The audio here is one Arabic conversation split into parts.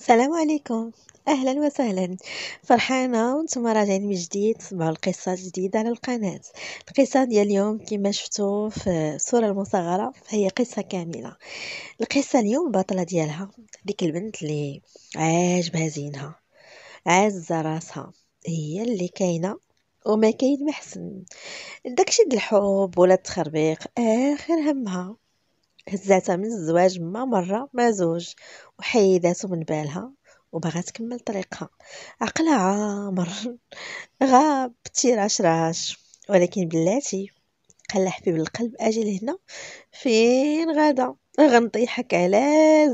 السلام عليكم اهلا وسهلا فرحانه وانتم راجعين من جديد تسمعوا القصه الجديده على القناه القصه ديال اليوم كما شفتوا في الصوره المصغره فهي قصه كامله القصه اليوم البطله ديالها ديك البنت اللي عاجبها زينها عازه راسها هي اللي كاينه وما كاين محسن داكشي د الحب ولا التخربيق اخر همها هزاتها من الزواج ما مرة ما زوج وحيداته من بالها وباغا تكمل طريقها عقلها عامر غاب تيراش راش ولكن بلاتي قال حبيب القلب اجي لهنا فين غدا غنطيحك على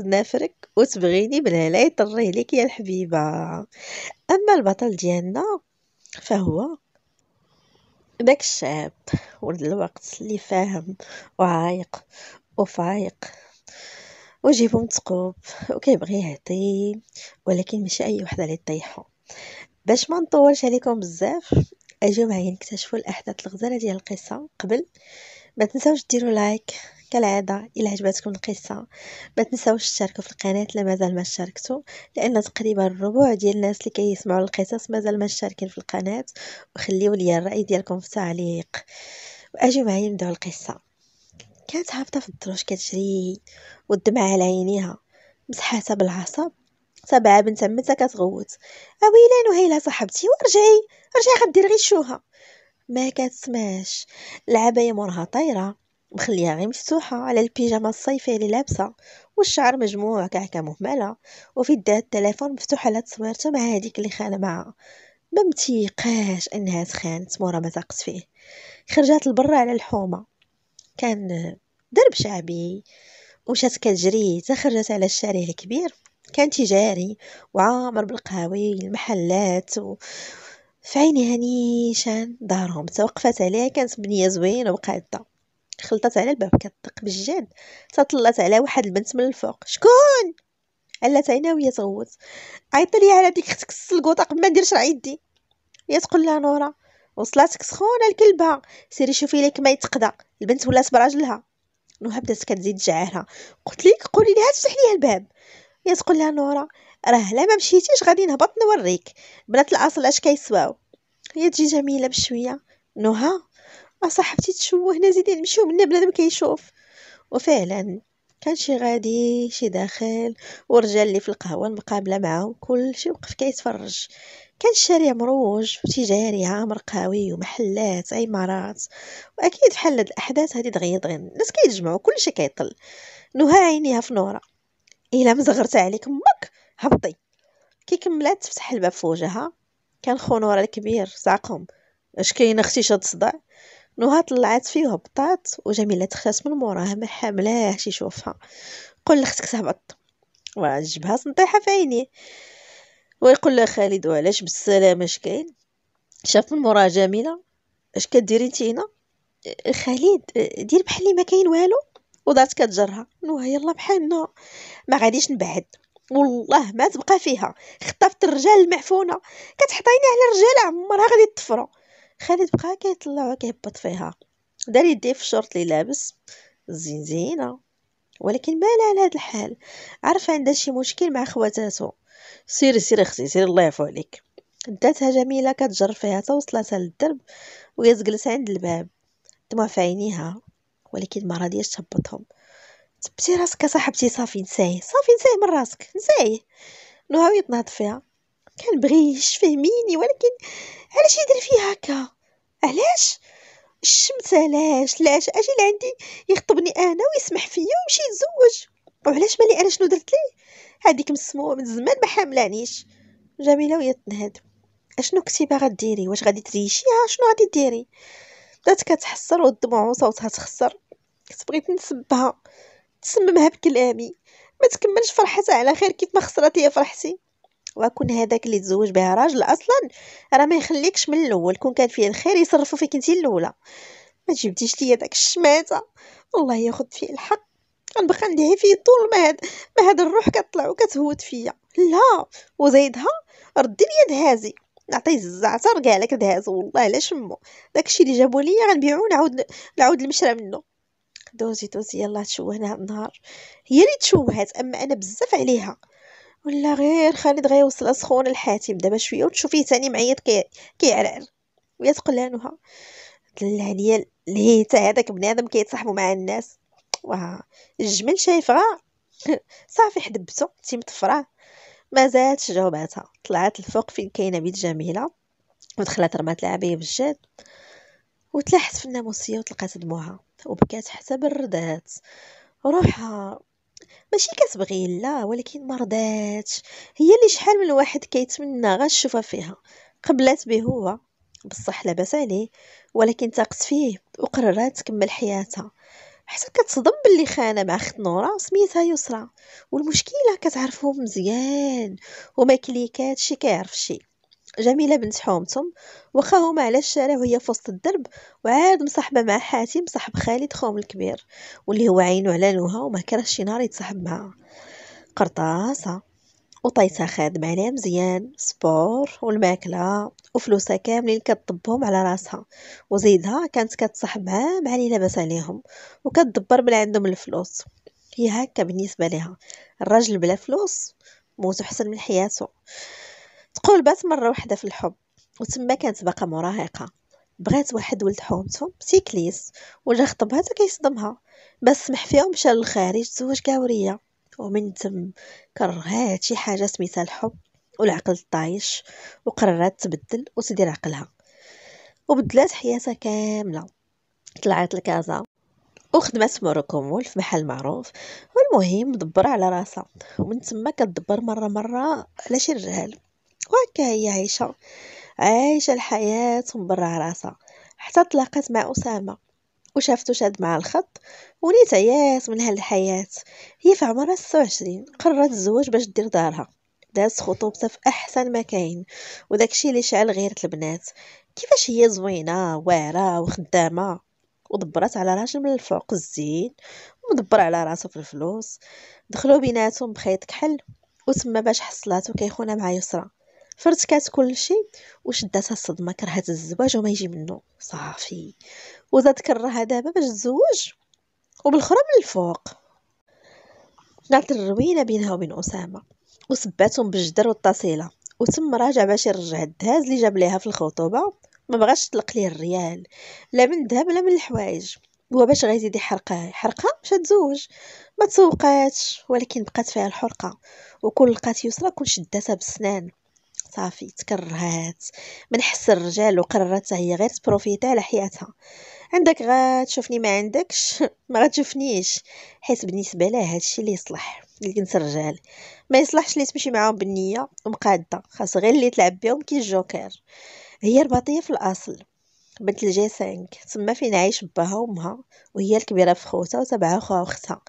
زنافرك وتبغيني بالهلا يطريه ليك يا الحبيبه اما البطل ديالنا فهو داك الشاب ولد الوقت اللي فاهم وعايق وفايق وجيبو متقوب وكيبغي يعطي ولكن ماشي اي وحده اللي طيحو باش ما نطولش عليكم بزاف اجيو معايا نكتشفوا الاحداث الغزاله ديال القصه قبل ما تنساوش ديروا لايك كالعاده الا عجبتكم القصه ما تنساوش تشاركوا في القناه الا مازال ما شاركتوا لان تقريبا الربع ديال الناس اللي كيسمعوا كي القصص مازال ما شاركين في القناه وخليوا لي الراي ديالكم في التعليق واجيو معايا نبداو القصه كانت هابطة في الدروج كتجري والدمعة على عينيها مسحاتها بالعصا سبعة بنت عمتها كتغوت اويلا وهيلا صاحبتي وارجعي ارجعي غدير غير الشوها ما كتسمعش العباية مورها طايرة مخليها غير مفتوحة على البيجامة الصيفية اللي لابسة والشعر مجموع كعكة مهملة وفي يدها التلفون مفتوح على تصويرته مع هذيك اللي خانة معها ما متيقاش انها تخانت مورا ما فيه خرجات لبرا على الحومة كان درب شعبي وشات كتجري تخرجت على الشارع الكبير كان تجاري وعامر بالقهاوي المحلات و... في عينها نيشان دارهم توقفت عليه كانت بنيه زوينه وقاده خلطت على الباب كتطق بالجد تطلت على واحد البنت من الفوق شكون علات عينها وهي تغوت عيطي لي على ديك اختك السلقوطه قبل ما ندير شرع يدي هي تقول لها نوره وصلاتك سخونه الكلبه سيري شوفي لك ما يتقدا البنت ولات براجلها نوها بدات كتزيد تجعرها قلت لك قولي لها تفتح ليها الباب هي تقول لها نورا راه لا ما مشيتيش غادي نهبط نوريك بنات الاصل اش كيسواو هي تجي جميله بشويه نوها اصاحبتي تشوهنا زيدين نمشيو منا بنادم كيشوف وفعلا كان شي غادي شي داخل ورجال اللي في القهوه المقابله معاهم كلشي وقف كيتفرج كان الشارع مروج وتجاري عامر قاوي ومحلات عمارات واكيد بحال هاد الاحداث هادي دغيا دغيا الناس كيتجمعوا كلشي كيطل نهى عينيها في نورا الا مزغرت عليك امك هبطي كيكملات تفتح الباب في وجهها كان خو نورا الكبير ساقهم اش كاين اختي شاد صداع نهى طلعت فيه وهبطات وجميله تخلات من موراها ما حاملاه تيشوفها قول لختك تهبط وعجبها تنطيحه في عينيه ويقول لها خالد وعلاش بالسلامه اش كاين شاف من جميله اش كديري انت هنا خالد دير بحالي ما كاين والو وضعت كتجرها نوها يلا بحالنا ما غاديش نبعد والله ما تبقى فيها خطفت الرجال المعفونه كتحطيني على الرجال عمرها غادي تفرو خالد بقى كيطلع وكيهبط فيها دار يديه في الشورت اللي لابس زين زينه ولكن ما على هذا الحال عرف عندها شي مشكل مع خواتاتو سيري سيري اختي سيري الله يعفو عليك داتها جميلة كتجر فيها توصلتها للدرب وهي تجلس عند الباب دمع في عينيها ولكن ما راضياش تهبطهم تبتي راسك صاحبتي صافي نساي صافي نساي من راسك نساي نهاوي يتنهض فيها بغيش فهميني ولكن علاش يدير فيها هكا علاش الشمس علاش علاش اجي لعندي يخطبني انا ويسمح فيا ويمشي يتزوج وعلاش طيب مالي انا شنو درت ليه هذيك مسمومه من زمان ما حاملانيش جميله وهي تنهد اشنو كنتي باغا ديري واش غادي تريشيها شنو غادي ديري بدات كتحسر والدموع وصوتها تخسر كنت بغيت نسبها تسممها بكلامي ما تكملش فرحتها على خير كيف ما خسرت ليا فرحتي وكون هذاك اللي تزوج بها راجل اصلا راه ما يخليكش من الاول كون كان فيه الخير يصرفوا فيك انت الاولى ما جبتيش ليا داك الشماته والله ياخذ فيه الحق غنبقى ندعي فيه طول ما هاد ما هاد الروح كطلع وكتهوت فيا لا وزيدها ردي ليا دهازي نعطيه الزعتر كاع لك دهاز والله لا شمو داكشي اللي جابو ليا غنبيعو نعاود نعاود المشرى منه دوزي دوزي يلا تشوهنا النهار هي اللي تشوهات اما انا بزاف عليها ولا غير خالد غيوصل سخون الحاتم دابا شويه وتشوفيه تاني معيط كيعرعر ويا تقلانوها الهنيه لهيتا هذاك بنادم كيتصاحبوا مع الناس واه الجمل شايفها صافي حدبته تيم طفراه ما زالتش جاوباتها طلعت الفوق فين كاينه بيت جميله ودخلت رمات العبيه بالجاد وتلاحت في الناموسيه وتلقات دموعها وبكات حتى بردات روحها ماشي كتبغي لا ولكن مرضاتش هي اللي شحال من واحد كيتمنى غا تشوفها فيها قبلات به هو بصح لاباس عليه ولكن تاقت فيه وقررات تكمل حياتها حتى كتصدم باللي خانه مع خت نوره وسميتها يسرى والمشكله كتعرفهم مزيان وما كليكاتش كيعرف شي جميلة بنت حومتم هما على الشارع وهي في وسط الدرب وعاد مصاحبة مع حاتم صاحب خالد خوهم الكبير واللي هو عينو على نوها وما كرهش شي نهار يتصاحب معها قرطاسة وطيتها خادمة عليها مزيان سبور والماكلة وفلوسها كاملين كتطبهم على راسها وزيدها كانت كتصاحب معاه مع اللي لاباس عليهم وكتدبر بلا عندهم الفلوس هي هكا بالنسبة لها الراجل بلا فلوس موت حسن من حياته تقول بات مرة واحدة في الحب وتما كانت باقا مراهقة بغات واحد ولد حومته سيكليس وجا خطبها حتى كيصدمها بس سمح فيها ومشى للخارج تزوج كاورية ومن تم كرهات شي حاجة سميتها الحب والعقل طايش وقررت تبدل وتدير عقلها وبدلات حياتها كاملة طلعت لكازا وخدمات موركومول في محل معروف والمهم دبر على راسها ومن تما كدبر مره مره على شي رجال وهكا هي عايشة عايشة الحياة مبرع راسها حتى تلاقات مع أسامة وشافتو شاد مع الخط ونيت عيات من هاد الحياة هي في عمرها 26 قررت الزواج باش دير دارها دازت خطوبتها في احسن مكان وداكشي اللي شعل غيرة البنات كيفاش هي زوينه وارة وخدامه ودبرات على راجل من الفوق الزين ومدبر على راسو في الفلوس دخلوا بيناتهم بخيط كحل وتما باش حصلاتو كيخونه مع يسرى فرتكات كلشي وشداتها الصدمه كرهات الزواج وما يجي منه صافي وزاد كرهها دابا باش تزوج وبالخرى من الفوق طلعت الروينه بينها وبين اسامه وسباتهم بالجدر والتصيله وتم راجع باش يرجع الدهاز اللي جاب ليها في الخطوبه ما بغاش تطلق ليه الريال لا من الذهب لا من الحوايج هو باش غيزيد يحرقها يحرقها مشى تزوج ما تسوقاتش ولكن بقات فيها الحرقه وكل لقات يسرى كون شداتها بالسنان صافي تكرهات من حس الرجال وقررت هي غير تبروفيتا على حياتها عندك غتشوفني ما عندكش ما غتشوفنيش حيت بالنسبه لها هادشي اللي يصلح لجنس الرجال ما يصلحش اللي تمشي معاهم بالنيه ومقاده خاص غير اللي تلعب بهم كي الجوكر هي رباطيه في الاصل بنت الجي سانك تما فين عايش باها وامها وهي الكبيره في خوتها وتبعها خوها واختها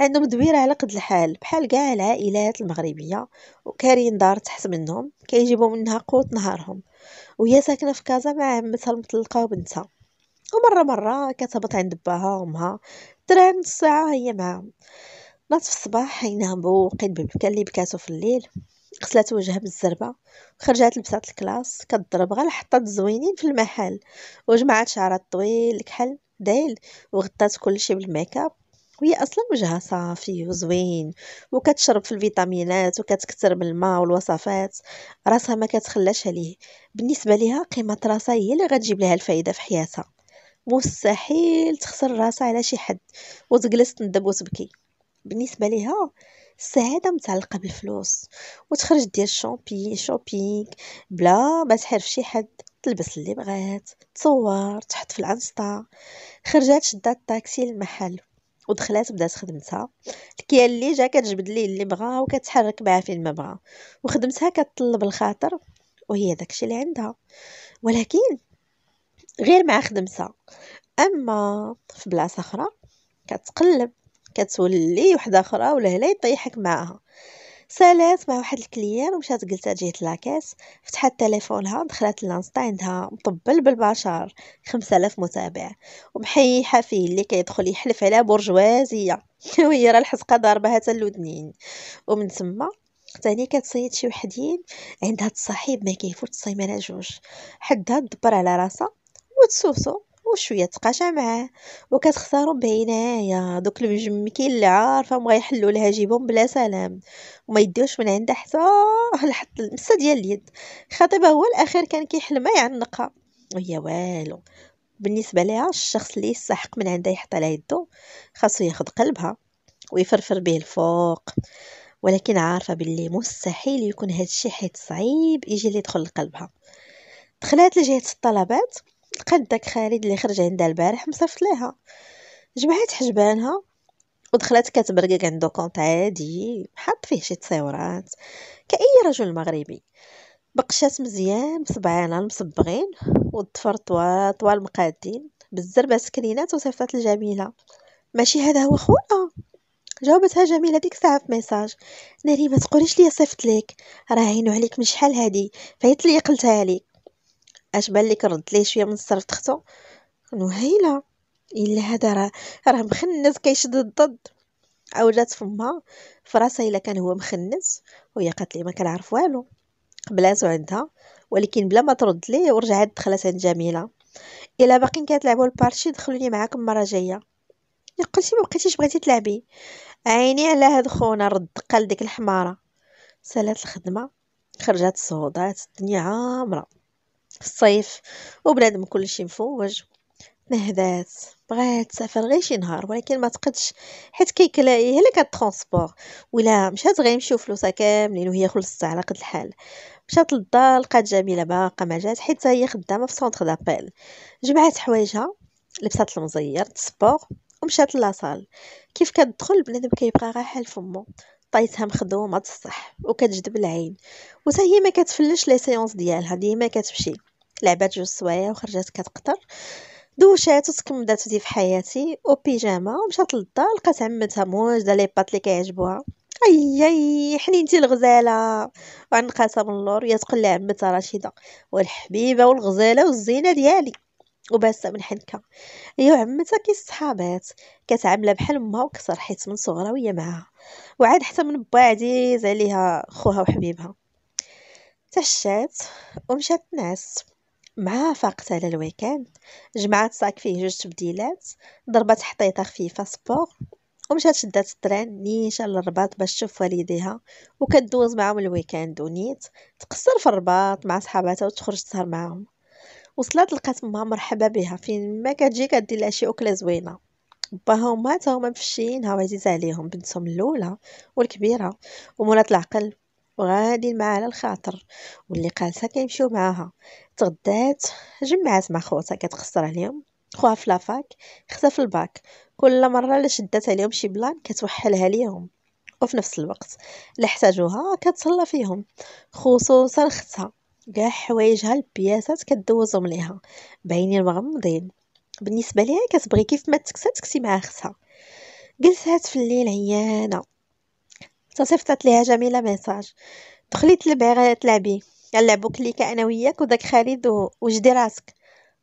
عندهم دويره على قد الحال بحال كاع العائلات المغربيه وكارين دار تحت منهم كيجيبوا منها قوت نهارهم وهي ساكنه في كازا مع عمتها المطلقه وبنتها ومره مره كتهبط عند باها وامها تران الساعه هي معاهم نصف في الصباح عينها مبوقين بالبكا اللي بكاتو في الليل غسلات وجهها بالزربه خرجات لبسات الكلاس كضرب غير حطات زوينين في المحل وجمعات شعرها طويل كحل دايل وغطات كلشي بالميكاب وهي اصلا وجهها صافي وزوين وكتشرب في الفيتامينات وكتكثر من الماء والوصفات راسها ما كتخلاش عليه بالنسبه ليها قيمه راسها هي اللي غتجيب لها الفايده في حياتها مستحيل تخسر راسها على شي حد وتجلس تندب وتبكي بالنسبه ليها السعاده متعلقه بالفلوس وتخرج دير شومبي شوبينغ بلا ما تحرف شي حد تلبس اللي بغات تصور تحط في الانستا خرجات شدات الطاكسي للمحل ودخلات بدات خدمتها الكيا اللي جا كتجبد ليه اللي بغا وكتحرك معاه فين ما بغا وخدمتها كتطلب الخاطر وهي داكشي اللي عندها ولكن غير مع خدمتها اما في بلاصه اخرى كتقلب كتولي وحده اخرى هلا يطيحك معاها سالات مع واحد الكليان ومشات جلسات جهه لاكاس فتحت تليفونها دخلت لانستا عندها مطبل بالبشر 5000 متابع ومحيحه فيه اللي كيدخل يحلف على برجوازيه وهي راه الحسقه ضاربه حتى الودنين ومن تما تاني كتصيد شي وحدين عندها تصاحب ما كيفوت السيمانه جوج حدها تدبر على راسها وتسوسو وشويه تقاشع معاه وكتختارهم بعنايه دوك المجمكين اللي عارفه ما يحلوا لها جيبهم بلا سلام وما يديوش من عندها حتى لحد المسه ديال اليد خطيبها هو الاخير كان كيحلم يعنقها وهي والو بالنسبه لها الشخص اللي يستحق من عندها يحط على يدو خاصو ياخد قلبها ويفرفر به الفوق ولكن عارفه باللي مستحيل يكون الشيء حيت صعيب يجي اللي يدخل لقلبها دخلات لجهه الطلبات لقات داك خالد اللي خرج عندها البارح مصيفط ليها جمعات حجبانها ودخلت كتبرقق عندو كونط عادي حط فيه شي تصاورات كأي رجل مغربي بقشات مزيان بصبعانها المصبغين وضفر طوال طوال مقادين بالزربة سكرينات وصيفطات الجميلة ماشي هذا هو خونا جاوبتها جميله ديك الساعه في ميساج ناري ما تقوليش لي صيفط ليك راه عينو عليك من شحال هادي فايت لي قلتها عليك اش بان لك رد ليه شويه من الصرف تختو نهيله الا هذا راه راه مخنز كيشد الضد او جات فما فراسها الا كان هو مخنز وهي قالت لي ما كنعرف والو قبلاتو عندها ولكن بلا ما ترد ليه ورجعت دخلت عند جميله الا باقيين كتلعبوا البارشي دخلوني معاكم المره جايه قلتي ما بقيتيش بغيتي تلعبي عيني على هاد خونا رد قال لديك الحماره سالات الخدمه خرجات صودات الدنيا عامره في الصيف وبنادم كلشي مفوج نهدات بغات تسافر غير شي نهار ولكن ما تقدش حيت هي إيه، هلا كترونسبور ولا مشات غيمشيو فلوسها كاملين وهي خلصت على قد الحال مشات للدار لقات جميله باقا ما جات حيت هي خدامه في سونتر دابيل جمعات حوايجها لبسات المزير سبور ومشات لاصال كيف كتدخل بنادم كيبقى غير حال فمو طايتها مخدومه تصح وكتجذب العين وتا هي ما كتفلش لي سيونس ديالها ديما كتمشي لعبات جوج سوايع وخرجات كتقطر دوشات وتكمدات في حياتي وبيجاما ومشات للدار لقات عمتها موجده لي بات اللي كيعجبوها اي اي حنينتي الغزاله وعنقاتها من اللور يا تقول لعمتها رشيده والحبيبه والغزاله والزينه ديالي وباسة من حنكة أيوة، هي وعمتها كي الصحابات كتعاملها بحال امها وكثر حيت من صغرها وهي معاها وعاد حتى من با عزيز عليها خوها وحبيبها تعشات ومشات تنعس معاها فاقت على الويكاند جمعات صاك فيه جوج تبديلات ضربات حطيطه خفيفه سبور ومشات شدات الطران نيشا للرباط باش تشوف والديها وكدوز معاهم الويكاند ونيت تقصر في الرباط مع صحاباتها وتخرج تسهر معاهم وصلت لقات امها مرحبا بها فين ما كتجي كدير لها شي اكله زوينه باها تا هما مفشيينها وعزيزه عليهم بنتهم الاولى والكبيره ومولات العقل وغادي معاها على الخاطر واللي قالتها كيمشيو معاها تغدات جمعات مع خوتها كتخسر عليهم خوها في لافاك ختا في الباك كل مره اللي شدات عليهم شي بلان كتوحلها ليهم وفي نفس الوقت اللي احتاجوها فيهم خصوصا اختها كاع حوايجها البياسات كدوزهم ليها بعينين مغمضين بالنسبه ليها كتبغي كيف ما تكسى تكسي مع خصها جلسات في الليل عيانه تصيفطت ليها جميله ميساج دخلت تلعبي تلعبي كنلعبو كليكا انا وياك وداك خالد وجدي راسك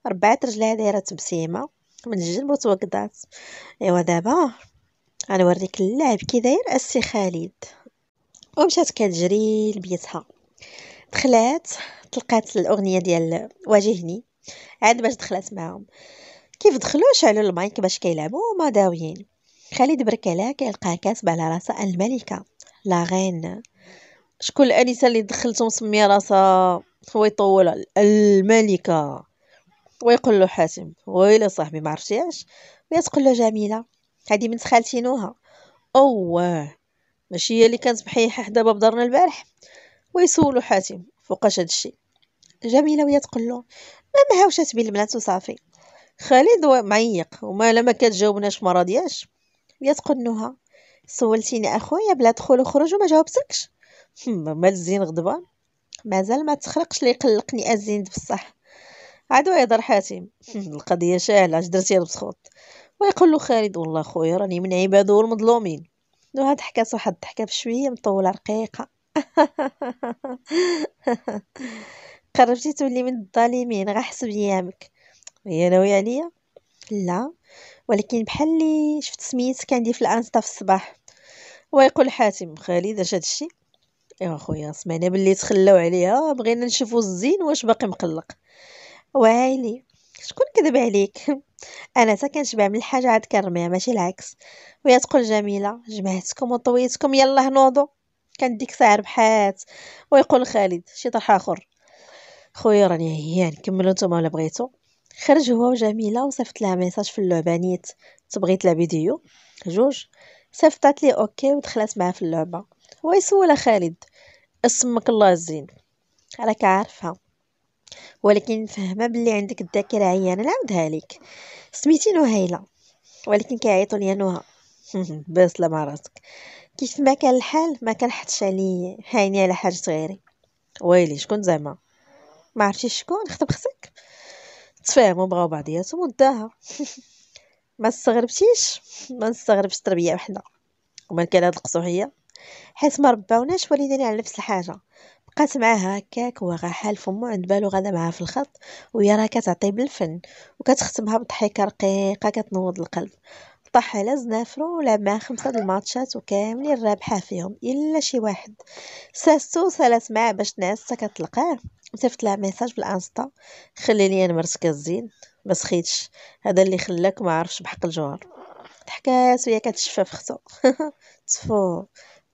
ربعه رجلها دايره تبسيمه من الجنب وتوقدات ايوا دابا غنوريك اللعب كي داير السي خالد ومشات كتجري لبيتها دخلات تلقات الاغنيه ديال واجهني عاد باش دخلات معاهم كيف دخلوا شعلوا المايك باش كيلعبوا وما داويين يعني. خالد بركلا كيلقى كاتب على راسها الملكه لا غين شكون الانسه اللي دخلتو مسميه راسها هو يطول الملكه ويقول له حاتم ويلا صاحبي ما عرفتيهاش ويا تقول له جميله هذه بنت خالتي نوها اوه ماشي هي اللي كانت بحيحه حدا باب دارنا البارح ويسولو حاتم فوقاش هادشي جميله وهي تقول له ما مهاوشات بين البنات وصافي خالد معيق وما لما كتجاوبناش ما راضياش هي تقول سولتيني اخويا بلا دخول وخروج وما جاوبتكش مال الزين غضبان مازال ما تخلقش لي قلقني الزين بصح عادو يهضر حاتم القضيه شاعله اش درتي البسخوط ويقول له خالد والله خويا راني من عباده المظلومين نهى ضحكات واحد الضحكه بشويه مطوله رقيقه قربتي تولي من الظالمين غنحسب ايامك هي ناويه عليا لا ولكن بحال اللي شفت سميتك عندي في الانستا في الصباح ويقول حاتم خالد اش هادشي ايوا خويا سمعنا باللي تخلاو عليها بغينا نشوفو الزين واش باقي مقلق وايلي شكون كذب عليك انا حتى كنشبع من الحاجه عاد كنرميها ماشي العكس ويا تقول جميله جمعتكم وطويتكم يلا نوضوا كان ديك الساعه ربحات ويقول خالد شي طرح اخر خويا راني هي يعني كملوا نتوما ولا بغيتو خرج هو وجميله وصيفط لها ميساج في اللعبه نيت تبغي تلعبي ديو جوج صيفطات لي اوكي ودخلت معاه في اللعبه هو يسول خالد اسمك الله الزين راك عارفها ولكن فهمه بلي عندك الذاكره عيانه نعاودها لك سميتي نهيله ولكن كيعيطوا لي نوها بس مع راسك كيف ما كان الحال ما كنحطش علي هاني على حاجه غيري ويلي شكون زعما ما عرفتي شكون خطب خصك تفاهموا بغاو بعضياتهم وداها ما استغربتيش ما استغربش تربيه وحده وما كان هاد القصوحيه حيت ما رباوناش والدينا على نفس الحاجه بقات معاها هكاك وغا حال فمو عند بالو غادا معاها في الخط وهي راه كتعطي بالفن وكتختمها بضحكه رقيقه كتنوض القلب طاح على زنافرو لعب مع خمسة د الماتشات وكاملين رابحه فيهم الا شي واحد ساسو سالات معاه باش تنعس كتلقاه صيفط لها ميساج بالانستا خلي انا مرتك الزين ما سخيتش هذا اللي خلاك ما عرفش بحق الجوار ضحكات وهي كتشفى في ختو تفو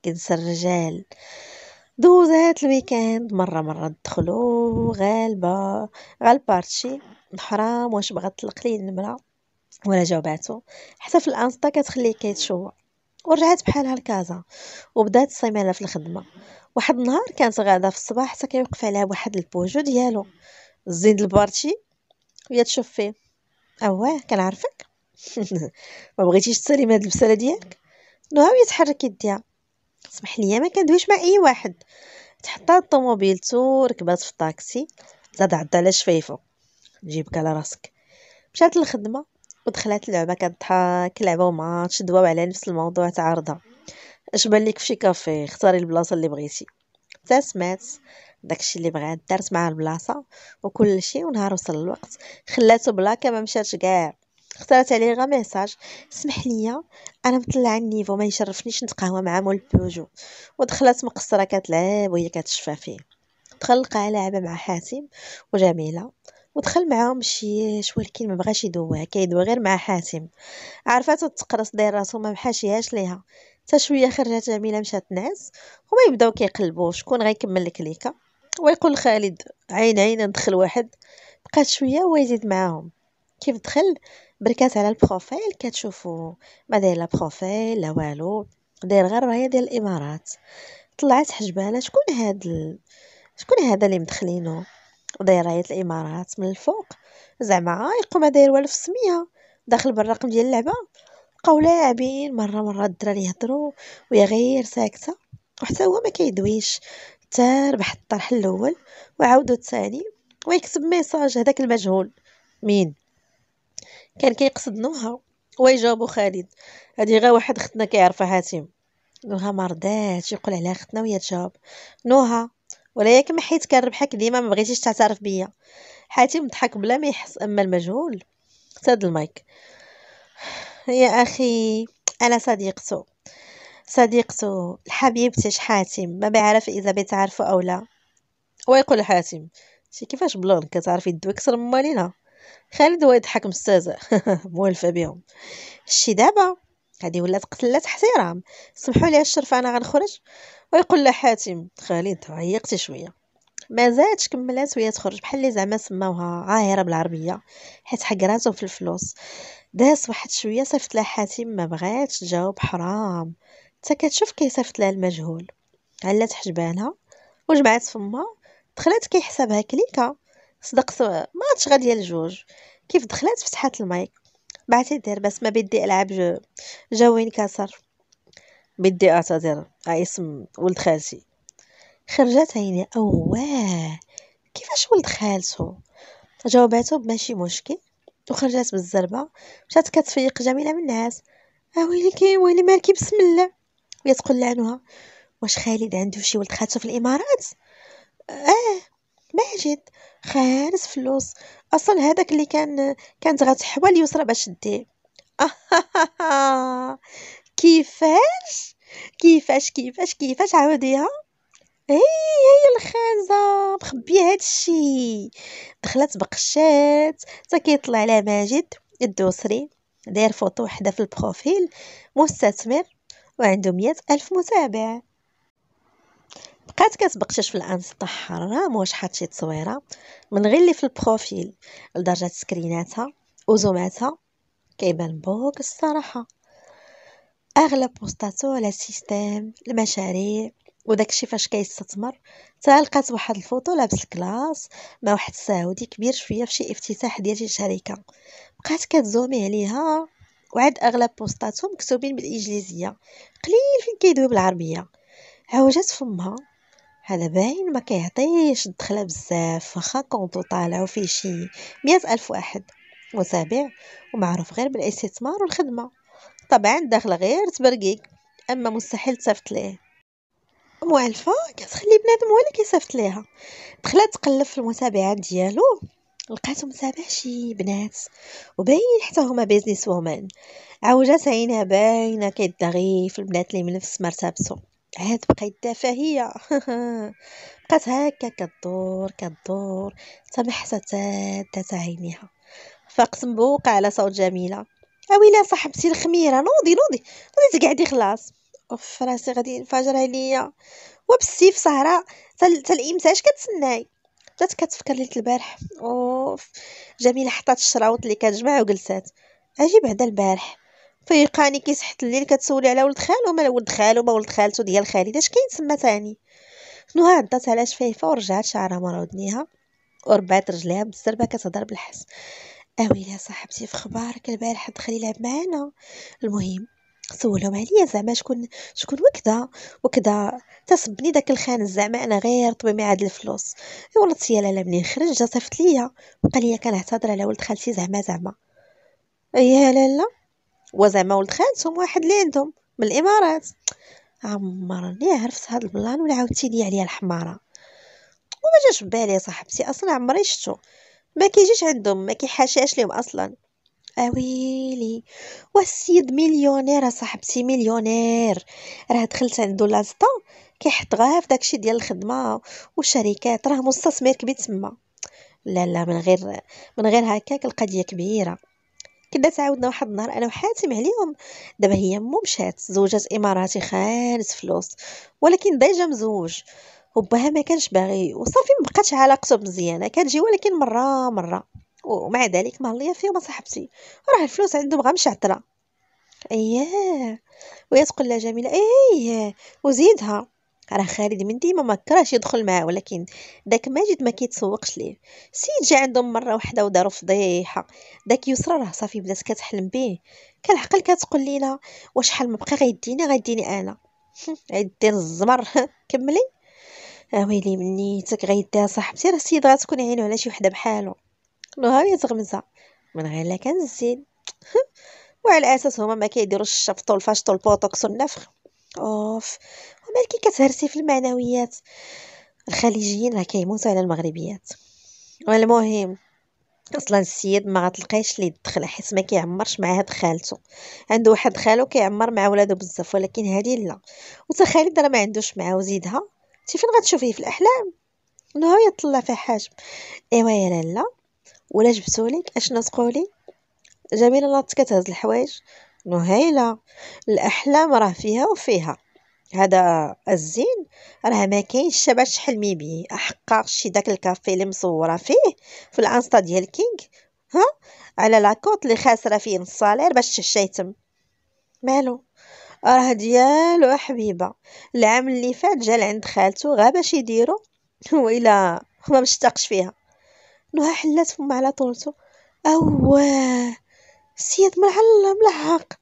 كنسى الرجال دوز هاد الويكاند مره مره دخلو غالبه غالبارتشي الحرام واش بغات تلقلي النمره ولا جاوباتو حتى في الانستا كتخليه كيتشوى ورجعت بحالها لكازا وبدات الصيماله في الخدمه واحد النهار كانت غادا في الصباح حتى كيوقف عليها واحد البوجو ديالو زيد البارتي وهي تشوف فيه اواه كنعرفك ما بغيتيش من هاد البساله ديالك نهار يتحرك يديها سمح لي ما كندويش مع اي واحد تحطات طوموبيلتو ركبات في الطاكسي زاد عض على شفايفو جيبك على راسك مشات للخدمه ودخلات اللعبه كضحك لعبوا ماتش دواو على نفس الموضوع تاع عرضه اش بان لك فشي كافي اختاري البلاصه اللي بغيتي سمعت داكشي اللي بغات دارت مع البلاصه وكل شيء ونهار وصل الوقت خلاته بلا كما مشاتش كاع اختارت عليه غا ميساج سمح ليا انا مطلعه النيفو ما يشرفنيش نتقهوى مع مول بوجو ودخلات مقصره كتلعب وهي كتشفى فيه دخل على لعبه مع حاتم وجميله ودخل معاهم شي ولكن ما بغاش يدويها كيدوي غير مع حاتم عرفات تقرص داير راسو ما بحاشيهاش ليها حتى شويه خرجت جميله مشات تنعس هما يبداو كيقلبوا شكون غيكمل الكليكه ويقول خالد عين عين ندخل واحد بقات شويه ويزيد معاهم كيف دخل بركات على البروفيل كتشوفوا ما داير لا بروفيل لا والو داير غير راهي ديال الامارات طلعت حجبانه شكون هاد ال... شكون هذا اللي مدخلينه دراية الإمارات من الفوق زعما يقوم داير والو في السميه داخل بالرقم ديال اللعبه بقاو لاعبين مره مره الدراري يهضروا ويا غير ساكته وحتى هو ما كيدويش حتى ربح الطرح الاول وعاودو الثاني ويكتب ميساج هذاك المجهول مين كان كيقصد نوها ويجاوبو خالد هادي غير واحد ختنا كيعرفها حاتم نوها مرضاتش يقول عليها ختنا وهي تجاوب نوها ولكن حيت كنربحك ديما ما بغيتيش تعترف بيا حاتم ضحك بلا ما يحس اما المجهول ساد المايك يا اخي انا صديقته صديقته حبيبتش حاتم ما بعرف اذا بتعرفه او لا ويقول حاتم شي كيفاش بلون كتعرفي دو كثر من مالينا خالد هو يضحك مستهزئ مولفه بهم شي دابا هذه ولات قتلات حترام سمحوا لي الشرف انا غنخرج ويقول لها حاتم دخلي انت عيقتي شويه ما زادش كملات وهي تخرج بحال اللي زعما سماوها عاهره بالعربيه حيت حقراتو في الفلوس داس واحد شويه صيفط لها حاتم ما بغاتش تجاوب حرام حتى كتشوف كيصيفط لها المجهول علات حجبانها وجمعات فمها دخلات كيحسبها كليكه صدقت ماتش غادي غاديه كيف دخلات فتحات المايك بعتذر بس ما بدي ألعب جو جوي انكسر بدي أعتذر هاي اسم ولد خالتي خرجت عيني أواه كيفاش ولد خالته جاوباتو بماشي مشكل وخرجت بالزربة مشات كتفيق جميلة من الناس اويلي آه، كي ويلي مالكي بسم الله وهي تقول لعنها واش خالد عنده شي ولد خالته في الامارات اه ماجد خالص فلوس اصلا هذاك اللي كان كانت غتحوى يسرى باش ديه كيفاش كيفاش كيفاش كيفاش عاوديها هي هي الخانزة مخبية هاد الشي دخلت بقشات تا كيطلع على ماجد الدوسري داير فوطو وحده في البروفيل مستثمر وعنده مية ألف متابع بقات كتبقشش في الانستا حرام واش حاط شي تصويره من غير اللي في البروفيل لدرجه سكريناتها وزوماتها كيبان بوك الصراحه اغلب بوستاتو على السيستيم المشاريع وداكشي فاش كيستثمر تلقات واحد الفوطو لابس الكلاس مع واحد السعودي كبير شويه في شي افتتاح ديال شي شركه بقات كتزومي عليها وعاد اغلب بوستاتهم مكتوبين بالانجليزيه قليل فين كيدوي بالعربيه عوجات فمها هذا باين ما كيعطيش الدخله بزاف واخا كونطو طالع وفيه شي مئة الف واحد متابع ومعروف غير بالاستثمار والخدمه طبعا داخله غير تبرقيك اما مستحيل تصيفط ليه موالفه كتخلي بنادم هو اللي كيصيفط ليها دخلت تقلب في المتابعات ديالو لقاتو متابع شي بنات وباين حتى هما بيزنس وومن عوجات عينها باينه كيدغي في البنات اللي من نفس عاد بقيت تافهية بقات هكا كدور كدور حتى ما عينيها فاقت مبوقة على صوت جميلة اويلا صاحبتي الخميرة نوضي نوضي نوضي تقعدي خلاص اوف راسي غادي ينفجر عليا وبالسيف سهرة تا أش كتسناي بدات كتفكر ليله البارح اوف جميله حطات الشراوط اللي كتجمع وجلسات عجيب هذا البارح فيقاني كي صحت الليل كتسولي على ولد خالو ما ولد خالو ما ولد خالته ديال اش كاين تما تاني نهى عضات على شفيفه ورجعت شعرها مرا ودنيها وربعت رجليها بالزربه كتهضر بالحس اويلي صاحبتي في خبارك البارح دخل يلعب معانا المهم سولهم عليا زعما شكون شكون وكذا وكذا تصبني داك الخان زعما انا غير طبيبي عاد الفلوس ايوا الطيه لالا منين خرج جا صيفط ليا وقال لي كنعتذر على ولد خالتي زعما زعما يا لالا وزعما ولد خالتهم واحد اللي عندهم من الامارات عمرني عرفت هاد البلان ولا عاوتاني عليا الحماره وما جاش بالي صاحبتي اصلا عمري شفتو ما كيجيش عندهم ما كيحاشاش ليهم اصلا اويلي والسيد مليونير صاحبتي مليونير راه دخلت عندو لاستا كيحط غير في داكشي ديال الخدمه والشركات راه مستثمر كبير تما لا لا من غير من غير هكاك القضيه كبيره كنا تعاودنا واحد النهار انا وحاتم عليهم دابا هي مو مشات زوجات اماراتي خانت فلوس ولكن ديجا مزوج وباها ما كانش باغي وصافي ما بقاتش علاقته مزيانه كتجي ولكن مره مره ومع ذلك مهليه فيهم صاحبتي راه الفلوس عندهم بغا مشعطره اييه ويا تقول لها جميله اييه إيه، إيه. وزيدها راه خالد من ديما ما كراش يدخل معاه ولكن داك ماجد ما كيتسوقش ليه سيد جا عندهم مره واحده وداروا فضيحه داك يسرى راه صافي بدات كتحلم به كالعقل كتقول لينا واش حال ما بقى غيديني غيديني انا غيدين الزمر كملي آه، ويلي منيتك غيديها صاحبتي راه السيد غتكون عينو على شي وحده بحالو نهار تغمزة من غير لا كان الزين وعلى اساس هما ما كيديروش الشفط والفاشط والبوتوكس والنفخ اوف عمال كي كتهرسي في المعنويات الخليجيين راه كيموتوا على المغربيات والمهم اصلا السيد ما غتلقايش اللي يدخل حيت ما كيعمرش مع هاد خالته عنده واحد خالو كيعمر مع ولادو بزاف ولكن هادي لا وتا خالد راه ما عندوش معاه وزيدها تي فين غتشوفيه في الاحلام انه يطلع في حاجه ايوا يا لالا ولا جبتو لك اشنو تقولي جميله لا كتهز الحوايج نهيله الاحلام راه فيها وفيها هذا الزين راه ما كاينش باش تحلمي بيه احقاق شي داك الكافي اللي مصوره فيه في الانستا ديال كينغ ها على لاكوط اللي خاسره فيه نص صالير باش تشيتم مالو راه ديالو حبيبه العام اللي فات جا لعند خالته غا باش يديرو هو الا ما مشتاقش فيها نوها حلات فما على طولته اواه سيد ملعل لحق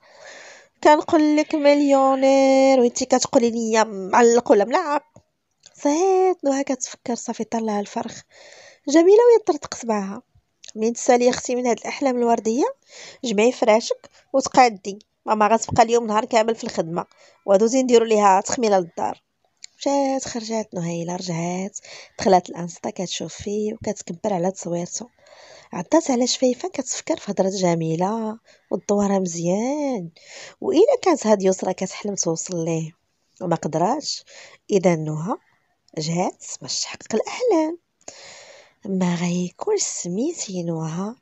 كنقول لك مليونير وانت كتقولي لي معلق ولا ملعق صهيت نوها كتفكر صافي طلع الفرخ جميله وهي طرطق معها منين تسالي اختي من هاد الاحلام الورديه جمعي فراشك وتقادي ماما غتبقى اليوم نهار كامل في الخدمه ودوزي نديرو ليها تخميله للدار مشات خرجات نهيلة رجعات دخلات الانستا كتشوف فيه وكتكبر على تصويرته عطات على شفيفه كتفكر في هضرة جميلة ودورها مزيان وإلا كانت هاد يسرى كتحلم توصل ليه وما قدراتش إذا نهى جات باش تحقق الأحلام ما غيكون سميتي نوها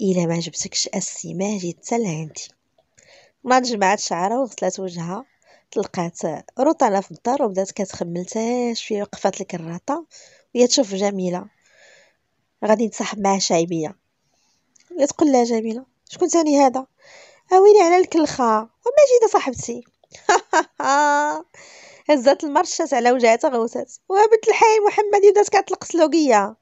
إلا ما جبتكش السماجي حتى لعندي ما جمعت شعرها وغسلات وجهها طلقات روطالة في الدار وبدات كتخمل حتى شويه وقفات الكراطه وهي تشوف جميله غادي نتصاحب مع شعبيه هي تقول لها جميله شكون تاني هذا عاويني على الكلخه وماجده صاحبتي هزات المرشات على وجهها غوتات وبنت الحي محمد بدات كتلقص سلوقيه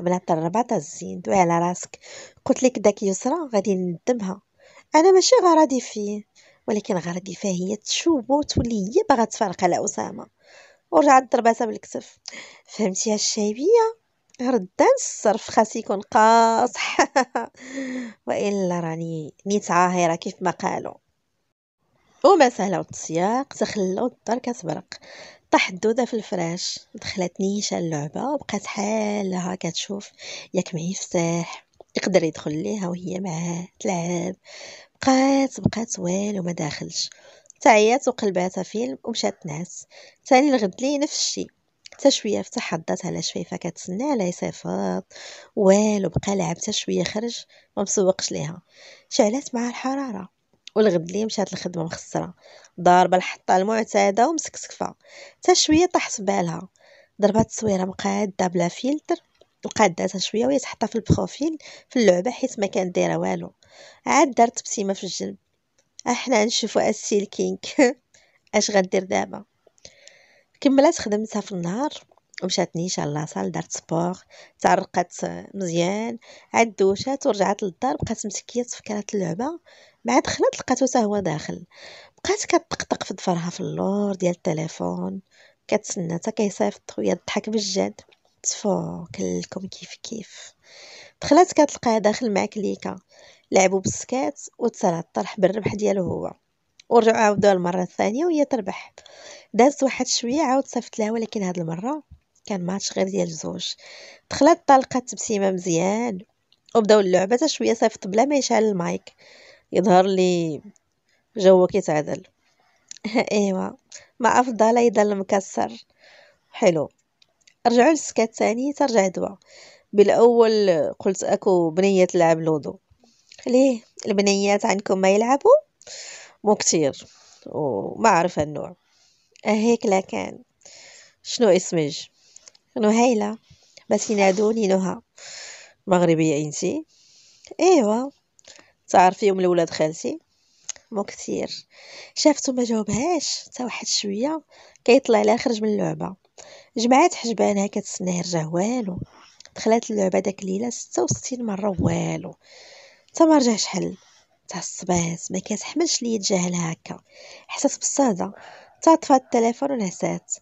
بنات الرباط الزين دوي على راسك قلت لك داك يسرى غادي ندمها انا ماشي غراضي فيه ولكن غرضي فيها هي تشوبو وتولي هي باغا تفارق على اسامه ورجعت ضرباتها بالكتف فهمتي يا ردان الصرف خاص يكون قاصح والا راني نيت عاهره كيف ما قالوا وما سهلوا التسياق تخلاو الدار كتبرق طاح الدودة في الفراش دخلت نيشة اللعبة وبقات حالها كتشوف ياك معي فساح يقدر يدخل ليها وهي معاه تلعب بقات بقات والو ما داخلش تعيات وقلباتها فيلم ومشات تنعس تاني الغد لي نفس الشيء حتى شويه فتح حضات على شفيفه كتسنى على صفات والو بقى لعب حتى شويه خرج ما مسوقش ليها شعلات مع الحراره والغد لي مشات الخدمه مخسره ضاربه الحطه المعتاده ومسكسكفه حتى شويه طاح في بالها ضربات التصويره مقاده بلا فلتر وقاداتها شويه وهي تحطها في البروفيل في اللعبه حيت ما كان دايره والو عاد دارت تبسيمه في الجنب احنا نشوفوا كينك اش غدير دابا كملات خدمتها في النهار ومشات نيشان لاصال دارت سبور تعرقات مزيان عاد دوشات ورجعات للدار بقات مسكيه تفكرات اللعبه مع دخلت لقاتو حتى هو داخل بقات كتطقطق في ظفرها في اللور ديال التليفون كتسنى حتى كيصيفط وهي تضحك بالجد تفو كلكم كيف كيف دخلات كتلقاه داخل مع كليكا لعبوا بالسكات وتسرع الطرح بالربح ديالو هو ورجعوا عاودوها المره الثانيه وهي تربح دازت واحد شويه عاود صيفط لها ولكن هاد المره كان ماتش غير ديال زوج دخلات طلقات تبسيمه مزيان وبداو اللعبه تا شويه صيفط بلا ما يشعل المايك يظهر لي جوه كيتعدل ايوا ما افضل يضل مكسر حلو رجعوا للسكات الثانية ترجع دوا بالأول قلت أكو بنية تلعب لودو ليه البنيات عندكم ما يلعبوا مو كتير وما عرف النوع هيك لا كان شنو اسمج نهيلة بس ينادوني نهى مغربية انتي ايوا تعرفيهم لولاد خالتي مو كتير شافتو ما جاوبهاش تا واحد شويه كيطلع لها خرج من اللعبه جمعات حجبانها كتسناه يرجع والو دخلات اللعبة داك الليلة ستة وستين مرة والو حتى ما رجعش حل تعصبات ما كتحملش ليا تجاهلها هكا حسات بالصدى تعطفات التليفون ونعسات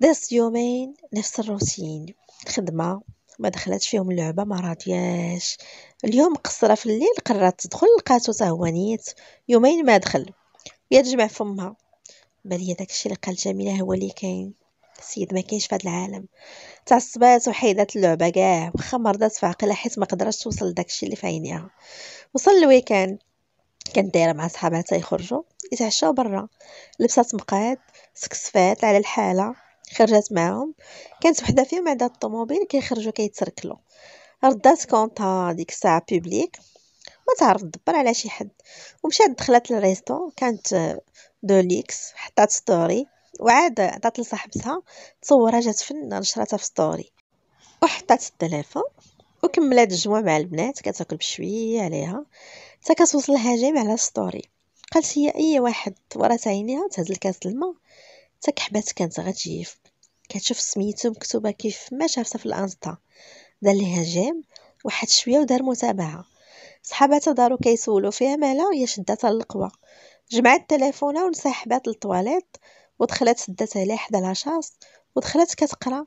داس يومين نفس الروتين خدمة ما دخلاتش فيهم اللعبه ما راضياش اليوم قصره في الليل قررت تدخل لقاتو حتى هو نيت يومين ما دخل يا تجمع فمها بان هي داكشي اللي قال جميله هو اللي كاين السيد ما كاينش فهاد العالم تعصبات وحيدات اللعبه كاع واخا مرضات في عقلها حيت ما قدرتش توصل لداكشي اللي في عينيها وصل الويكاند كانت دايره مع صحاباتها يخرجوا يتعشاو برا لبسات مقاد سكسفات على الحاله خرجت معاهم كانت وحده فيهم عندها الطوموبيل كيخرجوا كيتسركلوا ردات كونطا ديك الساعه بوبليك ما تعرف تدبر على شي حد ومشات دخلت للريستو كانت دوليكس حطات ستوري وعاد عطات لصاحبتها تصورها جات فن نشراتها في ستوري وحطات التليفون وكملات الجمعه مع البنات كتاكل بشويه عليها حتى كتوصل جيم على ستوري قالت هي اي واحد ورات عينيها تهز كاس الماء حتى كحبات كانت غتجيف كتشوف سميتو مكتوبه كيف ما شافتها في الانستا دار ليها جيم واحد شويه ودار متابعه صحاباتها دارو كيسولو فيها مالا هي شداتها القوه جمعات تليفونها وانسحبات للطواليت ودخلت سدات عليه حدا لاشاص ودخلت كتقرا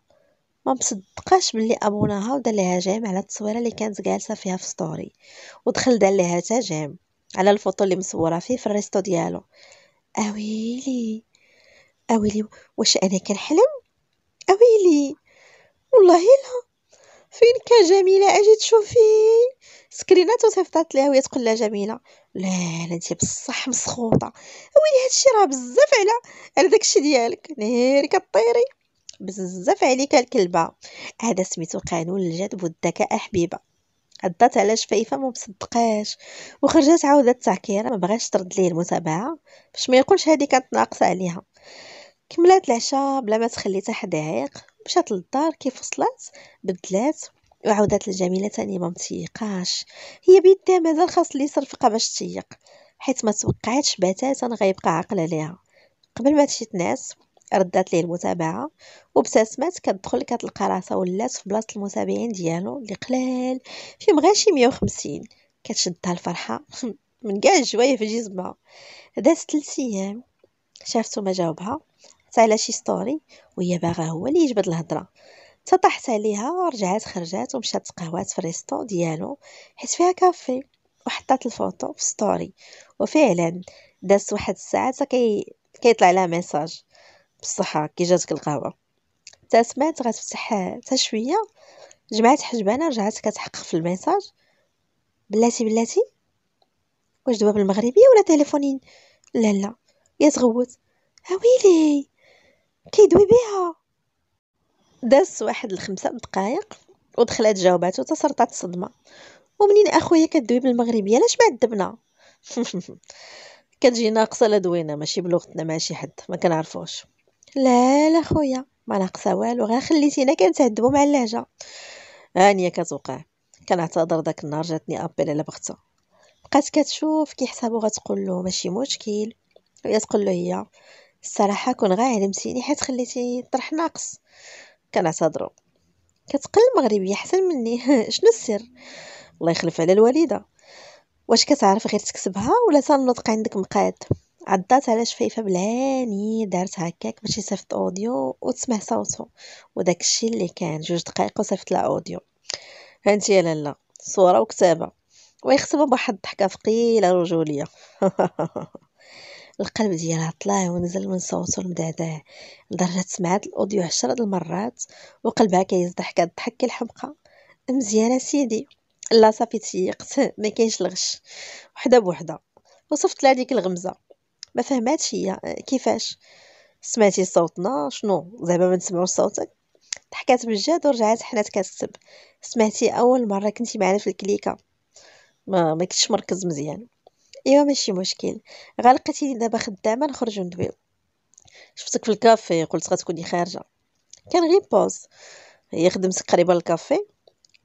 ما مصدقاش بلي ابوناها ودار ليها جيم على التصويره اللي كانت جالسه فيها في ستوري ودخل دار ليها حتى على الفوطو اللي مصوره فيه في الريستو ديالو اويلي اويلي واش انا كنحلم اويلي والله لا فين جميله اجي تشوفي سكرينات وصيفطات ليها وهي تقول لها جميله لا لا انت بصح مسخوطه ويلي هادشي راه بزاف على على داكشي ديالك ناري كطيري بزاف عليك الكلبه هذا سميتو قانون الجذب والذكاء حبيبه عدات على شفيفه ما مصدقاش وخرجت عاودت تعكيره ما بغاش ترد ليه المتابعه باش ما يقولش هذه كانت ناقصه عليها كملات العشاء بلا ما تخلي حتى دقائق مشات للدار كيف وصلت بدلات وعودت الجميلة ما متيقاش هي بيدها ماذا الخاص اللي يصرفقها باش تيق حيت ما توقعتش بتاتا غيبقى عاقل عليها قبل ما تشتناس ردات ليه المتابعة وابتسمات كتدخل كتلقى راسها ولات في بلاصة المتابعين ديالو اللي قلال فيهم غير شي 150 كتشدها الفرحة من كاع الجوايه في جسمها دازت 3 ايام شافتو ما جاوبها حتى على شي ستوري وهي باغا هو اللي يجبد الهضره تطحت عليها رجعات خرجات ومشات تقهوات في الريسطو ديالو حيت فيها كافي وحطات الفوطو في ستوري وفعلا دازت واحد الساعه حتى كي كيطلع لها ميساج بالصحة كي جاتك القهوه تا سمعت غتفتح تا شويه جمعت حجبانه رجعت كتحقق في الميساج بلاتي بلاتي واش دابا بالمغربيه ولا تليفونين لا لا يا تغوت ويلي كيدوي بها داز واحد الخمسة دقائق ودخلات جاوباتو تسرطات صدمة ومنين اخويا كدوي بالمغربيه علاش معذبنا كتجي ناقصه الادوينه ماشي بلغتنا ماشي حد ما كنعرفوش لا لا خويا ما ناقصه والو غير خليتينا كنتهدبوا مع اللهجه هانيه كتوقع كنعتذر داك النهار جاتني ابيل على بغتها بقات كتشوف كي حسابو غتقول له ماشي مشكل هي تقول له هي الصراحه كون غير علمتيني حيت خليتي طرح ناقص كنعتذروا كتقل المغربيه احسن مني شنو السر الله يخلف على الوالده واش كتعرف غير تكسبها ولا تنطق عندك مقاد عضات على شفيفه بلاني دارت هكاك باش يصيفط اوديو وتسمع صوته وداك الشيء اللي كان جوج دقائق وصيفط لها اوديو هانتي يا لالا صوره وكتابه ويختمها بواحد الضحكه ثقيله رجوليه القلب ديالها طلع ونزل من صوته المدعدع لدرجة سمعت الأوديو عشرة المرات وقلبها كيزدح كضحك الحمقى مزيانة سيدي لا صافي تيقت ما كاينش الغش وحده بوحده وصفت لها ديك الغمزه ما فهماتش هي آه، كيفاش سمعتي صوتنا شنو زعما ما نسمعوش صوتك ضحكات بجد ورجعات حنات كتسب سمعتي اول مره كنتي معنا في الكليكه ما ما كنتش مركز مزيان ايوا ماشي مشكل غلقتيني دابا خدامه نخرجو ندويو شفتك في الكافي قلت غتكوني خارجه كان غير بوز هي خدمتك قريبه للكافي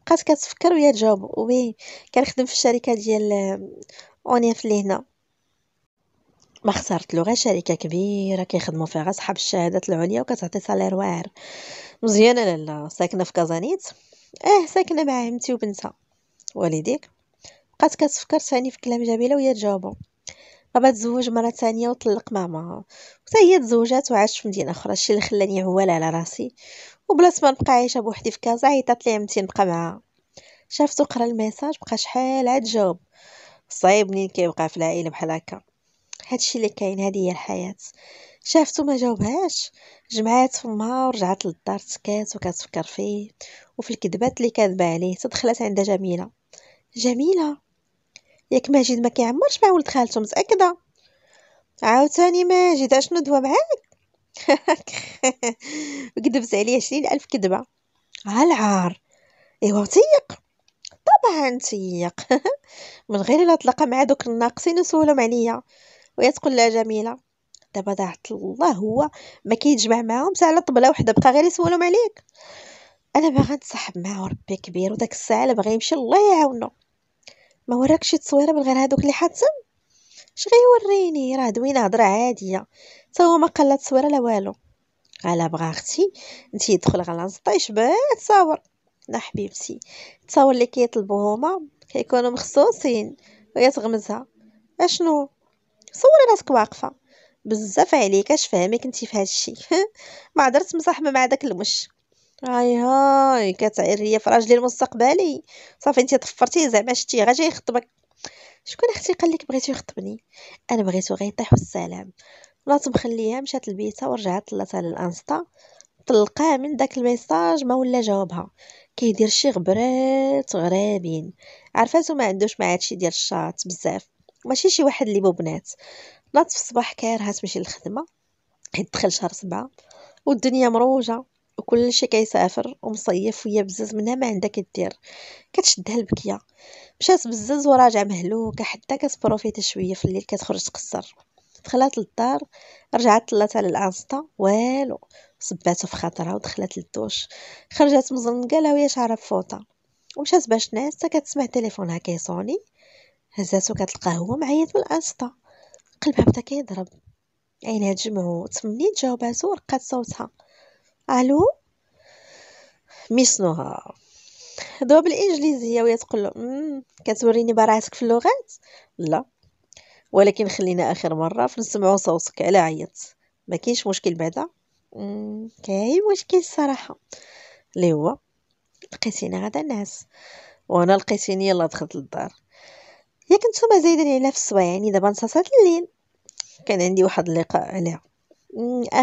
بقات كتفكر ويا تجاوب وي كنخدم في الشركه ديال آه، اونيف اللي هنا ما خسرت لغه شركه كبيره كيخدموا فيها غير صحاب الشهادات العليا وكتعطي سالير واعر مزيانه لالا ساكنه في كازانيت اه ساكنه مع عمتي وبنتها والديك بقات كتفكر ثاني في كلام جميله وهي تجاوبو بابا تزوج مره ثانيه وطلق ماما حتى هي تزوجات وعاشت في مدينه اخرى الشيء اللي خلاني عوال على راسي وبلاص ما نبقى عايشه بوحدي في كازا عيطات لي عمتي نبقى معاها شافتو قرا الميساج بقى شحال عاد جاوب صعيب منين كيوقع في العائله بحال هكا هادشي اللي كاين هادي هي الحياه شافتو ما جاوبهاش جمعات فمها ورجعت للدار سكات وكتفكر فيه وفي الكذبات اللي كذبه عليه تدخلت عند جميله جميله ياك ماجد ما كيعمرش مع ولد خالته متاكده عاوتاني ماجد اشنو دوا معاك كذبت عليه عشرين الف كذبه العار ايوا تيق طبعا تيق من غير الا تلقى مع دوك الناقصين وسولهم عليا ويا تقول لها جميله دابا ضاعت الله هو ما كيتجمع معاهم على طبله وحده بقى غير يسولهم عليك انا باغا نتصاحب معاه وربي كبير وداك الساعه بغا يمشي الله يعاونه ما وراكش تصويره من غير هادوك اللي حاتم اش غيوريني راه دوينه هضره عاديه حتى هو ما قال لا تصويره لا والو على بغا اختي انت يدخل على السطيش باه تصاور لا حبيبتي التصاور اللي كيطلبوا هما كيكونوا مخصوصين وهي تغمزها اشنو صوري راسك واقفه بزاف عليك اش فهمك انت في الشيء ما درت مصاحبه مع داك المش هاي هاي كتعير ليا في راجلي المستقبلي صافي انت طفرتيه زعما شتي غا جاي يخطبك شكون اختي قال لك بغيتو يخطبني انا بغيتو غير يطيح والسلام بلاصه مخليها مشات لبيتها ورجعت طلاتها للانستا طلقاه من داك الميساج ما ولا جاوبها كيدير شي غبرات غرابين عرفاتو ما عندوش مع هادشي ديال الشاط بزاف ماشي شي واحد اللي بوبنات ناض في الصباح كارهه تمشي للخدمه حيت دخل شهر سبعة والدنيا مروجه وكلشي كيسافر ومصيف ويا بزز منها ما عندها كدير كتشدها البكيه مشات بزز وراجع مهلوكه حتى كتبروفيتا شويه في الليل كتخرج تقصر دخلات للدار رجعت طلات على الانستا والو صباتو في خاطرها ودخلت للدوش خرجت مزنقه لا وهي شعرها بفوطه ومشات باش حتى كتسمع تليفونها كيصوني هزاتو كتلقاه هو معيط من الانستا قلبها بدا كيضرب عينها تجمعو تمنيت جاوباتو رقات صوتها الو ميس نهار هضروا بالانجليزيه وهي تقول له كتوريني براعتك في اللغات لا ولكن خلينا اخر مره فنسمعوا صوتك على عيط ما كاينش مشكل بعدا كاين مشكل الصراحه اللي هو لقيتيني غدا ناس وانا لقيتيني يلا دخلت للدار ياك نتوما زايدين على في السوايع يعني دابا نصاصات الليل كان عندي واحد اللقاء عليها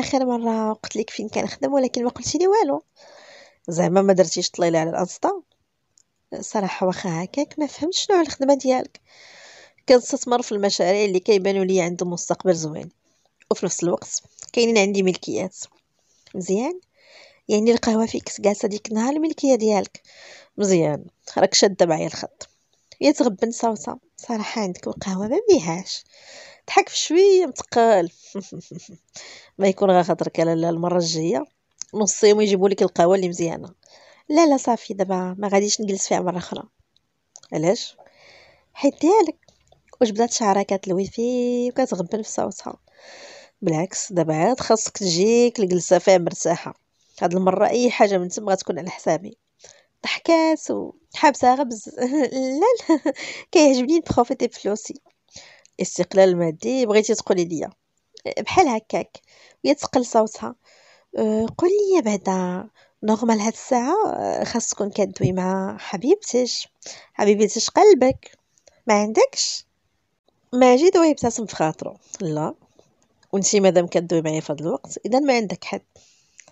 اخر مره قلت لك فين كنخدم ولكن ما قلتي لي والو زعما ما درتيش طليله على الانستا صراحه واخا هكاك ما فهمتش شنو الخدمه ديالك كنستثمر في المشاريع اللي كيبانوا لي عندهم مستقبل زوين وفي نفس الوقت كاينين عندي ملكيات مزيان يعني القهوه فيك جالسه ديك النهار الملكيه ديالك مزيان راك شاده معايا الخط يا تغبن صوصه صراحه عندك القهوة ما بيهاش ضحك شويه متقال ما يكون غير خاطرك لا المره الجايه نصيهم يجيبوا لك القهوه اللي مزيانه لا لا صافي دابا ما غاديش نجلس فيها مره اخرى علاش حيت ديالك واش بدات شعرها كتلوي فيه وكتغبن في صوتها بالعكس دابا عاد خاصك تجيك الجلسه فيها مرتاحه هاد المره اي حاجه من تم غتكون على حسابي ضحكات وحابسه غبز لا لا كيعجبني نبروفيتي بفلوسي الاستقلال المادي بغيتي تقولي ليا بحال هكاك وهي تقل صوتها أه قولي لي بعدا نورمال هاد الساعه أه، خاص تكون كدوي مع حبيبتك حبيبتك قلبك ما عندكش ماجد ويبتسم في خاطرو لا وانتي مادام كدوي معايا في هاد الوقت اذا ما عندك حد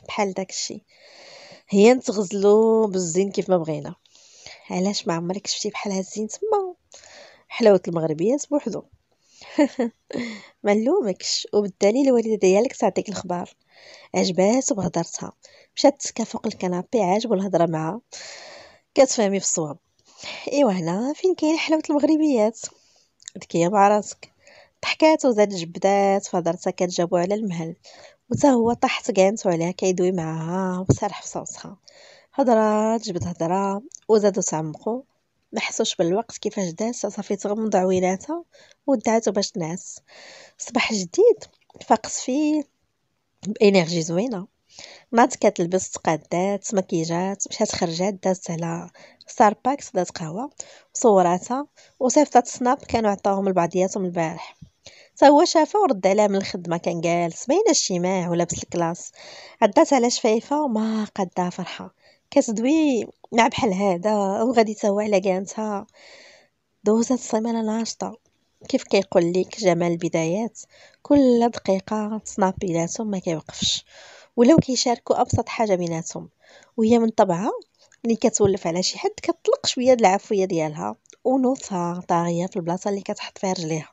بحال داكشي هي نتغزلو بالزين كيف ما بغينا علاش ما عمرك شفتي بحال هاد الزين تما حلاوه المغربيات بوحدو منلومكش وبالتالي الوالدة ديالك تعطيك الخبار عجبات بهضرتها مشات تسكى فوق الكنابي عاجبو الهضره معها كتفهمي في الصواب ايوا هنا فين كاين حلاوه المغربيات ذكيه مع راسك ضحكات وزاد جبدات فهضرتها كتجاوبو على المهل وتا هو طاحت كانتو عليها كيدوي معاها وسرح في صوتها هضرات جبد هضره وزادو تعمقو ما بالوقت كيفاش داز صافي تغمض عويناتها ودعاتو باش تنعس صباح جديد فاقت فيه بانرجي زوينه مات كتلبس تقادات مكيجات مشات خرجات دازت على ستارباكس دات قهوه صوراتها وصيفطات سناب كانوا عطاهم لبعضياتهم البارح تا هو شافها ورد عليها من الخدمه كان جالس بين الشماع ولابس الكلاس عدات على شفايفها وما قدها فرحه كتدوي مع بحال هذا وغادي تا هو على كانتها دوزت السيمانه ناشطه كيف كيقول لك جمال البدايات كل دقيقه تصنع بيناتهم ما كيوقفش ولاو كيشاركوا ابسط حاجه بيناتهم وهي من طبعها ملي كتولف على شي حد كتطلق شويه العفويه ديالها ونوثها طاغيه في البلاصه اللي كتحط فيها رجليها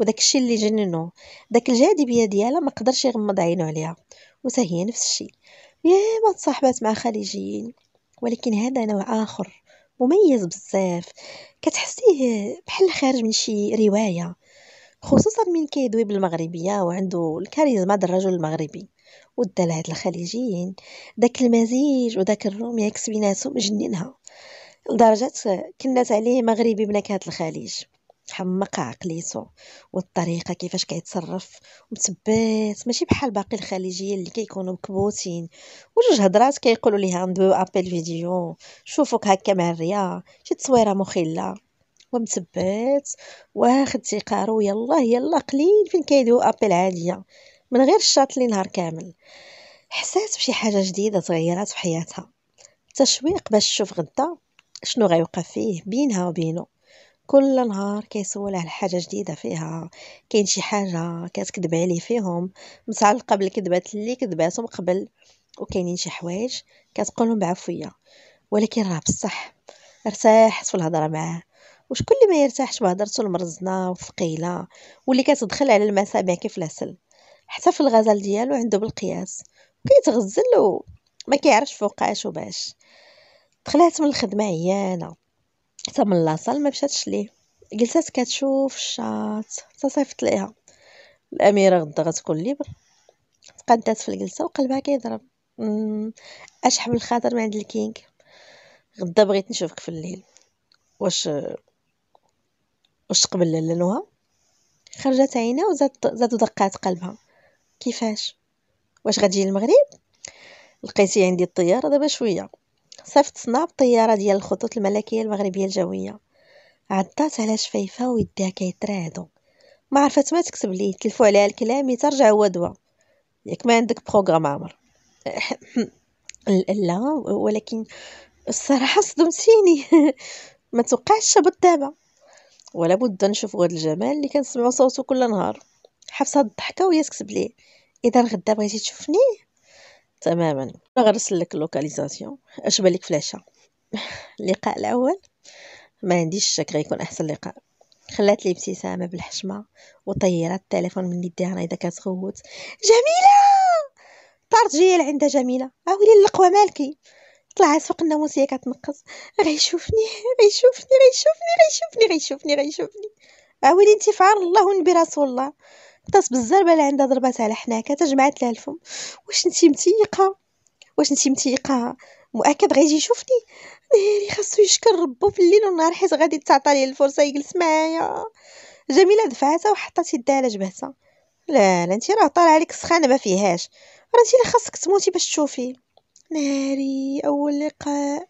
وداك الشيء اللي جننو داك الجاذبيه ديالها ما قدرش يغمض عينو عليها وتا هي نفس الشيء ياما تصاحبات مع خليجيين ولكن هذا نوع آخر مميز بزاف كتحسيه بحال خارج من شي رواية خصوصا من كيدوي بالمغربية وعنده الكاريزما ديال الرجل المغربي والدلع الخليجيين داك المزيج وداك الروميكس بيناتهم جننها لدرجة كنات عليه مغربي بنكهه الخليج تحمق عقليته والطريقة كيفاش كيتصرف ومثبات ماشي بحال باقي الخليجيين اللي كيكونوا مكبوتين وجوج هضرات كيقولوا ليها ندويو ابل فيديو شوفوك هكا معريا شي تصويره مخله ومثبت واخد تيقارو يلا يلا قليل فين كيدويو ابل عاديه من غير الشاط نهار كامل حسات بشي حاجه جديده تغيرات في حياتها تشويق باش تشوف غدا شنو غيوقع فيه بينها وبينه كل نهار كيسول على حاجة جديدة فيها كاين شي حاجة كتكذب عليه فيهم متعلقة بالكذبات اللي كذباتهم قبل وكاينين شي حوايج كتقولهم بعفوية ولكن راه بصح ارتاحت في الهضره معاه وشكون اللي ما يرتاحش بهضرته المرزنه والثقيله واللي كتدخل على المسامع كيف العسل حتى في الغزل ديالو عنده بالقياس كيتغزل وما كيعرفش فوقاش وباش دخلات من الخدمه عيانه حتى من لاصال ما مشاتش ليه جلسات كتشوف الشات حتى صيفط ليها الاميره غدا غتكون ليبر تقدات في الجلسه وقلبها كيضرب اشحب الخاطر من عند الكينغ غدا بغيت نشوفك في الليل واش واش تقبل لنوها خرجت عينها وزاد زادو دقات قلبها كيفاش واش غتجي المغرب لقيتي عندي الطياره دابا شويه صيفطتنا طيارة ديال الخطوط الملكية المغربية الجوية، عطات على شفايفها ويديها كيترعدو، ما عرفت ما تكتب ليه تلفو عليها الكلام يترجع هو دوا، ياك ما عندك بروغرام عامر لا ولكن الصراحة صدمتيني ما توقعش شبط دابا ولا بد نشوفو هاد الجمال اللي كنسمعو صوتو كل نهار حفصة الضحكة وهي تكتب ليه اذا غدا بغيتي تشوفني تماما باغا لك اللوكاليزاسيون اش بالك فلاشة اللقاء الاول ما عنديش الشك غيكون احسن لقاء خلات لي ابتسامه بالحشمه وطيرت التليفون من يديها نايضه كتغوت جميله طرجيل لعندها جميله اويلي اللقوه مالكي طلعت فوق الناموسيه كتنقص غيشوفني غيشوفني غيشوفني غيشوفني غيشوفني غيشوفني اويلي انت الله ونبي رسول الله طات بالزربه اللي عندها ضربات على حناكه تجمعت لها الفم واش نتي متيقه واش نتي متيقه مؤكد غيجي يشوفني ناري خاصو يشكر ربو في الليل والنهار حيت غادي تعطى ليه الفرصه يجلس معايا جميله دفعتها وحطات يدها على جبهتها لا لا انت راه طالع عليك السخانه ما فيهاش راه انت اللي خاصك تموتي باش تشوفيه ناري أول لقاء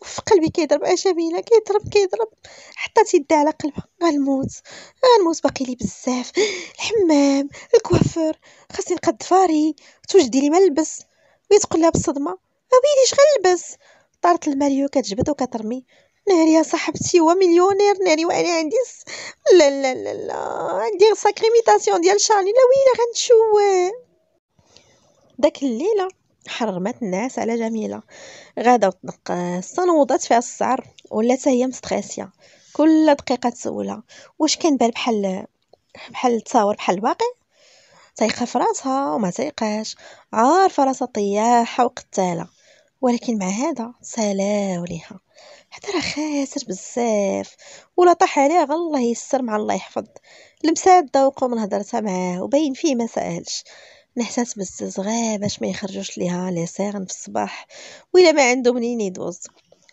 وفي قلبي كيضرب جميله كيضرب كيضرب حطات يدها على قلبها غنموت غنموت باقي لي بزاف الحمام الكوافر خاصني نقد فاري توجدي لي ملبس ويتقول لها بالصدمه اويلي اش غنلبس طارت الماريو كتجبد وكترمي ناري يا صاحبتي هو مليونير ناري وانا عندي س... لا لا لا لا عندي ساكريميتاسيون ديال شاني لا ويلا غنتشوه داك الليله حرمت النعاس على جميله غاده وتنقص تنوضات فيها الصعر ولات هي مستخاسية كل دقيقه تسولها واش بال بحال بحال التصاور بحال الواقع تايقه راسها وما تايقاش عارفه راسها طياحه وقتاله ولكن مع هذا سلاو ليها حتى راه خاسر بزاف ولا طاح عليها غير الله يسر مع الله يحفظ لمسات ذوقه من هضرتها معاه وباين فيه ما سالش نحتاس بالصغار باش ما يخرجوش ليها لي سيغن في الصباح وإلا ما عنده منين يدوز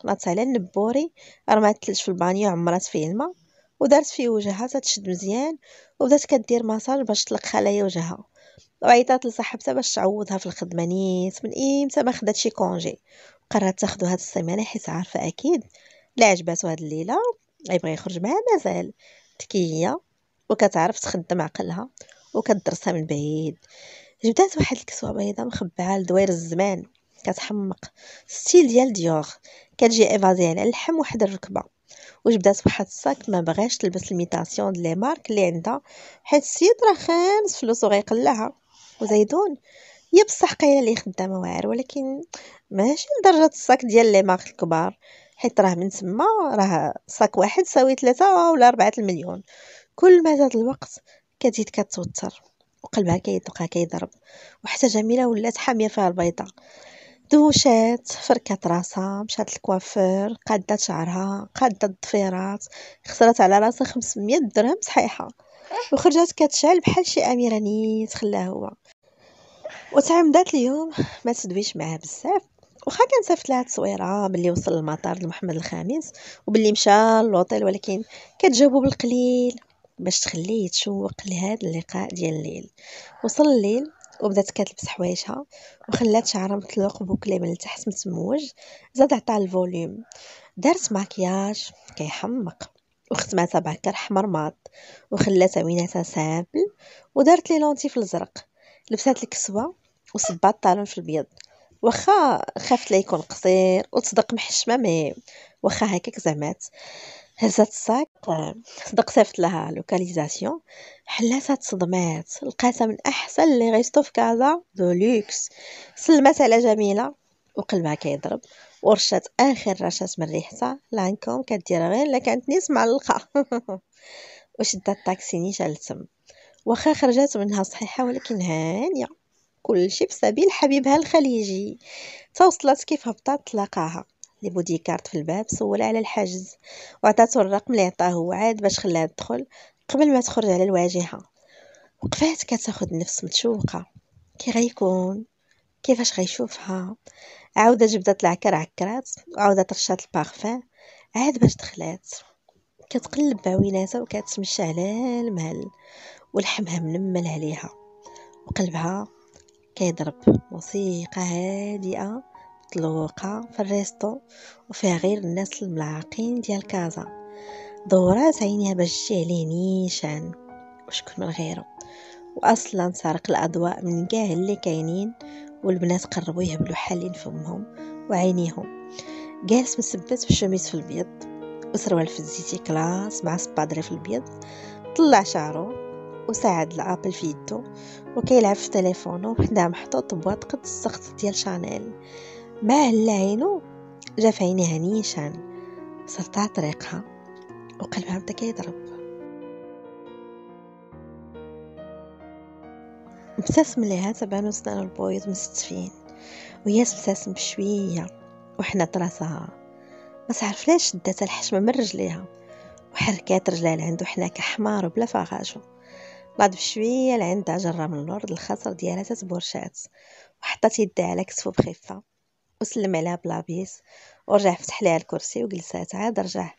نات على النبوري رمات الثلج في البانيو عمرات فيه الماء ودارت فيه وجهها تتشد مزيان وبدات كدير مساج باش تطلق خلايا وجهها وعيطات لصاحبتها باش تعوضها في الخدمه نيت من امتى ما خدات شي كونجي قررت تاخدو هاد السيمانه حيت عارفه اكيد لا عجباتو هاد الليله يبغي يخرج معها مازال تكيه وكتعرف تخدم عقلها وكدرسها من بعيد جبدات واحد الكسوة بيضة مخبعة لدوير الزمان كتحمق ستيل ديال ديور كتجي ايفازي على اللحم واحد الركبة وجبدات واحد الصاك ما بغاش تلبس ليميتاسيون لي مارك اللي عندها حيت السيد راه خامس فلوس غيقلعها وزيدون هي بصح قايله لي خدامه واعر ولكن ماشي لدرجه الصاك ديال لي مارك الكبار حيت راه من تما راه صاك واحد ساوي ثلاثة ولا أربعة المليون كل ما زاد الوقت كتزيد كتوتر وقلبها كيدق كيضرب وحتى جميلة ولات حامية فيها البيضة دوشات فركات راسها مشات الكوافير قادات شعرها قادت الضفيرات خسرات على راسها 500 درهم صحيحه وخرجت كتشعل بحال شي اميره نيت خلاها هو وتعمدات اليوم ما تدويش معها بزاف واخا كان صيفط لها تصويره ملي وصل المطار لمحمد الخامس وباللي مشى للوطيل ولكن كتجاوبو بالقليل باش تخليه يتشوق لهذا اللقاء ديال الليل وصل الليل وبدات كتلبس حوايجها وخلات شعرها مطلق بوكلي من التحت متموج زاد عطاها الفوليوم دارت ماكياج كيحمق وختماتها بعكر حمر مات وخلاتها ويناتها سامبل ودارت لي لونتي في الزرق لبسات الكسوه وصبات طالون في البيض واخا خافت لا يكون قصير وتصدق محشمه مي واخا هكاك زعمات هزات الصاك صدق صيفط لها لوكاليزاسيون حلاتها تصدمات لقاتها من احسن لي ريستو في كازا دو لوكس سلمات على جميله وقلبها كيضرب ورشات اخر رشات من ريحتها لانكوم كدير غير الا كانت نيس معلقه وشدات الطاكسي نيشان لتم واخا خرجات منها صحيحه ولكن هانيه كلشي سبيل حبيبها الخليجي توصلت كيف هبطات تلاقاها لبوديكارت في الباب سول على الحجز وعطاتو الرقم اللي عطاه هو عاد باش خلاها تدخل قبل ما تخرج على الواجهه وقفات كتاخد نفس متشوقه كي غيكون كيفاش غيشوفها عاودة جبدت العكر عكرات وعاودة ترشات البارفان عاد باش دخلات كتقلب بعويناتها وكتمشى على المهل ولحمها منمل عليها وقلبها كيضرب موسيقى هادئة مطلوقة في الريستو وفيها غير الناس الملاعقين ديال كازا دورات عينيها باش تجي عليه نيشان وشكون من غيره واصلا سرق الاضواء من كاع اللي كاينين والبنات قربوا يهبلوا حالين فمهم وعينيهم جالس مسبت في الشميس في البيض وسروال في الزيتي كلاس مع سبادري في البيض طلع شعره وساعد الابل في يدو وكيلعب في تليفونه وحدا محطوط بواطقة قد السخط ديال شانيل ما هلا عينو جا في عينيها نيشان سلطع طريقها وقلبها بدا كيضرب ابتسم ليها تبانو سنانو البويض مستفين وهي تبتسم بشويه وحنا راسها ما تعرف ليش شداتها الحشمه من رجليها وحركات رجلها لعندو حنا كحمار وبلا فغاجو بعد بشويه لعندها جره من الورد الخصر ديالها تتبرشات وحطت يدها على كتفو بخفه وسلم عليها بلابيس ورجع فتح ليها الكرسي وجلسات عاد رجع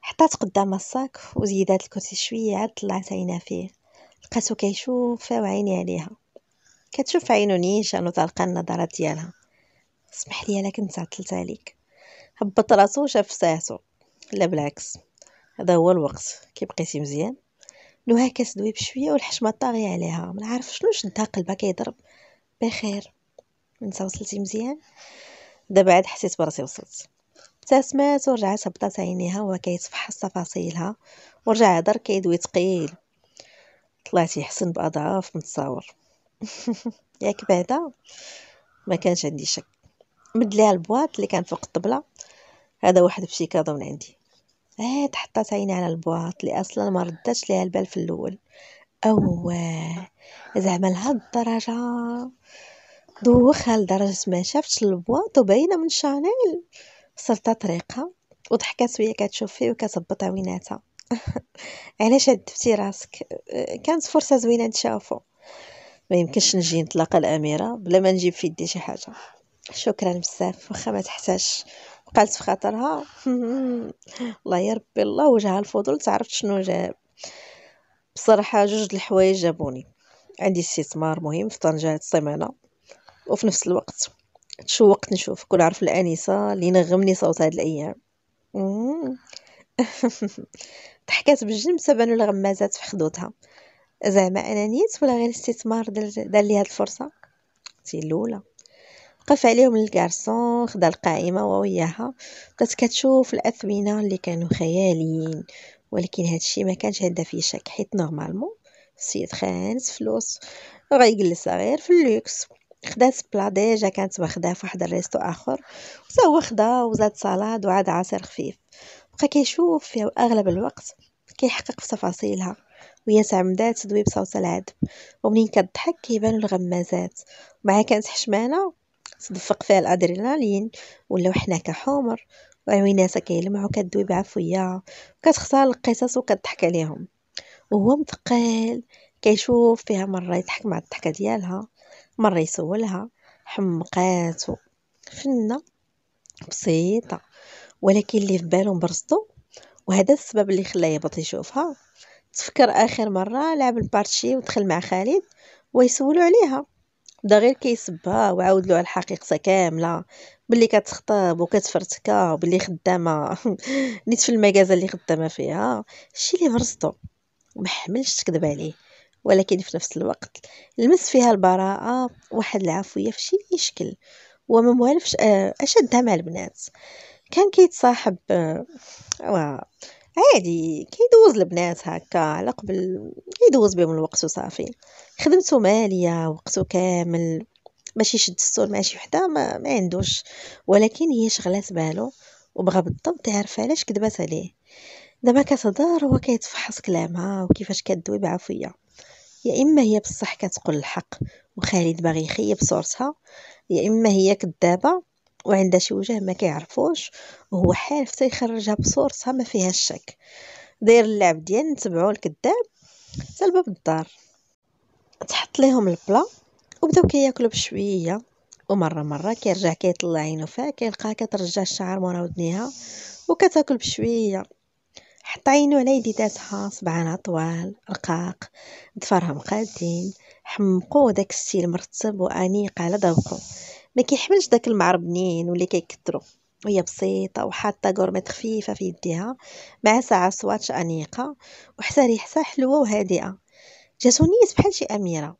حطات قدام الصاك وزيدات الكرسي شويه عاد طلعت عينها فيه لقاتو كيشوف وعيني عليها كتشوف عينو نيشان وطلقا النظرات ديالها اسمح لي لكن تعطلت عليك هبط راسو وشاف ساعتو لا بالعكس هذا هو الوقت كيبقيتي مزيان نهى كتدوي بشويه والحشمه طاغيه عليها ما عارف شنو شدها قلبها كيضرب بخير انت وصلتي مزيان دابا عاد حسيت براسي وصلت ابتسمات ورجعت هبطات عينيها وهو كيتفحص تفاصيلها ورجع هضر كيدوي تقيل طلعتي حسن باضعاف من التصاور ياك بعدا ما كانش عندي شك مد ليها البواط اللي كان فوق الطبله هذا واحد بشي كادو من عندي عاد حطات عيني على البواط اللي اصلا ما ردتش ليها البال في الاول اوه زعما لهاد الدرجه دوخها لدرجة ما شافتش البواط وباينة من شانيل صرت طريقها وضحكات وهي كتشوف فيه وكتهبط عويناتها علاش هدفتي راسك كانت فرصه زوينه نشافو ما يمكنش نجي نتلاقى الاميره بلا ما نجيب في يدي شي حاجه شكرا بزاف واخا ما تحتاج وقالت في خاطرها الله يربي الله وجهها الفضول تعرف شنو جاب بصراحه جوج د الحوايج جابوني عندي استثمار مهم في طنجة هاد السيمانه وفي نفس الوقت تشوقت نشوفك ونعرف الانسه اللي نغمني صوت هاد الايام ضحكات بالجنب بسبب الغمازات في خدودها زعما انا نيت ولا غير استثمار دار لي هاد الفرصه تي الاولى وقف عليهم الكارسون خدا القائمه وياها بدات كتشوف الاثمنه اللي كانوا خياليين ولكن هادشي ما كانش هدا فيه شك حيت نورمالمون السيد خانس فلوس وغيجلسها غير في اللوكس خدات سبلا ديجا كانت واخداه فواحد الريستو اخر وساو هو خدا وزاد سلطه وعاد عصير خفيف بقى كيشوف فيها اغلب الوقت كيحقق في تفاصيلها وهي تعمدات تدوي بصوت العذب ومنين كتضحك كيبانوا الغمازات ومعها كانت حشمانه تدفق فيها الادرينالين ولاو حناكه كحمر وعويناتها كيلمعو كدوي بعفويه وكتختار القصص وكتضحك عليهم وهو مثقل كيشوف فيها مره يضحك مع الضحكه ديالها مرة يسولها حمقاتو فنة بسيطة ولكن اللي في بالو برصدو وهذا السبب اللي خلاه يهبط يشوفها تفكر آخر مرة لعب البارتشي ودخل مع خالد ويسولو عليها بدا غير كيسبها وعاود له على الحقيقه كامله باللي كتخطب وكتفرتكا وباللي خدامه نيت في المجازه اللي خدامه فيها الشيء اللي برصتو محملش حملش تكذب عليه ولكن في نفس الوقت لمس فيها البراءة واحد العفوية في شي شكل وما موالفش آه، أشدها مع البنات كان كيتصاحب آه، عادي كيدوز البنات هكا على قبل كيدوز بهم الوقت وصافي خدمته مالية وقته كامل باش يشد السور مع شي وحده ما, ما عندوش ولكن هي شغلات بالو وبغى بالضبط يعرف علاش كذبات عليه دابا كتهضر هو كيتفحص كلامها وكيفاش كدوي بعفويه يا اما هي بصح كتقول الحق وخالد باغي يخيب صورتها يا اما هي كذابه وعندها شي وجه ما كيعرفوش وهو حالف يخرجها بصورتها ما فيها الشك داير اللعب ديال نتبعو الكذاب لباب الدار تحط ليهم البلا وبداو كياكلوا بشويه ومره مره كيرجع كيطلع عينو فيها كيلقاها كترجع الشعر مورا ودنيها وكتاكل بشويه حتى عينو على يديداتها صبعان طوال رقاق ظفرها مقادين حمقو داك السيل مرتب وانيق على ذوقو ما كيحملش داك المعربنين واللي كيكثروا وهي بسيطة وحاطة غورميت خفيفة في يديها مع ساعة سواتش أنيقة وحتى ريحتها حلوة وهادئة جاتوني بحال شي أميرة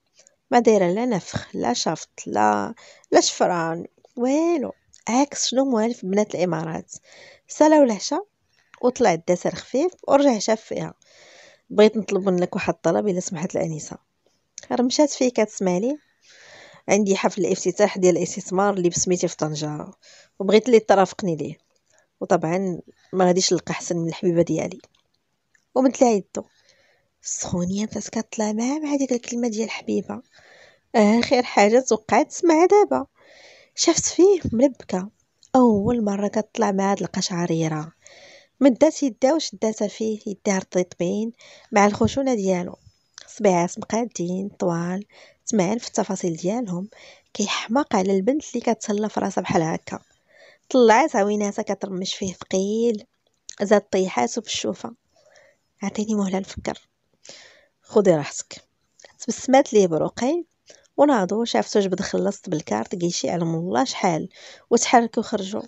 ما دايرة لا نفخ لا شفط لا لا شفران والو عكس شنو موالف بنات الإمارات السلا والعشاء وطلع الدسر خفيف ورجع شاف فيها بغيت نطلب منك واحد الطلب الا سمحت الانسه رمشات فيه كتسمع لي عندي حفل الافتتاح ديال الاستثمار اللي بسميتي في طنجه وبغيت اللي ترافقني ليه وطبعا ما غاديش نلقى احسن من الحبيبه ديالي ومن يدو السخونيه بدات كطلع معاه مع ديك الكلمه ديال الحبيبه اخر آه، حاجه توقعت سمعها دابا شفت فيه ملبكه اول مره كطلع مع هاد القشعريره مدات يدا وشداتها فيه يديها رطيطبين مع الخشونة ديالو صبيعات مقادين طوال تمعن في التفاصيل ديالهم كيحماق على البنت اللي كتهلا في راسها بحال هكا طلعات عويناتها كترمش فيه ثقيل زاد طيحاتو بالشوفة عطيني مهلة نفكر خدي راحتك تبسمات ليه بروقين وناضو شافتو جبد خلصت بالكارت كيشي على الله شحال وتحركو خرجوا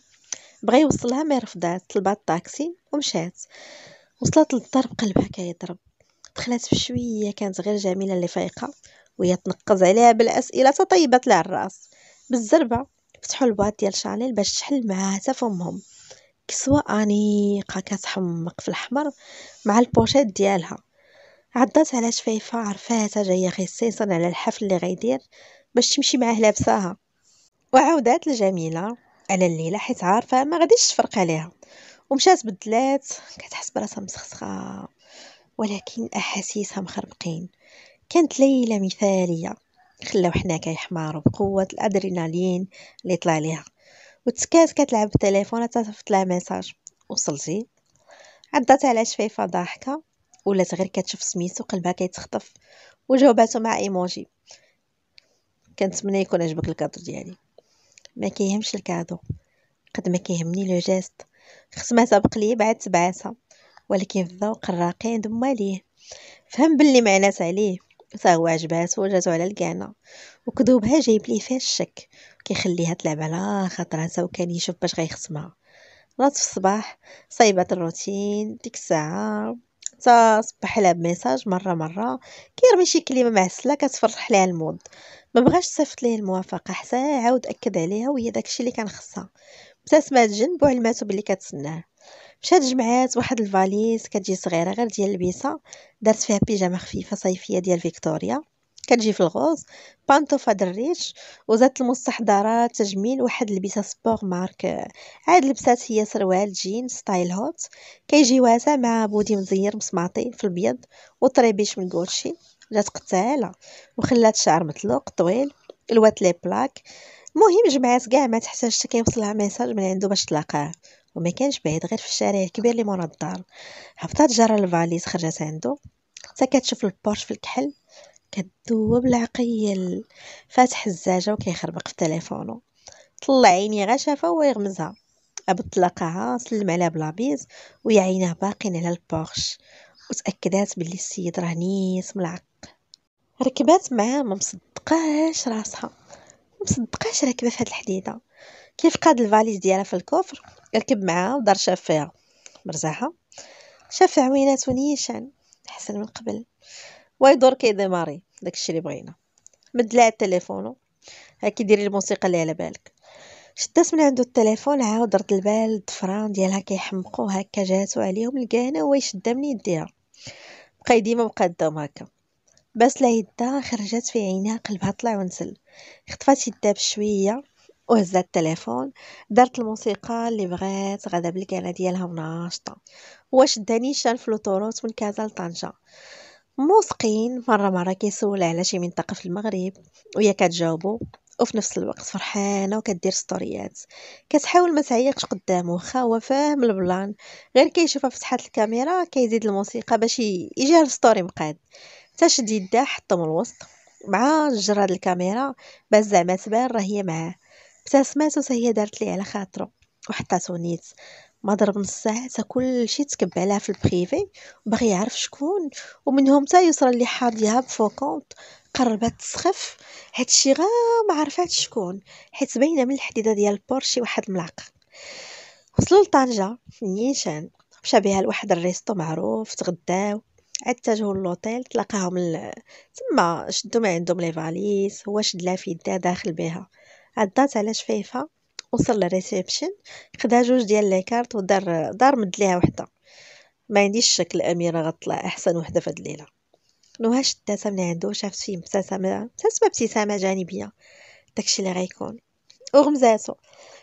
بغا يوصلها ما رفضات طلبات الطاكسي ومشات وصلت للدار بقلبها كيضرب دخلت بشويه كانت غير جميله اللي فايقه وهي تنقز عليها بالاسئله تطيبت لها الراس بالزربه فتحوا البواط ديال شانيل باش تحل معاها حتى فمهم كسوة أنيقة كتحمق في الحمر مع البوشات ديالها عضات على شفايفة عرفاتها جاية خصيصا على الحفل اللي غيدير باش تمشي معاه لابساها وعاودات الجميلة انا الليله حيت عارفه ما غاديش تفرق عليها ومشات بدلات كتحس براسها مسخسخه ولكن احاسيسها مخربقين كانت ليله مثاليه خلاو حنا كيحمارو بقوه الادرينالين اللي طلع ليها وتسكات كتلعب بالتليفون حتى تصيفط لها ميساج وصلتي عدات على شفيفه ضاحكه ولات غير كتشوف سميتو قلبها كيتخطف وجاوباتو مع ايموجي كنتمنى يكون عجبك الكادر ديالي ما كيهمش الكادو قد ما كيهمني لو جيست ما سابق ليه بعد سبعاسه ولكن الذوق الراقي عند ليه فهم باللي معنات عليه تا هو عجباتو وجاتو على الكانه وكذوبها جايب ليه فيها الشك كيخليها تلعب على خاطرها وكان يشوف باش غيخصمها رات في الصباح صايبات الروتين ديك الساعه تا صبح لها بميساج مره مره كيرمي شي كلمه معسله كتفرح ليها المود ما بغاش تصيفط ليه الموافقه حتى عاود اكد عليها وهي داكشي اللي كان خصها ابتسمات جنب وعلماتو بلي كتسناه مشات جمعات واحد الفاليز كتجي صغيره غير ديال اللبيسه دارت فيها بيجامه خفيفه صيفيه ديال فيكتوريا كتجي في الغوز بانطوفا دريش وزادت المستحضرات تجميل واحد لبسه سبور مارك عاد لبسات هي سروال جين ستايل هوت كيجي واسع مع بودي مزير مسماطي في البيض وطريبيش من جوتشي جات قتالة وخلات شعر مطلوق طويل لوات لي بلاك المهم جمعات كاع ما تحتاج حتى كيوصلها ميساج من عنده باش تلاقاه وما كانش بعيد غير في الشارع الكبير اللي مورا الدار هبطات جاره الفاليز خرجت عنده حتى كتشوف البورش في الكحل كتذوب العقيل فاتح الزاجة وكيخربق في تليفونه طلع عيني غا شافها وهو يغمزها ابو تلاقاها سلم عليها بلابيز ويا عيناه باقين على البورش وتاكدات بلي السيد راه نيت ملعق ركبات معاه ما مصدقاش راسها ما مصدقاش راكبه في الحديده كيف قاد الفاليز ديالها في الكوفر ركب معاه ودار شاف فيها مرزاها شاف عوينات ونيشان احسن من قبل ويدور كيديماري داكشي اللي بغينا مد لها التليفون ها كيديري الموسيقى اللي على بالك شدات من عنده التليفون عاود رد البال الدفران ديالها كيحمقو هكا جاتو عليهم لقانا هو يشدها من يديها بقى ديما مقدم هكا بس ليدها خرجت في عينيها قلبها طلع ونزل خطفات يدها بشوية وهزات التليفون دارت الموسيقى اللي بغات غدا بالكالا ديالها وناشطة واش دانيشان في لوطوروت من كازا لطنجة موسقين مرة مرة كيسول على شي منطقة في المغرب وهي كتجاوبو وفي نفس الوقت فرحانه وكدير ستوريات كتحاول ما تعيقش قدامه واخا هو فاهم البلان غير كيشوفها فتحات الكاميرا كيزيد الموسيقى باش يجي الستوري مقاد تشد يده حطو من الوسط مع جراد الكاميرا باش زعما تبان راه هي معاه ابتسمات وتا هي دارت ليه على خاطرو وحطاتو نيت ما ضرب نص ساعه تا كلشي تكب عليها في البريفي باغي يعرف شكون ومنهم تا يسرى اللي حاضيها بفوكونت قربت تسخف هاد غا ما عرفات شكون حيت باينه من الحديده ديال البورشي واحد ملاق وصلوا لطنجه نيشان مشى بها لواحد الريستو معروف تغداو عاد اتجهوا للوطيل تلاقاهم ال... تما شدو ما عندهم لي فاليس هو شد لافيدا داخل بها عضات على شفيفه وصل للريسبشن خدا جوج ديال لي كارت ودار دار مد ليها وحده ما عنديش شك الاميره غطلع احسن وحده فهاد الليله نوها شداتها من عندو شافت فيه ابتسامه ابتسامه ابتسامه جانبيه داكشي اللي غيكون وغمزاتو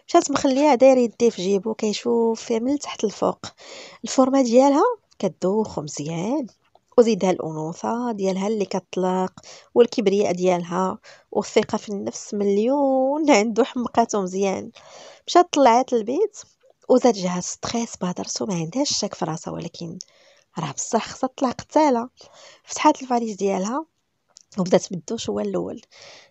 مشات مخليها داير يديه في جيبو كيشوف من تحت الفوق الفورمه ديالها كدوخو مزيان وزيدها الأنوثة ديالها اللي كطلق والكبرياء ديالها والثقة في النفس مليون عنده حمقاتو مزيان مشات طلعات البيت وزاد جها ستريس بهضرتو ما عندهاش شك في راسها ولكن راه بصح خصها تطلع قتالة فتحات الفاليز ديالها وبدات بالدوش هو الاول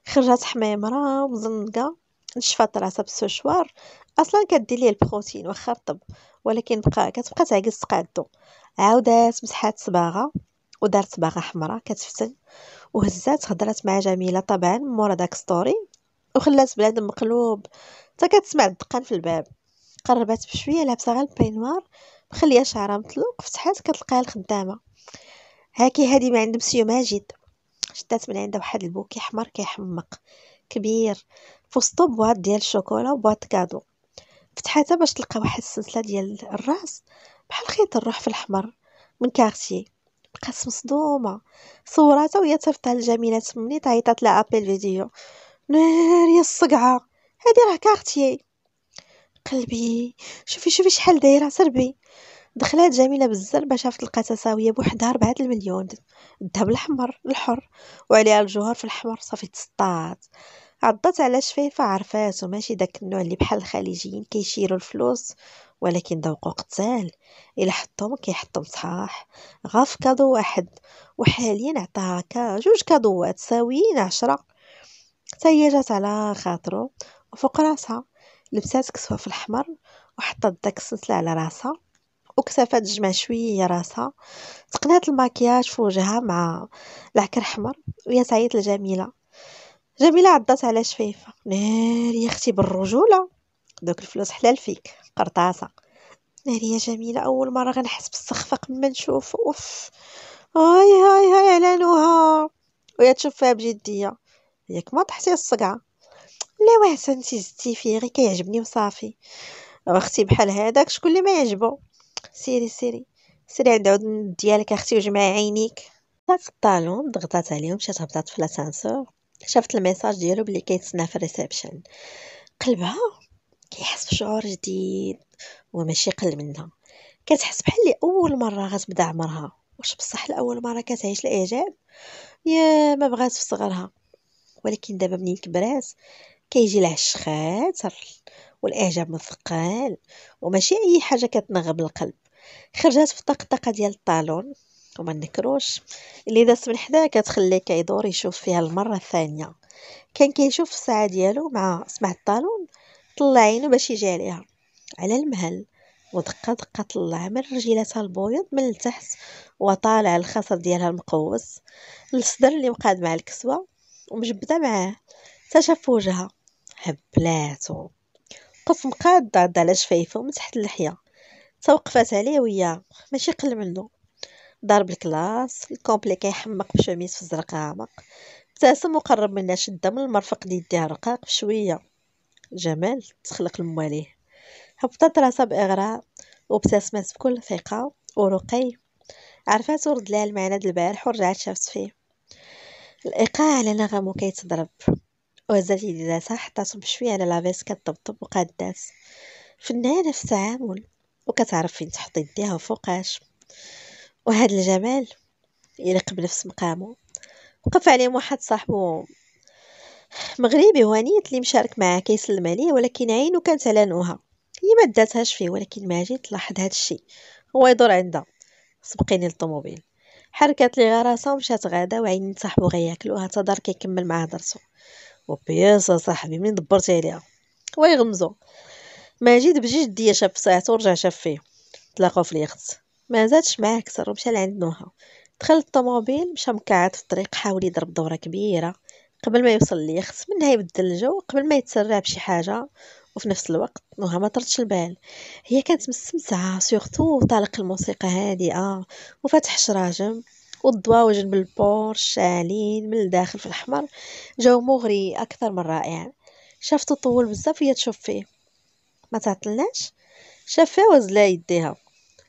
خرجت حميمره ومزنقه نشفات راسها بالسوشوار اصلا كدير ليه البروتين واخا رطب ولكن بقى كتبقى تعكس قادو عاودات مسحات صباغه ودارت باغا حمراء كتفتن وهزات هضرات مع جميله طبعا مورا داك ستوري وخلات بنادم مقلوب حتى كتسمع الدقان في الباب قربات بشويه لابسه غير البينوار مخليه شعرها مطلوق فتحات كتلقاها الخدامه هاكي هادي ما عند مسيو ماجد شدات من عندها واحد البوكي حمر كيحمق كبير فوسطو بواط ديال الشوكولا وبواط كادو فتحاتها باش تلقى واحد السلسله ديال الراس بحال خيط الروح في الحمر من كارتيه بقات مصدومة صوراتها وهي ترفدها الجميلة تمني تعيطات لها ابل فيديو يا الصقعة هادي راه كارتيي قلبي شوفي شوفي شحال دايره سربي دخلات جميلة بالزربة شافت لقاتها ساوية بوحدها ربعة المليون الذهب الأحمر الحر وعليها الجوهر في الحمر صافي تسطات عضات على شفيفة عرفاتو ماشي داك النوع اللي بحال الخليجيين كيشيروا الفلوس ولكن ذوقو قتال الا حطهم كيحطهم صحاح غا في كادو واحد وحاليا عطاها هكا جوج كادوات ساويين عشرة حتى هي جات على خاطرو وفوق راسها لبسات كسوة في الاحمر وحطت داك السلسله على راسها وكسفات جمع شويه راسها تقنات الماكياج في وجهها مع العكر حمر ويا سعيد الجميلة جميله عضات على شفيفه ناري يا اختي بالرجوله دوك الفلوس حلال فيك قرطاسه نارية جميلة أول مرة غنحس بالسخفة قبل ما نشوف أوف هاي هاي هاي على ويا تشوف فيها بجدية ياك ما طحتي الصقعة لا واه سنتي زدتي فيه غير كيعجبني وصافي اختي بحال هذاك شكون اللي ما يعجبو سيري سيري سيري عند عود ديالك اختي وجمعي عينيك طلعت الطالون ضغطات عليه ومشات هبطات في لاسانسور شافت الميساج ديالو بلي كيتسنى في الريسبشن قلبها كيحس بشعور جديد وماشي قل منها كتحس بحال اللي اول مره غتبدا عمرها واش بصح لاول مره كتعيش الاعجاب يا ما بغات في صغرها ولكن دابا منين كبرات كيجي العشق خاطر والاعجاب مثقال وماشي اي حاجه كتنغب القلب خرجات في الطقطقه ديال الطالون وما نكروش اللي دازت من حداها كتخليه كيدور يشوف فيها المره الثانيه كان كيشوف الساعه ديالو مع سمع الطالون طلع عينو باش يجي عليها على المهل ودقة دقة طلع من رجيلاتها البويض من التحت وطالع الخصر ديالها المقوس الصدر اللي مقاد مع الكسوة ومجبدة معاه تشاف وجهها هبلاتو قف مقاد ضعد على شفايفه من تحت اللحية توقفات عليه وياه ماشي قل منه ضرب الكلاس الكومبلي كيحمق بشميس في الزرق عمق ابتسم وقرب منها شدة من المرفق ديال يديها رقاق بشوية جمال تخلق المواليه هبطت راسها بإغراء وابتسمت بكل ثقة ورقي عرفات ورد لها المعنى البارح ورجعت شافت فيه الإيقاع على نغمو كيتضرب وهزات يديداتها حطاتهم بشوية على لافيس كتطبطب وقادات في النهاية في التعامل وكتعرف فين تحط يديها وفوقاش وهذا الجمال يلقب بنفس مقامه وقف عليهم واحد صاحبو مغربي هوانيت اللي مشارك معاه كيسلم عليه ولكن عينو كانت على نوها هي ما داتهاش فيه ولكن ماجد لاحظ هذا الشيء هو يدور عندها سبقيني للطوموبيل حركات لي راسها ومشات غادا وعين صاحبو غياكلوها تا دار كيكمل مع هضرتو وبياسه صاحبي من دبرت عليها هو يغمزو ماجد بجديه شاف ساعته ورجع شاف فيه تلاقاو في اليخت ما زادش معاه كثر ومشى لعند نوها دخل الطوموبيل مشى مكعد في الطريق حاول يضرب دورة كبيرة قبل ما يوصل خص منها يبدل الجو قبل ما يتسرع بشي حاجه وفي نفس الوقت نوها ما طرتش البال هي كانت مستمتعه سورتو طالق الموسيقى هادئه وفاتح الشراجم والضوا وجنب البورش شالين من الداخل في الاحمر جو مغري اكثر من رائع شافتو طول بزاف هي تشوف فيه ما تعطلناش شاف فيها وزلا يديها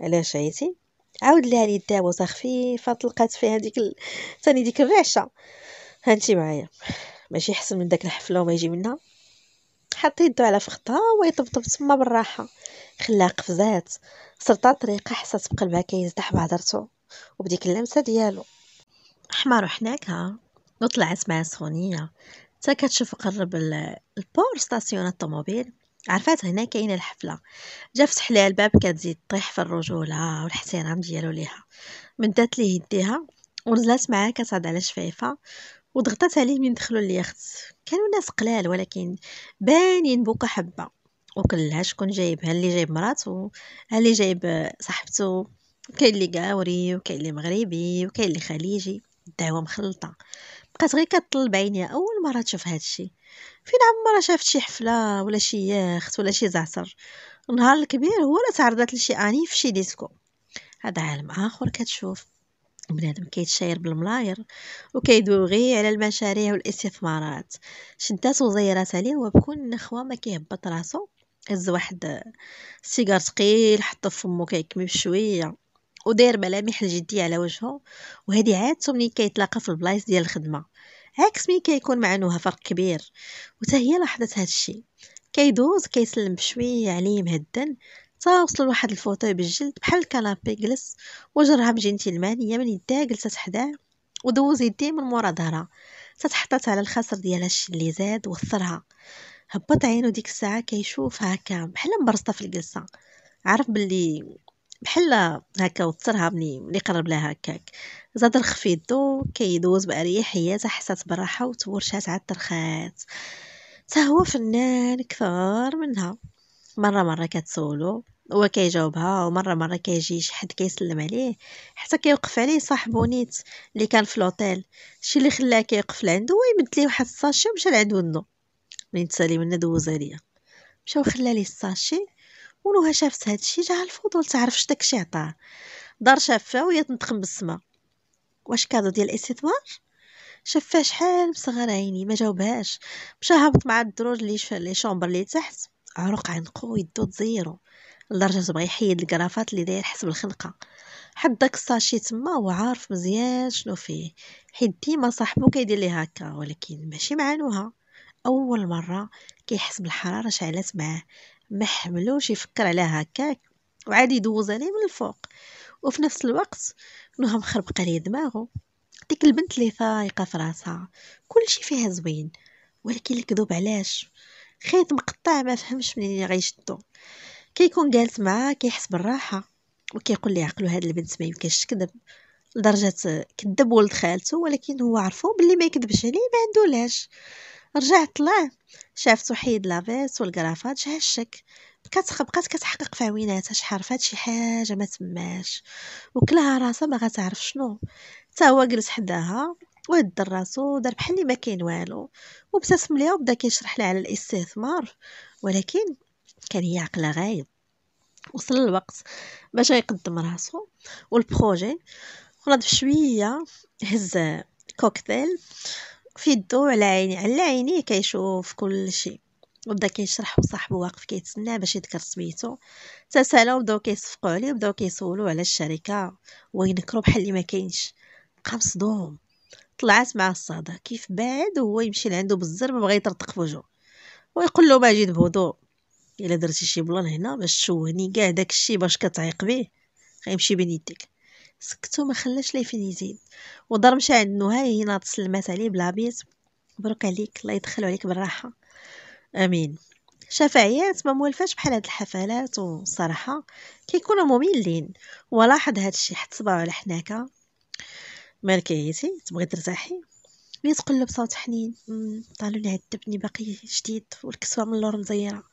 علاش عيتي عاود لها يديها بوسه خفيفه طلقات فيها ديك ال... تاني ديك الرعشه هانتي معايا ماشي حسن من داك الحفله وما يجي منها حط يدو على فخطها ويطبطب تما بالراحه خلاها قفزات صرتا طريقه حسات بقلبها كيزدح بهضرتو وبديك اللمسه ديالو حمار وحناك ها وطلعت مع سخونيه تا كتشوف قرب البور ستاسيون الطوموبيل عرفات هنا كاينه الحفله جا فتح ليها الباب كتزيد طيح في الرجوله والاحترام ديالو ليها مدات ليه يديها ونزلت معاه كتصعد على شفايفها وضغطت عليه من دخلوا اليخت كانوا ناس قلال ولكن بانين بوكا حبه وكلها شكون جايب اللي جايب مراتو اللي جايب صاحبته كاين اللي قاوري وكاين اللي مغربي وكاين اللي خليجي الدعوه مخلطه بقات غير كطلب عينيا اول مره تشوف هذا الشيء فين عمرها شافت شي حفله ولا شي يخت ولا شي زعتر النهار الكبير هو اللي تعرضت لشي انيف في شي ديسكو هذا عالم اخر كتشوف بنادم كيتشاير بالملاير وكيدوي غير على المشاريع والاستثمارات شدات وزيرات عليه وبكون نخوه ما كيهبط راسو هز واحد سيجار ثقيل حطو في فمو كيكمي بشويه وداير ملامح الجديه على وجهه وهذه عادته ملي كيتلاقى في البلايص ديال الخدمه عكس ملي كيكون مع نوها فرق كبير وتا هي لاحظت هادشي كيدوز كيسلم بشويه عليه مهدن وصل لواحد الفوطي بالجلد بحال الكنابي جلس وجرها بجنتي المانية من يديها جلست حداه ودوز يديه من مورا ظهرها تتحطت على الخصر ديال الشي اللي زاد وثرها هبط عينو ديك الساعه كيشوف هكا بحال مبرصه في الجلسه عرف باللي بحال هكا وثرها ملي اللي قرب لها هكاك زاد رخ يدو كيدوز باريحيه حسات براحه وتورشات على الترخات تا هو فنان كثار منها مرة مرة كتسولو هو كيجاوبها ومرة مرة كيجي شي حد كيسلم عليه حتى كيوقف عليه صاحبو نيت اللي كان في لوطيل شي اللي خلاه كيوقف لعندو هو يمد ليه واحد الساشي ومشى لعند ودنو منين تسالي منا دوز عليا مشى وخلا ليه الساشي ونوها شافت هادشي جاها الفضول تعرف اش داكشي عطاه دار شافه وهي تنتخم بالسما واش كادو ديال الاستثمار شافها شحال مصغر عيني ما جاوبهاش مشى هبط مع الدروج اللي لي شومبر اللي تحت عروق عنقو ويدو تزيرو لدرجة تبغي يحيد الكرافات اللي داير حسب الخنقة حد داك الساشي تما هو عارف مزيان شنو فيه حيت ديما صاحبو كيدير ليه هكا ولكن ماشي مع نوها اول مره كيحس بالحراره شعلات معاه ما حملوش يفكر على هكاك وعاد يدوز عليه من الفوق وفي نفس الوقت نوها مخربقه ليه دماغه ديك البنت اللي ثايقه في راسها كلشي فيها زوين ولكن الكذوب علاش خيط مقطع ما فهمش منين غيشدو كيكون جالس معاه كيحس بالراحه وكيقول لي عقلو هاد البنت ما يمكنش تكذب لدرجه كذب ولد خالته ولكن هو عرفو بلي ما يكذبش عليه ما عندولاش رجع طلع شافتو حيد لافيس والكرافات جها الشك بقات بقات كتحقق في عويناتها شحال فهاد شي حاجه ما تماش وكلها راسها ما غتعرف شنو حتى هو جلس حداها وهد راسو دار بحال اللي ما كاين والو وابتسم ليها وبدا كيشرح لها على الاستثمار ولكن كان هي عقلها غايب وصل الوقت باش يقدم راسو والبروجي ونض بشويه هز كوكتيل في يدو على عيني على عينيه كيشوف كل شيء وبدا كيشرح وصاحبو واقف كيتسناه باش يذكر سميتو تسالاو بداو كيصفقوا عليه وبداو كيسولو على الشركه وينكرو بحال اللي ما كاينش بقى مصدوم طلعت مع الصاده كيف بعد وهو يمشي لعندو بالزر ما بغا يطرطق في وجهه ويقول له جيت بهدوء الا درتي شي بلان هنا باش تشوهني كاع داك الشيء باش كتعيق به غيمشي بين يديك سكتو ما خلاش فين يزيد ودار مشى عند نهاي هنا تسلمات عليه بلابيز مبروك عليك الله يدخلو عليك بالراحه امين شفاعيات ما موالفاش بحال هاد الحفلات وصراحة كيكونوا مملين ولاحظ هاد الشي حتى صباعو على حناكة مالك عيتي تبغي ترتاحي هي تقلب بصوت حنين طالو لي عذبني باقي جديد والكسوه من اللور مزيره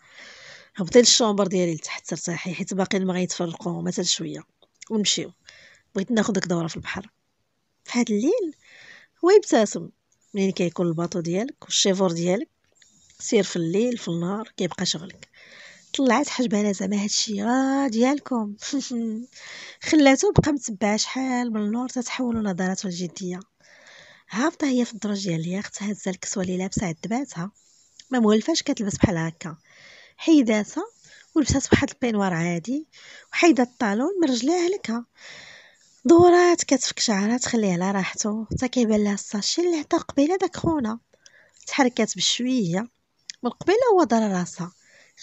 هبطي للشومبر ديالي لتحت ترتاحي حيت باقي ما غيتفرقوا مثلا شويه ونمشيو بغيت ناخذك دوره في البحر فهاد هاد الليل هو يبتسم ملي كيكون الباطو ديالك والشيفور ديالك سير في الليل في النهار كيبقى شغلك طلعت حجبانه زعما هادشي راه ديالكم خلاتو بقى متبعه شحال من النور تتحول نظراتو الجديه هابطه هي في الدرج ديال اليخت هازه الكسوه اللي لابسه عذباتها ما مولفاش كتلبس بحال هكا حيداتها ولبسات واحد البينوار عادي وحيده الطالون من رجليها لكا دورات كتفك شعرها تخليها على راحتو حتى كيبان لها الساشي اللي عطا قبيله داك خونا تحركات بشويه من قبيله هو ضر راسها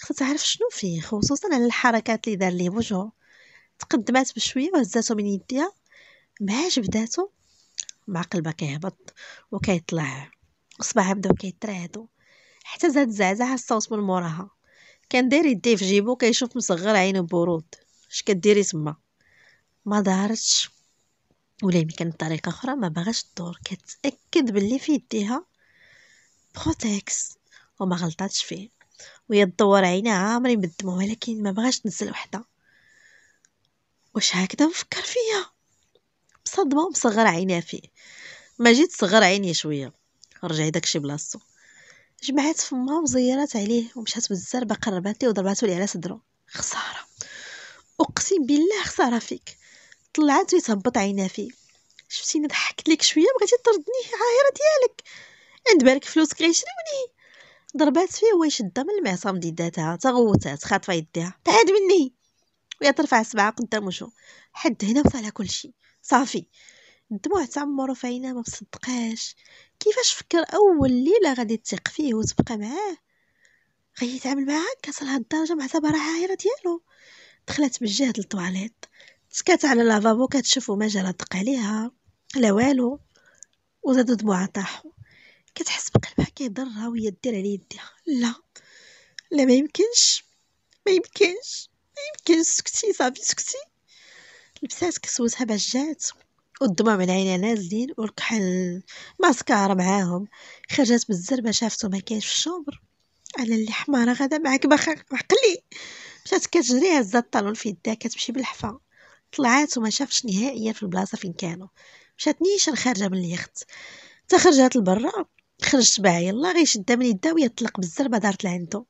خصها تعرف شنو فيه خصوصا على الحركات اللي دار ليه وجهه تقدمات بشويه وهزاتو من يديها مع جبداته مع قلبها كيهبط وكيطلع وصباعها بداو كيترعدو حتى زاد زعزع الصوت من موراها كان داير يديه في جيبو كيشوف مصغر عينو بورود اش كديري تما ما دارتش ولا يمكن بطريقه اخرى ما باغاش تدور كتاكد باللي في يديها بروتكس وما غلطاتش فيه ويا الدور آه، عينها عامرين بالدموع ولكن ما بغاش تنزل وحده واش هكذا مفكر فيا بصدمه مصغر عينيها فيه ما جيت صغر عيني شويه رجع داكشي بلاصتو جمعات فمها وزيرات عليه ومشات بالزر قربات ربات ليه وضرباتو ليه على صدرو خساره اقسم بالله خساره فيك طلعت ويتهبط عينها فيه شفتيني ضحكت لك شويه بغيتي تردني عايره ديالك عند بالك فلوسك كيشريوني ضربات فيه ويشدها من المعصم داتها تغوتات خاطفه يديها تعاد مني وهي ترفع سبعه قدام وجهو حد هنا وصل على كل شيء صافي الدموع تعمرو في عينها ما بصدقاش كيفاش فكر اول ليله غادي تثق فيه وتبقى معاه غادي يتعامل معاها كصل هاد الدرجه مع صبر عايره ديالو دخلت بالجهد للطواليت تسكات على لافابو كتشوفو ما جرى دق عليها لا والو وزادو دموعها طاحو كتحس بقلبها كيضرها وهي دير على يديها لا لا ما يمكنش ما يمكنش ما يمكنش سكتي صافي سكتي لبسات كسوتها باش جات والضمام من عينيها نازلين والكحل ماسكارا معاهم خرجت بالزربه شافته ما كاينش في الشومبر على اللي حمارة غدا معاك بخا عقلي مشات كتجري هزات الطالون في يدها كتمشي بالحفا طلعات وما شافش نهائيا في البلاصه فين كانوا مشات نيشان خارجه من اليخت تا خرجات لبرا خرجت معاه الله غير شدها من يدها ويطلق طلق بالزربه دارت لعندو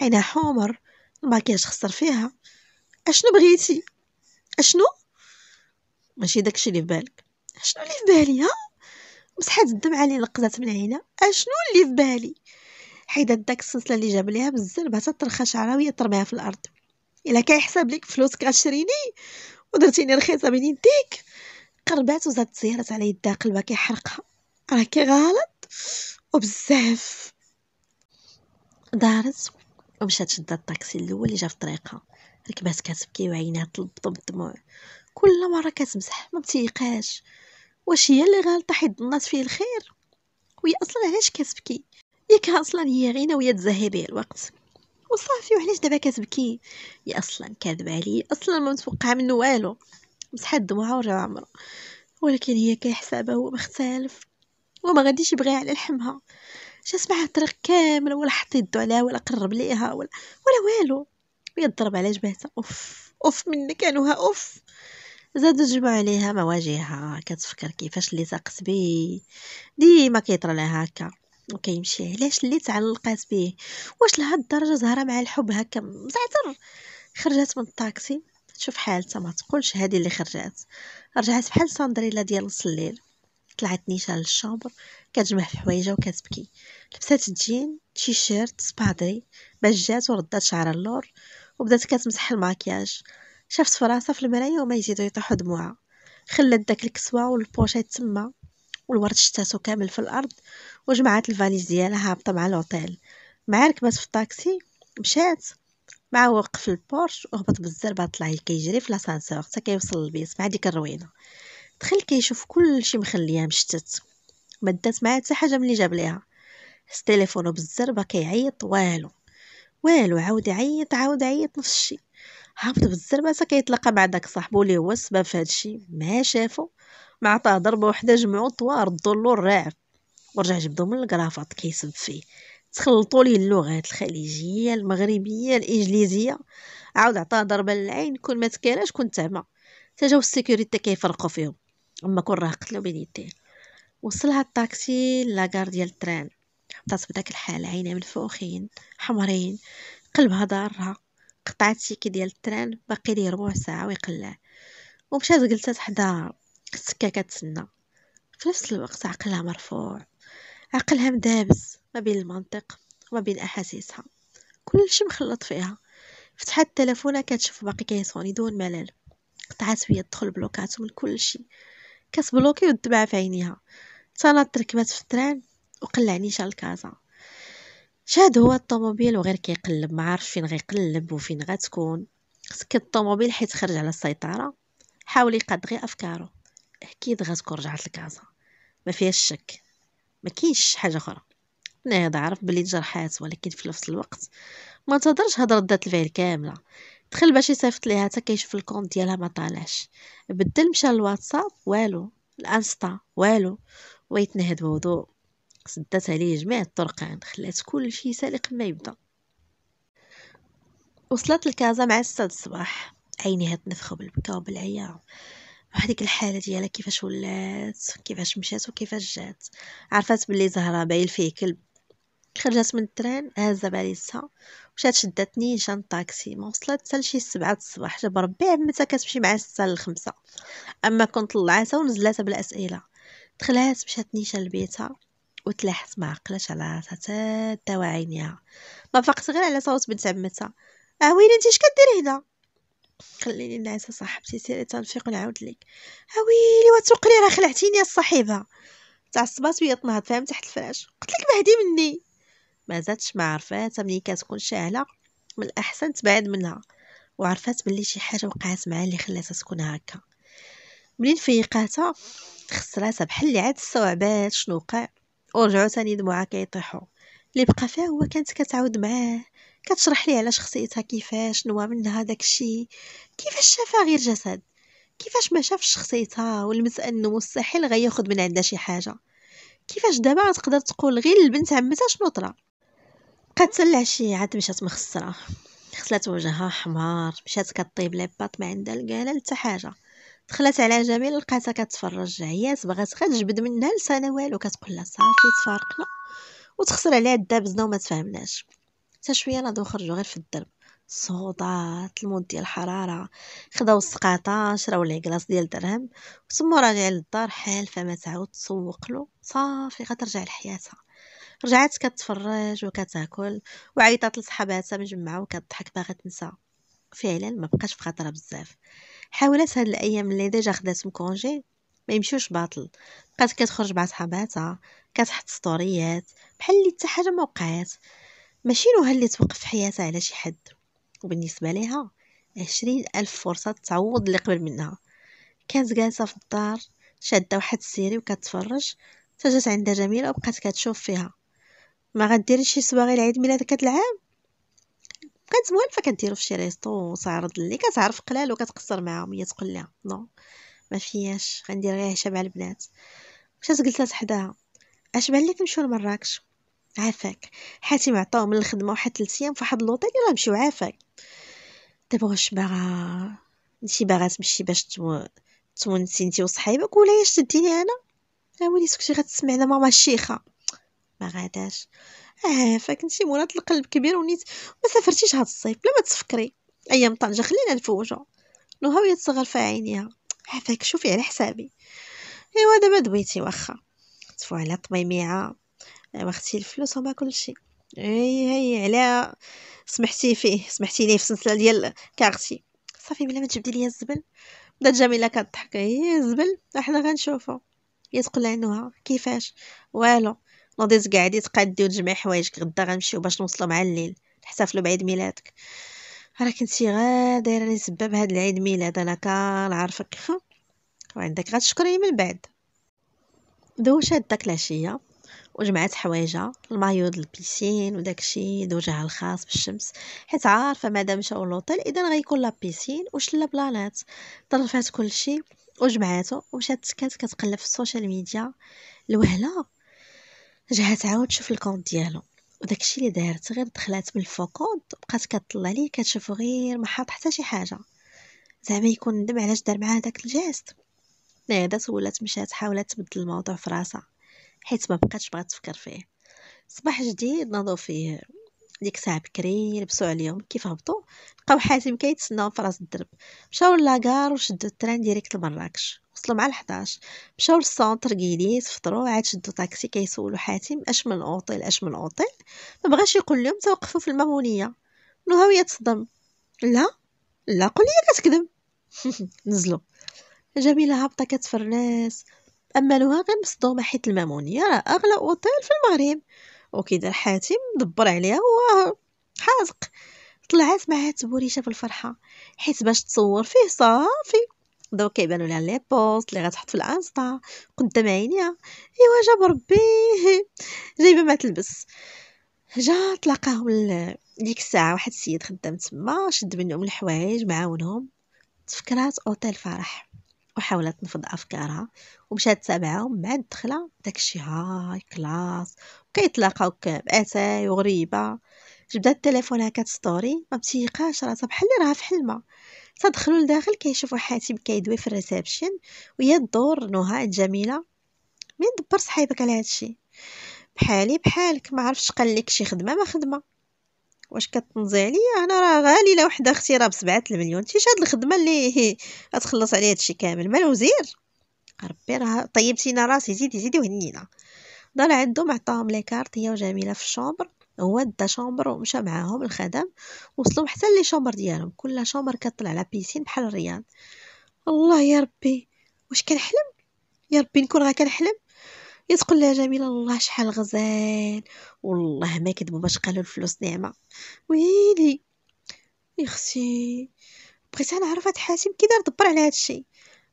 عينها حمر الماكياج خسر فيها اشنو بغيتي اشنو ماشي داكشي اللي في بالك اشنو اللي في بالي ها مسحات الدمعه اللي لقزات من عينها اشنو اللي في بالي حيدات داك السلسله اللي جاب ليها بالزربه تطرخا شعرها وهي ترميها في الارض الا كيحسب لك فلوسك غتشريني ودرتيني رخيصه من يديك قربات وزاد زيرت على يدها قلبها كيحرقها راكي غلط وبزاف دارت ومشات شدات الطاكسي الاول اللي جا في طريقها ركبات كتبكي وعينها تلبطوا بالدموع كل مره كتمزح ما متيقاش واش هي اللي غالطه حيت ظنات فيه الخير وهي اصلا علاش كتبكي ياك اصلا هي غينا ويا تزهي به الوقت وصافي وعلاش دابا كتبكي هي اصلا كاذبه عليا اصلا ما متوقع منه والو مسحات دموعها ورجع عمرها ولكن هي كيحسابها هو مختلف وما غاديش يبغي على لحمها شا سمعها الطريق كامل ولا حط يدو عليها ولا قرب ليها ولا ولا والو يضرب على جبهتها اوف اوف منك انوها اوف زادو جمعوا عليها مواجهها كتفكر كيفاش اللي تاقت بيه ديما كيطرى لها هكا وكيمشي علاش اللي تعلقات بيه واش لهاد الدرجه زهره مع الحب هكا مزعتر خرجت من الطاكسي تشوف حالتها ما تقولش هادي اللي خرجات رجعت بحال سندريلا ديال نص الليل طلعت نيشان للشومبر كتجمع في حوايجها وكتبكي لبسات جين تيشيرت سبادري باش جات وردات شعرها اللور وبدات كتمسح الماكياج شافت فراسها في المرايه وما يزيدو يطيحو دموعها خلات داك الكسوة والبوشيت تما والورد شتاتو كامل في الارض وجمعات الفاليز ديالها هابطه مع لوطيل مع ركبات في الطاكسي مشات مع وقف البورش وهبط بالزربه طلع كيجري في لاسانسور حتى كيوصل للبيت مع ديك الروينه دخل كيشوف كلشي مخليها مشتت ما دات معاه حتى حاجه ملي جاب ليها حس تليفونو بالزربه كيعيط والو والو عاود يعيط عاود يعيط نفس الشيء هابط بالزربه حتى كيتلاقى مع داك صاحبو اللي هو السبب في هادشي ما شافو ما عطاه ضربه وحده جمعو طوار الضلو الرعب ورجع جبدو من الكرافات كيسب فيه تخلطوا ليه اللغات الخليجيه المغربيه الانجليزيه عاود عطاه ضربه للعين كون ما تكالاش كنت عمى تجاو السيكوريتي كيفرقوا فيهم أما كون راه قتلو بين يديه وصلها الطاكسي لاكار ديال التران حطات بداك الحال عينيه منفوخين حمرين قلبها ضارها قطعت سيكي ديال التران باقي ليه ربع ساعه ويقلع ومشات جلست حدا السكه كتسنى في نفس الوقت عقلها مرفوع عقلها مدابس ما بين المنطق وما بين احاسيسها كلشي مخلط فيها فتحت التلفون كتشوف باقي كيصوني دون ملل قطعات ويا تدخل بلوكاتو من كلشي كتبلوكي وتبع في عينيها تنط ركبات في التران وقلع نيشان لكازا شاد هو الطوموبيل وغير كيقلب ما عارف فين غيقلب وفين غتكون سكت الطوموبيل حيت خرج على السيطره حاول يقاد غير افكارو اكيد غتكون رجعت لكازا ما فيهاش شك ما كاينش حاجه اخرى ناهض عرف بلي جرحات ولكن في نفس الوقت ما تهضرش هاد ردات الفعل كامله دخل باش يصيفط ليها حتى كيشوف الكونت ديالها ما طالعش بدل مشى للواتساب والو الانستا والو ويتنهد بوضوء سدات عليه جميع الطرقان خلات كلشي سالق ما يبدا وصلت لكازا مع السادس الصباح عينيها تنفخوا بالبكا وبالعيا وهذيك الحاله ديالها كيفاش ولات كيفاش مشات وكيفاش جات عرفات بلي زهره بايل فيه كلب خرجت من التران هزة باليسها مشات شدات نيشان طاكسي ما وصلت حتى لشي 7 الصباح جاب ربي عمتها كتمشي معاها 6 ل 5 اما كنت طلعاتها ونزلاتها بالاسئله دخلات مشات نيشان لبيتها وتلاحت ما عقلاش على راسها حتى داوا عينيها ما فقت غير على صوت بنت عمتها اه ويلي انت اش كديري هنا خليني نعس صاحبتي سيري تنفيق ونعاود لك ها أه، وتقري راه خلعتيني الصحيبه تعصبات وهي تنهض فهمت تحت الفراش قلت لك بهدي مني ما زادش ما عرفات ملي كتكون شاعله من الاحسن تبعد منها وعرفات بلي شي حاجه وقعت معها اللي خلاتها تكون هكا منين فيقاتها خسراتها بحال اللي عاد استوعبات شنو وقع ورجعوا تاني دموعها كيطيحوا اللي بقى فيها هو كانت كتعاود معاه كتشرح لي على شخصيتها كيفاش نوا منها داكشي كيفاش شافها غير جسد كيفاش ما شافش شخصيتها ولمس انه مستحيل غياخد من عندها شي حاجه كيفاش دابا تقدر تقول غير البنت عمتها شنو طرا بقات العشية عاد مشات مخسرة خسلات وجهها حمار مشات كطيب ليباط ما عندها لقالة حتى حاجة دخلت على جميل لقاتها كتفرج عيات بغات غير تجبد منها لسانها والو كتقول لها صافي تفارقنا وتخسر عليها الدابزنا وما تفهمناش حتى شويه نادو خرجو غير في الدرب صوتات الموت ديال الحراره خداو السقاطه شراو كلاص ديال درهم وتما راجع للدار حالفه ما تعاود تسوق له صافي غترجع لحياتها رجعت كتفرج وكتاكل وعيطات لصحاباتها مجمعه وكتضحك باغا تنسى فعلا ما بقاش في خاطرها بزاف حاولت هاد الايام اللي ديجا خداتهم كونجي ما يمشيوش باطل بقات كتخرج مع صحاباتها كتحط ستوريات بحال اللي حتى حاجه ما وقعات ماشي نوها اللي توقف في حياتها على شي حد وبالنسبه ليها عشرين ألف فرصة تعوض اللي قبل منها كانت جالسة في الدار شادة واحد السيري وكتفرج تجات عندها جميلة وبقات كتشوف فيها ما غديريش شي صباغي لعيد ميلاد هاد العام بقيت موالفه كنديرو فشي ريستو وصعرض لي كتعرف قلال وكتقصر معاهم هي تقول لها نو ما فياش غندير غير عشاء مع البنات مشات لها حداها اش بان لك نمشيو لمراكش عافاك حاتم معطاو من الخدمه واحد 3 ايام فواحد لوطيل يلاه نمشيو عافاك دابا واش باغا نتي باغا تمشي باش تو... انت انتي وصحيبك ولا يا تديني انا ها وليت سكتي غتسمع لماما الشيخه ما غاداش اه فكنتي مولات القلب كبير ونيت ما سافرتيش هاد الصيف بلا ما تفكري ايام طنجه خلينا نفوجو نهاويه تصغر في عينيها عافاك شوفي على حسابي ايوا دابا دويتي واخا تفو على طميميعه ايوا آه، اختي الفلوس هما كلشي اي هي على سمحتي فيه سمحتي ليه في السلسله ديال كارتي صافي بلا ما تجبدي ليا الزبل بدات جميله كضحك هي الزبل احنا غنشوفو هي تقول عنوها كيفاش والو نوضي تقعدي تقادي وتجمعي حوايجك غدا غنمشيو باش نوصلو مع الليل نحتفلو بعيد ميلادك راه كنتي غا دايره لي سبب هاد العيد ميلاد انا كنعرفك وعندك غتشكري من بعد دوشات داك العشيه وجمعات حوايجها المايو ديال البيسين وداكشي دوجها الخاص بالشمس حيت عارفه مادام مشاو لوطيل اذا غيكون لا بيسين وشلا بلانات طرفات كلشي وجمعاتو ومشات كانت كتقلب في السوشيال ميديا الوهله جهه تعاود تشوف الكونت ديالو وداكشي اللي دارت غير دخلات من الفوكونت بقات كتطلع ليه كتشوفو غير ما حاط حتى شي حاجه زعما يكون ندم علاش دار معاه داك الجاست نادات ولات مشات حاولت تبدل الموضوع في راسها حيت ما بقاتش بغات تفكر فيه صباح جديد ناضو فيه ديك الساعه بكري لبسوا عليهم كيف هبطوا لقاو حاتم كيتسناهم في راس الدرب مشاو لاكار وشدوا التران ديريكت لمراكش وصلوا مع 11 مشاو للسونتر كيديس فطروا عاد شدوا طاكسي كيسولوا حاتم اش من اوطيل اش من اوطيل ما بغاش يقول لهم توقفوا في المامونيه نهاويه تصدم لا لا قول لي كتكذب نزلوا جميله هابطه كتفرناس اما نهى غير مصدومه حيت المامونيه راه اغلى اوتيل في المغرب وكيدير حاتم دبر عليها هو حازق طلعت معها تبوريشه بالفرحه حيت باش تصور فيه صافي بداو كيبانو لها لي بوست اللي غتحط في الانستا قدام عينيها ايوا جاب ربي جايبه ما تلبس جا تلاقاهم ديك الساعه واحد السيد خدام تما شد منهم الحوايج معاونهم تفكرات اوتيل فرح وحاولت تنفض افكارها ومشات سامعاهم مع الدخله داكشي هاي كلاس وكيتلاقاو باتاي وغريبه جبدات التليفون هكا ستوري ما بتيقاش راسها بحال اللي راها في حلمه تدخلوا لداخل كيشوفوا حاتم كيدوي في الريسبشن وهي الدور نهى الجميله مين دبر صحيبك على هادشي بحالي بحالك ما عرفتش قال لك شي خدمه ما خدمه واش كتنزي عليا انا راه غالي لوحده اختي راه ب 7 المليون تيش هاد الخدمه اللي غتخلص عليها هادشي كامل مال وزير ربي راه طيبتينا راسي زيدي زيدي وهنينا ضل عندهم عطاهم لي كارت هي وجميله في الشومبر هو دا شومبر ومشى معاهم الخدم وصلوا حتى لي شومبر ديالهم كل شومبر كطلع على بيسين بحال الريان الله يا ربي واش كنحلم يا ربي نكون غا كنحلم يتقول لها جميله الله شحال غزال والله ما كذبوا باش قالوا الفلوس نعمه ويلي يا اختي بغيت نعرف هاد حاتم كي دار دبر على هذا الشيء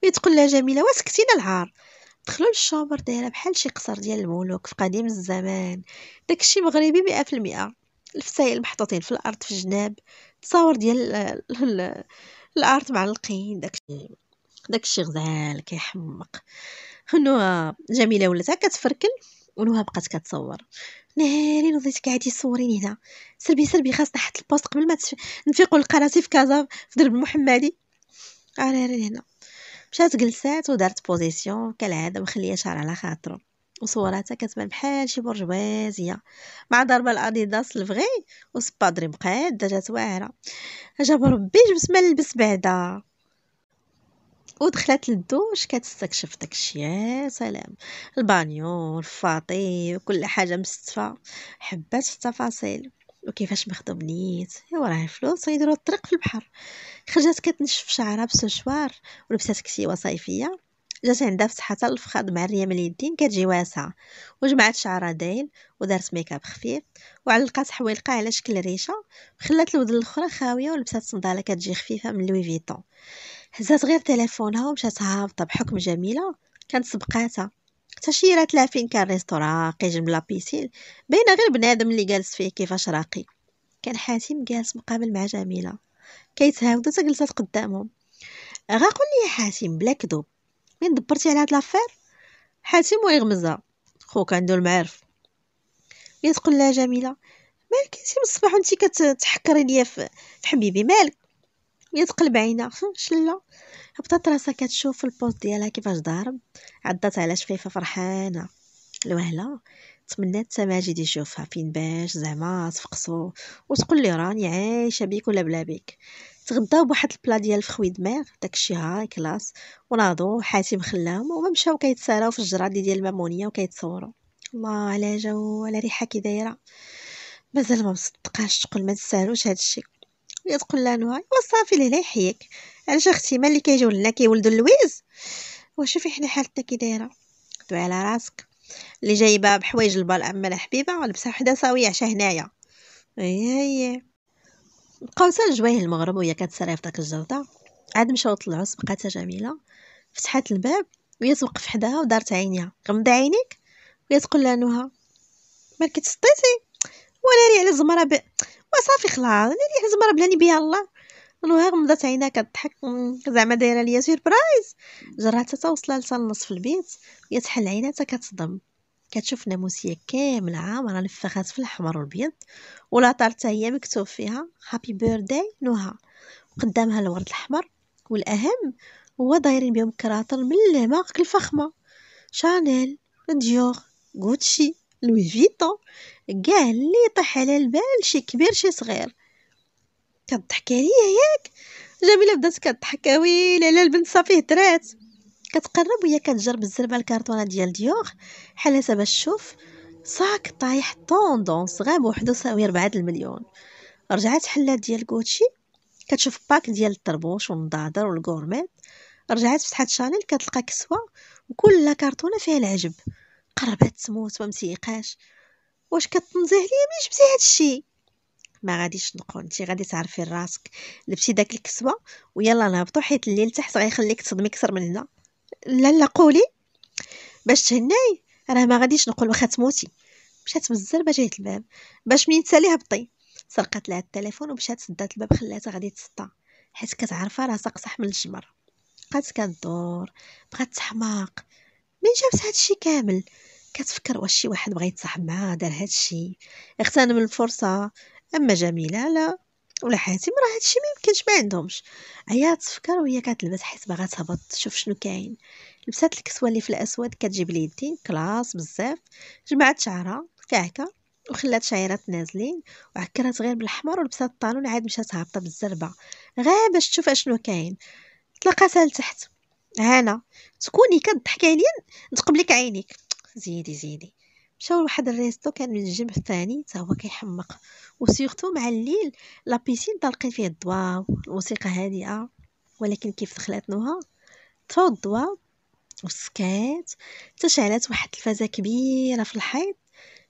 ملي تقول لها جميله واسكتينا العار دخلوا للشومبر دايره بحال شي قصر ديال الملوك في قديم الزمان داكشي مغربي مئة في المئة الفسايل محطوطين في الارض في جناب تصاور ديال ال الارض معلقين داكشي داكشي غزال كيحمق نوها جميله ولات كتفركل ونوها بقات كتصور ناري نوضيت قاعدي صورين هنا سربي سربي خاصنا نحط البوست قبل ما تف... نفيقوا القراصي في كازا في درب المحمدي على هنا مشات جلسات ودارت بوزيسيون كالعاده مخليه شعر على خاطرو وصوراتها كتبان بحال شي برجوازيه مع ضربه الاديداس الفغي وسبادري مقاده جات واعره جاب ربي جبت ما نلبس بعدا ودخلت للدوش كتستكشف داكشي يا سلام البانيو الفاطي وكل حاجه مستفى حبات التفاصيل وكيفاش بخدم نيت ايوا راه الفلوس غيديروا الطريق في البحر خرجت كتنشف شعرها بسوشوار ولبسات كتيوه صيفيه جات عندها فتحتها الفخاد مع من اليدين كتجي واسعه وجمعت شعرها دايل ودارت ميكاب خفيف وعلقات حويلقه على شكل ريشه وخلات الودن الاخرى خاويه ولبسات صنداله كتجي خفيفه من لوي فيتون هزات غير تليفونها ومشات هابطه بحكم جميله كانت سبقاتها حتى شي راه فين كان ريستوران جنب لابيسين باينه غير بنادم اللي جالس فيه كيفاش راقي كان حاتم جالس مقابل مع جميله كيتهاودو حتى جلسات قدامهم غا قول لي حاتم بلا كذوب من دبرتي على هاد لافير حاتم ويغمزها خوك عندو المعرف مين تقول لها جميله مالك انت من الصباح وانت كتحكري ليا في حبيبي مالك مين تقلب عينها شلا هبطت راسها كتشوف البوست ديالها كيفاش ضارب عضات على شفيفه فرحانه الوهله تمنات حتى ماجد يشوفها فين باش زعما تفقصو وتقول لي راني عايشه بيك ولا بلا بيك تغداو بواحد البلا ديال الفخوي دماغ داكشي هاي كلاس وناضو حاتم خلاهم وما مشاو كيتساراو في الجراد ديال المامونيه وكيتصوروا الله على جو على ريحه كي دايره مازال ما مصدقاش تقول ما تسالوش هادشي هي تقول لها نهار وصافي لهنا يحييك علاش اختي مال اللي كيجيو لنا كيولدوا اللويز وشوفي حنا حالتنا كي دايره دوي على راسك اللي جايبه بحوايج البال اما حبيبه ولبسه حدا صاويه عشا هنايا اي اي بقاو حتى المغرب وهي كتسري في داك الجرده عاد مشاو طلعوا سبقاتها جميله فتحات الباب وهي توقف حداها ودارت عينيها غمض عينيك وهي تقول لها نهى مالك تسطيتي ولا ريع على زمره ب... وصافي خلاص نادي حزمره بلاني بها الله نهار مضات عينها كضحك زعما دايره ليا سيربرايز جراتها حتى وصلها للنص في البيت هي تحل عيناتها كتصدم كتشوف ناموسيه كامله عامره لفخات في الاحمر والابيض ولا طارت هي مكتوب فيها هابي بيرداي نوها قدامها الورد الاحمر والاهم هو دايرين بهم كراطر من لمارك الفخمه شانيل ديور غوتشي لوي فيتو كاع اللي يطيح على البال شي كبير شي صغير كضحك عليا ياك جميله بدات كضحك ويلي على البنت صافي هدرات كتقرب وهي كتجرب الزربه الكرتونه ديال ديوغ حالها سابا تشوف صاك طايح طوندونس غير بوحدو ساوي ربعة المليون رجعت حلات ديال كوتشي كتشوف باك ديال الطربوش والنضادر والكورميت رجعت فتحت شانيل كتلقى كسوه وكل كارطونه فيها العجب قربت تموت ومتيقاش واش كتنزه ليا ملي جبتي هادشي ما غاديش نقول انت غادي تعرفي راسك لبسي داك الكسوه ويلا نهبطو حيت الليل تحت غيخليك تصدمي اكثر من هنا لا لا قولي باش تهناي راه ما غاديش نقول واخا تموتي مشات باش جات الباب باش منين تسالي هبطي سرقت لها التليفون ومشات سدات الباب خلاتها غادي تسطى حيت كتعرفها راسها قصح من الجمر بقات كدور بقات تحماق من جابت هادشي كامل كتفكر واش شي واحد بغا يتصاحب معاها دار هادشي اغتنم الفرصه اما جميله لا ولا حاتم راه هادشي ما يمكنش ما عندهمش هي تفكر وهي كتلبس حيت باغا تهبط تشوف شنو كاين لبسات الكسوه اللي في الاسود كتجيب اليدين كلاس بزاف جمعت شعرها كعكه وخلات شعيرات نازلين وعكرات غير بالاحمر ولبسات الطالون عاد مشات هابطه بالزربه غير باش تشوف اشنو كاين تلقاتها لتحت هانا تكوني كضحكي عليا تقبلك عينيك زيدي زيدي مشاو لواحد الريستو كان من الجنب الثاني حتى هو كيحمق وسيرتو مع الليل لابيسين طالقين فيه الضواو الموسيقى هادئه ولكن كيف دخلت نوها طفاو الضواو وسكات تشعلات واحد الفازه كبيره في الحيط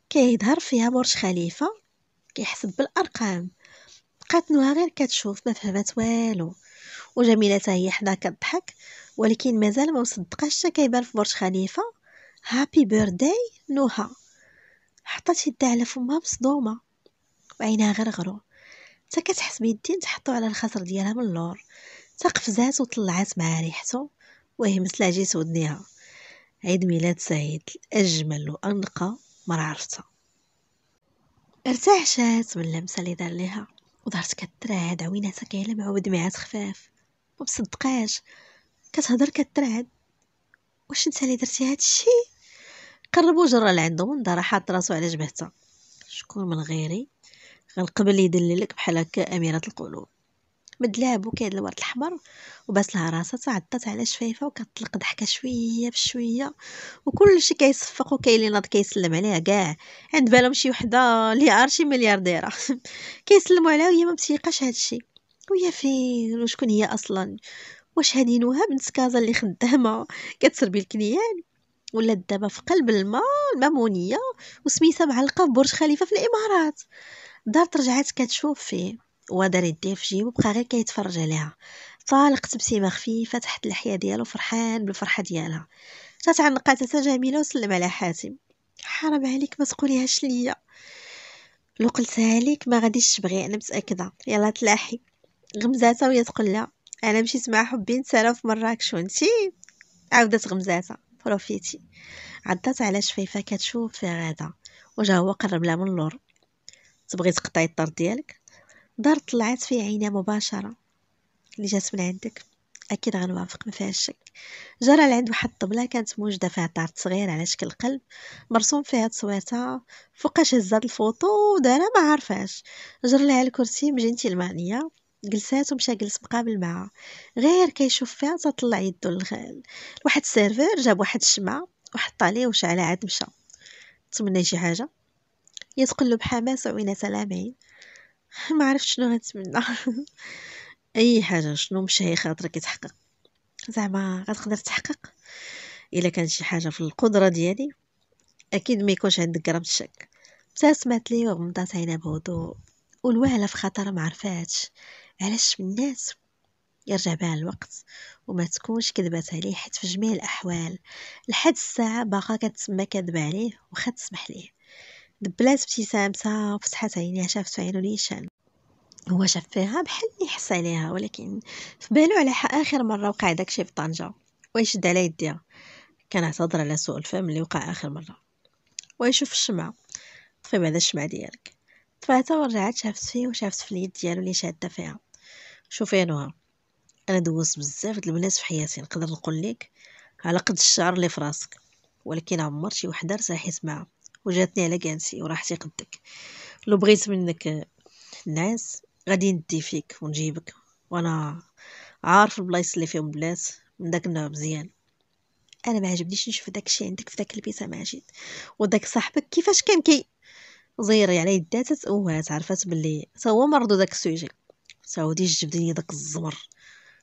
كيظهر فيها برج خليفه كيحسب بالارقام بقات نوها غير كتشوف ما فهمت والو وجميلة هي حنا كضحك ولكن مازال ما مصدقاش كيبان في برج خليفة هابي بيرداي نوها حطت يدها على فمها مصدومة وعينها غرغرو تا كتحس بيدين تحطو على الخصر ديالها من اللور تقفزات وطلعات مع ريحته وهمت لعجيت ودنيها عيد ميلاد سعيد اجمل وانقى مرة عرفتها ارتعشات من اللمسه اللي دار ليها وظهرت كترعد عويناتها كيلمعو بدمعات خفاف ما مصدقاش كتهضر كترعد واش انت اللي درتي هاد الشيء قربوا جرى لعندو من دار حاط راسو على جبهته شكون من غيري غنقبل يدللك بحال هكا اميره القلوب مد لها الورد الحمر وباس لها راسها تعضت على شفايفها وكتطلق ضحكه شويه بشويه وكلشي كيصفق ناض كيسلم عليها كاع عند بالهم شي وحده اللي عار شي مليارديره كيسلموا عليها وهي ما متيقاش هادشي ويا فين وشكون هي اصلا واش هادي نوها بنت كازا اللي خدامه كتسربي الكنيان ولا دابا في قلب الماء المامونيه وسميتها معلقه في برج خليفه في الامارات دارت رجعات كتشوف فيه ودار يديه في جيبو بقى غير كيتفرج عليها طالق تبسيمه خفيفه تحت الحياة ديالو فرحان بالفرحه ديالها جات عنقاتها جميله وسلم على حاتم حرام عليك ما تقوليهاش ليا لو قلتها ليك ما غاديش تبغي انا متاكده يلا تلاحي غمزاتها وهي تقول لها انا مشيت مع حبي نتسالا في مراكش وانتي عاودت غمزاتها بروفيتي عضات على شفيفه كتشوف في غاده وجا هو قرب لها من اللور تبغي تقطعي الطر ديالك دار طلعت في عينها مباشره اللي جات من عندك اكيد غنوافق ما فيهاش شك جرى لعند واحد الطبله كانت موجوده فيها طارت صغير على شكل قلب مرسوم فيها تصويتها فوقاش هزات الفوطو ودارها ما عارفاش جرى لها الكرسي مجنتي المعنيه جلسات ومشى جلس مقابل معها غير كيشوف فيها تطلع يدو لخال واحد السيرفور جاب واحد الشمعة وحط عليه وشعلها عاد مشى تمنى شي حاجة له بحماس وعينا سلامين ما عرفت شنو غنتمنى اي حاجه شنو مشى خاطرك يتحقق زعما غتقدر تحقق الا كان شي حاجه في القدره ديالي اكيد ما يكونش عندك غرام الشك ابتسمت ليه وغمضت عينها بهدوء والوهله في خطر ما عرفاتش علاش الناس يرجع بها الوقت وما تكونش كذبات عليه حيت في جميع الاحوال لحد الساعه باقا كتسمى كذبه عليه وخا تسمح ليه دبلات ابتسامتها وفتحت عينيها شافت في عينو نيشان هو شاف فيها بحال اللي حس عليها ولكن في بالو على اخر مره وقع داكشي في طنجه ويشد على يديها كان اعتذر على سوء الفهم اللي وقع اخر مره ويشوف الشمعه طفي بعدا الشمعه ديالك طفاتها ورجعت شافت فيه وشافت في اليد ديالو اللي شاده فيها شوفي يا نهى انا دوزت بزاف د البنات في حياتي نقدر نقول لك على قد الشعر اللي في راسك ولكن عمر شي وحده رساحيت معها وجاتني على كانسي وراحتي قدك لو بغيت منك الناس غادي ندي فيك ونجيبك وانا عارف البلايص اللي فيهم بلاص من داك النوع مزيان انا ما عجبنيش نشوف داكشي عندك في داك البيسه ماجد وداك صاحبك كيفاش كان كي زيري على يداتها تقوها عرفات بلي تا هو مرضو داك السوجي تعاودي جبد لي داك الزمر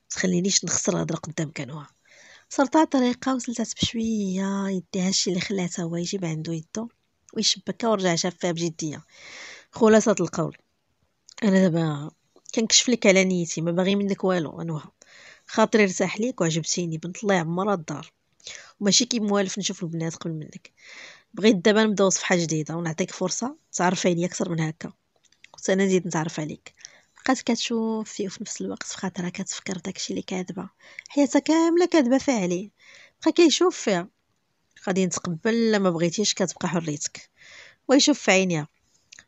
تخلينيش نخسر الهضره قدام كانوها صرتها طريقه وسلتات بشويه يدي هادشي اللي خلاتها هو يجيب عنده يدو ويشبكها ورجع شافها بجديه خلاصه القول انا دابا كنكشف لك على نيتي ما باغي منك والو انوها خاطري ارتاح ليك وعجبتيني بنت الله يعمرها الدار وماشي كي موالف نشوف البنات قبل منك بغيت دابا نبداو صفحه جديده ونعطيك فرصه تعرفي عليا اكثر من هكا وانا نزيد نتعرف عليك بقات كتشوف فيه في نفس الوقت في خاطرها كتفكر داكشي اللي كاذبه حياتها كامله كاذبه فعلي عليه بقى كيشوف فيها غادي نتقبل لا ما بغيتيش كتبقى حريتك ويشوف في عينيا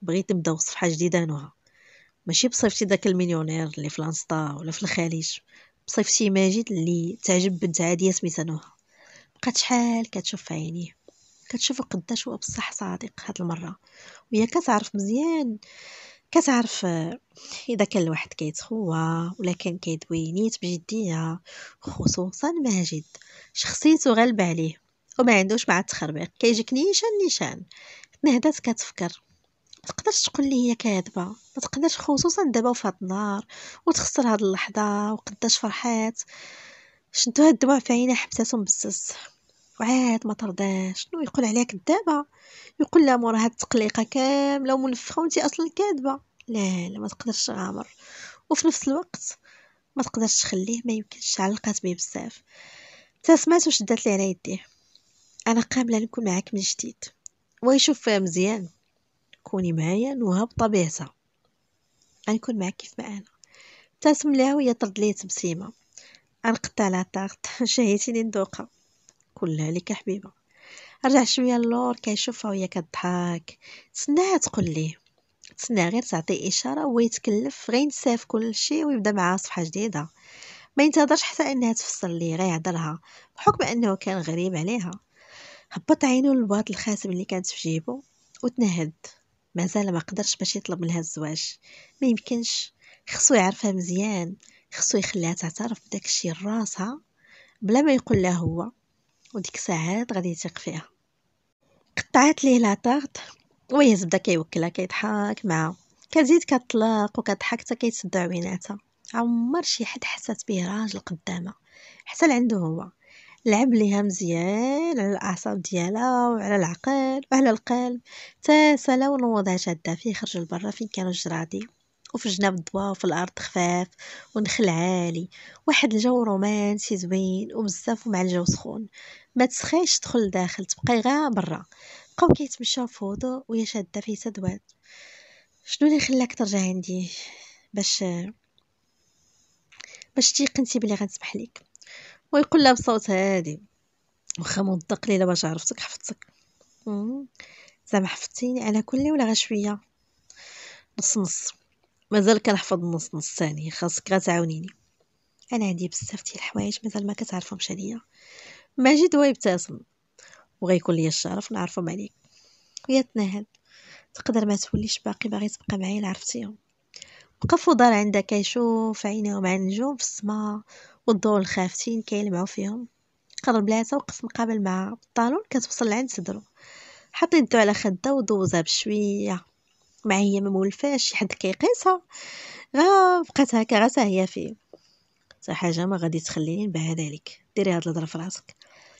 بغيت نبداو صفحه جديده نوها ماشي بصيفتي داك المليونير اللي في لانستا ولا في الخليج بصيفتي ماجد اللي تعجب بنت عاديه سميتها نوها بقات شحال كتشوف في عينيه كتشوف قداش هو بصح صادق هاد المره وهي كتعرف مزيان كتعرف إذا كان الواحد كيتخوى ولا كان كيدوي نيت بجدية خصوصا ماجد شخصيته غالبة عليه وما عندوش مع التخربيق كيجيك نيشان نيشان تنهدات كتفكر تقدرش تقول لي هي كاذبه ما تقدرش خصوصا دابا وفي هاد النهار وتخسر هاد اللحظه وقداش فرحات شدو هاد الدموع في عينها حبساتهم بزاف وعاد ما ترضاش شنو يقول عليها كذابه يقول لها مور هاد التقليقه كامله ومنفخه وانت اصلا كاذبه لا لا ما تقدرش تغامر وفي نفس الوقت ما تقدرش تخليه ما يمكنش علقات به بزاف ابتسمات وشدات لي على يديه انا قابله نكون معاك من جديد ويشوف فيها مزيان كوني معايا نوها بطبيعتها غنكون معاك كيف ما انا ابتسم ليها وهي ترد ليه تبسيمه غنقطع لها طاقت شهيتيني ندوقها كلها لك حبيبه رجع شويه اللور كيشوفها وهي كضحك تسناها تقول ليه تسنى غير تعطي اشاره ويتكلف يتكلف غير ينساف كلشي ويبدا معها صفحه جديده ما ينتظرش حتى انها تفصل ليه غيهضرها بحكم انه كان غريب عليها هبط عينو للباط الخاتم اللي كانت في جيبو وتنهد مازال ما قدرش باش يطلب منها الزواج ما يمكنش خصو يعرفها مزيان خصو يخليها تعترف بداك الشيء راسها بلا ما يقول لها هو وديك الساعات غادي يتيق فيها قطعات ليه لاطارت وهي زبدة كيوكلها كيضحك معاها كتزيد كطلق وكضحك حتى كيتسدع ويناتها عمر شي حد حسات به راجل قدامها حتى لعندو هو لعب ليها مزيان على الاعصاب ديالها وعلى العقل وعلى القلب تسالا ونوضها شاده فيه خرج لبرا فين كانوا الجرادي وفي جناب في الأرض خفاف ونخل عالي واحد الجو رومانسي زوين وبزاف ومع الجو سخون ما تسخيش تدخل لداخل تبقاي غا برا بقاو كيتمشاو في هدوء ويا شاده في سدوات شنو اللي خلاك ترجع عندي باش باش تيقنتي بلي غنسمح ليك ويقول لها بصوت هادي واخا مده قليله باش عرفتك حفظتك زعما حفظتيني على كلي ولا غير شويه نص نص مازال كنحفظ نص نص ثاني خاصك غتعاونيني انا عندي بزاف ديال الحوايج مازال ما كتعرفهمش عليا ماجد هو يبتسم وغيكون ليا الشرف نعرفهم عليك ويا تنهد تقدر ما توليش باقي باغي تبقى معايا لعرفتيهم بقى فضل عندها كيشوف عينيهم مع النجوم في السماء والضوء الخافتين كيلمعو فيهم قرب لاتها وقف مقابل مع الطالون كتوصل لعند صدرو حط يدو على خده ودوزها بشويه مع هي ما مولفاش شي حد كيقيسها غا بقات هكا غا هي فيه صح حاجه ما غادي تخليني نبعد عليك ديري هاد الهضره في راسك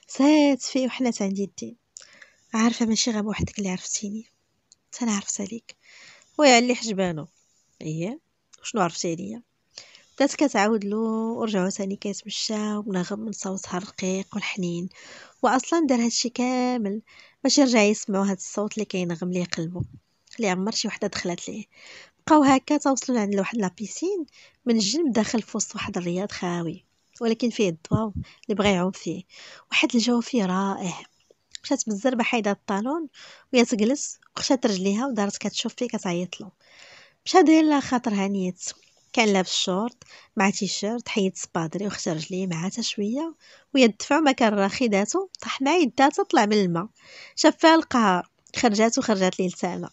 سات فيه وحنات عندي يدي عارفه ماشي غير بوحدك اللي عرفتيني انا عرفت عليك ويا اللي حجبانو ايه شنو عرفتي عليا بدات كتعاود له ورجعوا ثاني كيتمشى ومنغم من صوتها الرقيق والحنين واصلا دار هادشي كامل باش يرجع يسمعوا هاد الصوت اللي كينغم ليه قلبه اللي عمر شي وحده دخلت ليه بقاو هكا توصلوا عند واحد لابيسين من الجنب داخل في وسط واحد الرياض خاوي ولكن فيه الضواو اللي بغى يعوم فيه واحد الجو فيه رائع مشات بالزربه حيدة الطالون وهي تجلس وخشات رجليها ودارت كتشوف فيه كتعيط له مشى داير لها خاطر هانيت كان لابس شورت مع تيشيرت حيد سبادري وخشى رجليه معاه حتى شويه وهي الدفع ما كان راخي داتو طاح مع يداتو طلع من الماء شافها لقاها خرجات وخرجات ليه لسانه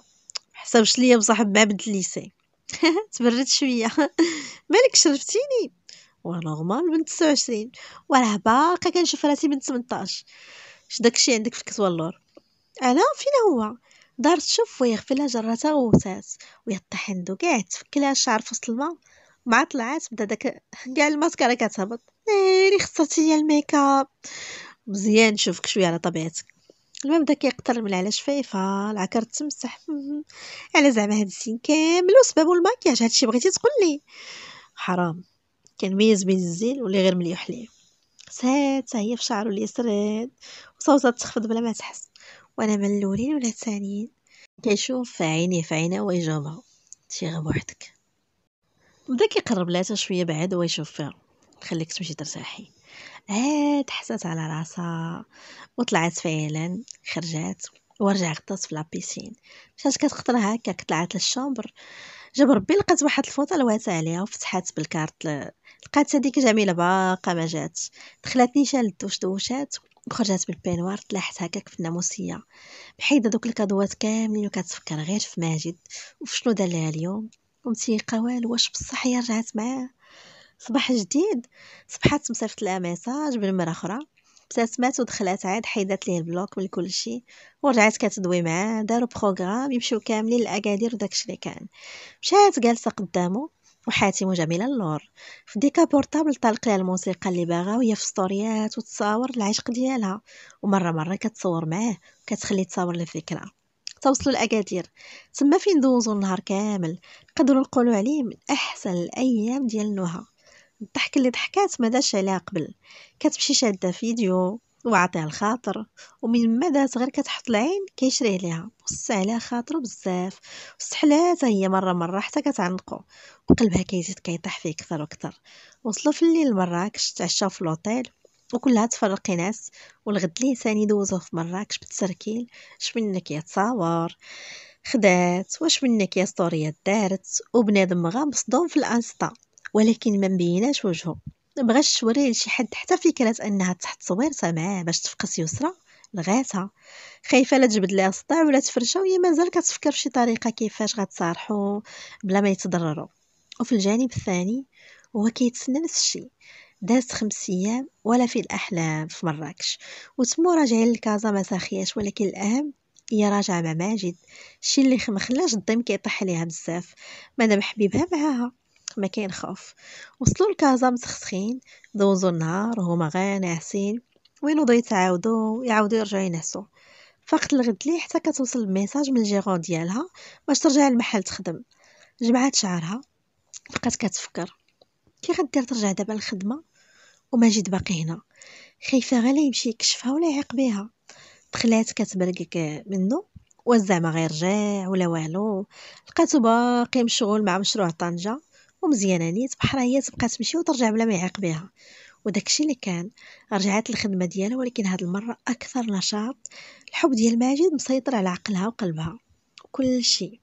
حسبش ليا بصاحب معبد الليسي تبرد شويه مالك شرفتيني ونورمال بنت 29 وراه باقا كنشوف راسي بنت 18 اش داكشي عندك في الكسوه اللور انا فين هو دار تشوف ويغفل غفلها جراتها غوتات ويطيح عندو كاع تفكلها الشعر في وسط الماء مع طلعات بدا داك كاع الماسكارا كتهبط ناري إيه، خصها هي الميكاب مزيان نشوفك شويه على طبيعتك المهم بدا كيقترب على شفايفها العكر تمسح على زعما هاد السين كامل وسبابو الماكياج هادشي بغيتي تقول لي حرام كنميز بين الزين واللي غير مليح ليه سات هي في شعرو اليسر وصوصها تخفض بلا ما تحس وانا من الاولين ولا الثانيين كيشوف في عينيه في عينه ويجاوبها شي غير بوحدك بدا كيقرب لها شويه بعد ويشوف فيها خليك تمشي ترتاحي عاد حسات على راسها وطلعت فعلا خرجات ورجع غطات في لابيسين مشات كتخطر هكاك طلعت للشومبر جاب ربي لقات واحد الفوطه لواتها عليها وفتحات بالكارت ل... لقات هذيك جميله باقا ما جات دخلات نيشان للدوش دوشات وخرجات بالبينوار تلاحت هكاك في الناموسيه بحيده دوك الكادوات كاملين وكتفكر غير في ماجد وفشنو دار اليوم ومتيقه والو واش بصح هي رجعت معاه صباح جديد صبحات مصيفط لها ميساج من مرة أخرى ابتسمات ودخلات عاد حيدات ليه البلوك من كلشي ورجعت كتدوي معاه داروا بروغرام يمشيو كاملين لاكادير وداكشي اللي كان مشات جالسه قدامه وحاتم جميلة اللور في ديكا بورطابل طلق الموسيقى اللي باغا وهي في ستوريات وتصاور العشق ديالها ومره مره كتصور معاه وكتخلي تصاور الفكره توصلوا لاكادير تما فين دوزو النهار كامل نقدروا نقولوا عليه من احسن الايام ديال نهار الضحك اللي ضحكات ما داش عليها قبل كتمشي شاده فيديو وعطيها الخاطر ومن ما دات غير كتحط العين كيشري عليها بص عليها خاطرو بزاف واستحلاتها هي مره مره حتى كتعنقو وقلبها كيزيد كيطيح فيه اكثر واكثر وصلوا في الليل لمراكش تعشاو في لوطيل وكلها تفرقي ناس والغد ليه ثاني دوزو في مراكش بتسركيل اش منك يا تصاور خدات واش منك يا ستوريات دارت وبنادم صدوم في الانستا ولكن ما مبيناش وجهه مبغاش توري لشي حد حتى فكره انها تحت صويرتها معاه باش تفقس يسرى لغاتها خايفه لا تجبد لها صداع ولا تفرشه وهي مازال كتفكر بشي طريقه كيفاش غتصارحو بلا ما يتضرروا وفي الجانب الثاني هو كيتسنى نفس الشيء دازت خمس ايام ولا في الاحلام في مراكش وتمو راجعين لكازا ما ساخياش ولكن الاهم هي راجعه مع ماجد الشيء اللي ما خلاش الضيم كيطيح عليها بزاف مادام حبيبها معاها ما كان خوف وصلوا لكازا مسخسخين دوزوا النهار وهما غير ناعسين وين وضو يتعاودوا يعاودوا يرجعوا ينعسوا فقت الغد ليه حتى كتوصل الميساج من الجيرون ديالها باش ترجع للمحل تخدم جمعات شعرها بقات كتفكر كي غدير ترجع دابا للخدمه وماجد باقي هنا خايفه غير يمشي يكشفها ولا يعيق بها دخلات كتبرقك منه ما غير رجع ولا والو لقاتو باقي مشغول مع مشروع طنجه ومزيانه نيت يعني بحال هي تبقى تمشي وترجع بلا ما يعيق بها وداكشي اللي كان رجعت للخدمه ديالها ولكن هاد المره اكثر نشاط الحب ديال ماجد مسيطر على عقلها وقلبها كل شيء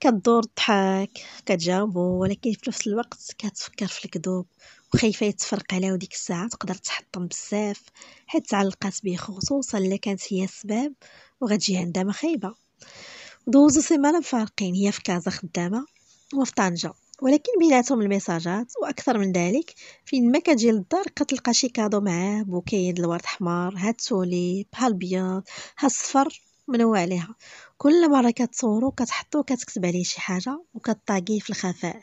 كدور الضحك كتجاوبو ولكن في نفس الوقت كتفكر في الكذوب وخايفه يتفرق عليها وديك الساعه تقدر تحطم بزاف حيت تعلقات به خصوصا اللي كانت هي السبب وغتجي عندها مخيبه دوزو سيمانه مفارقين هي في كازا خدامه وفي طنجه ولكن بيناتهم الميساجات واكثر من ذلك فين ما كتجي للدار كتلقى شي كادو معاه بوكي ديال الورد حمار ها التوليب ها الابيض ها الصفر منوع عليها كل مره كتصورو كتحطو كتكتب عليه شي حاجه وكطاقيه في الخفاء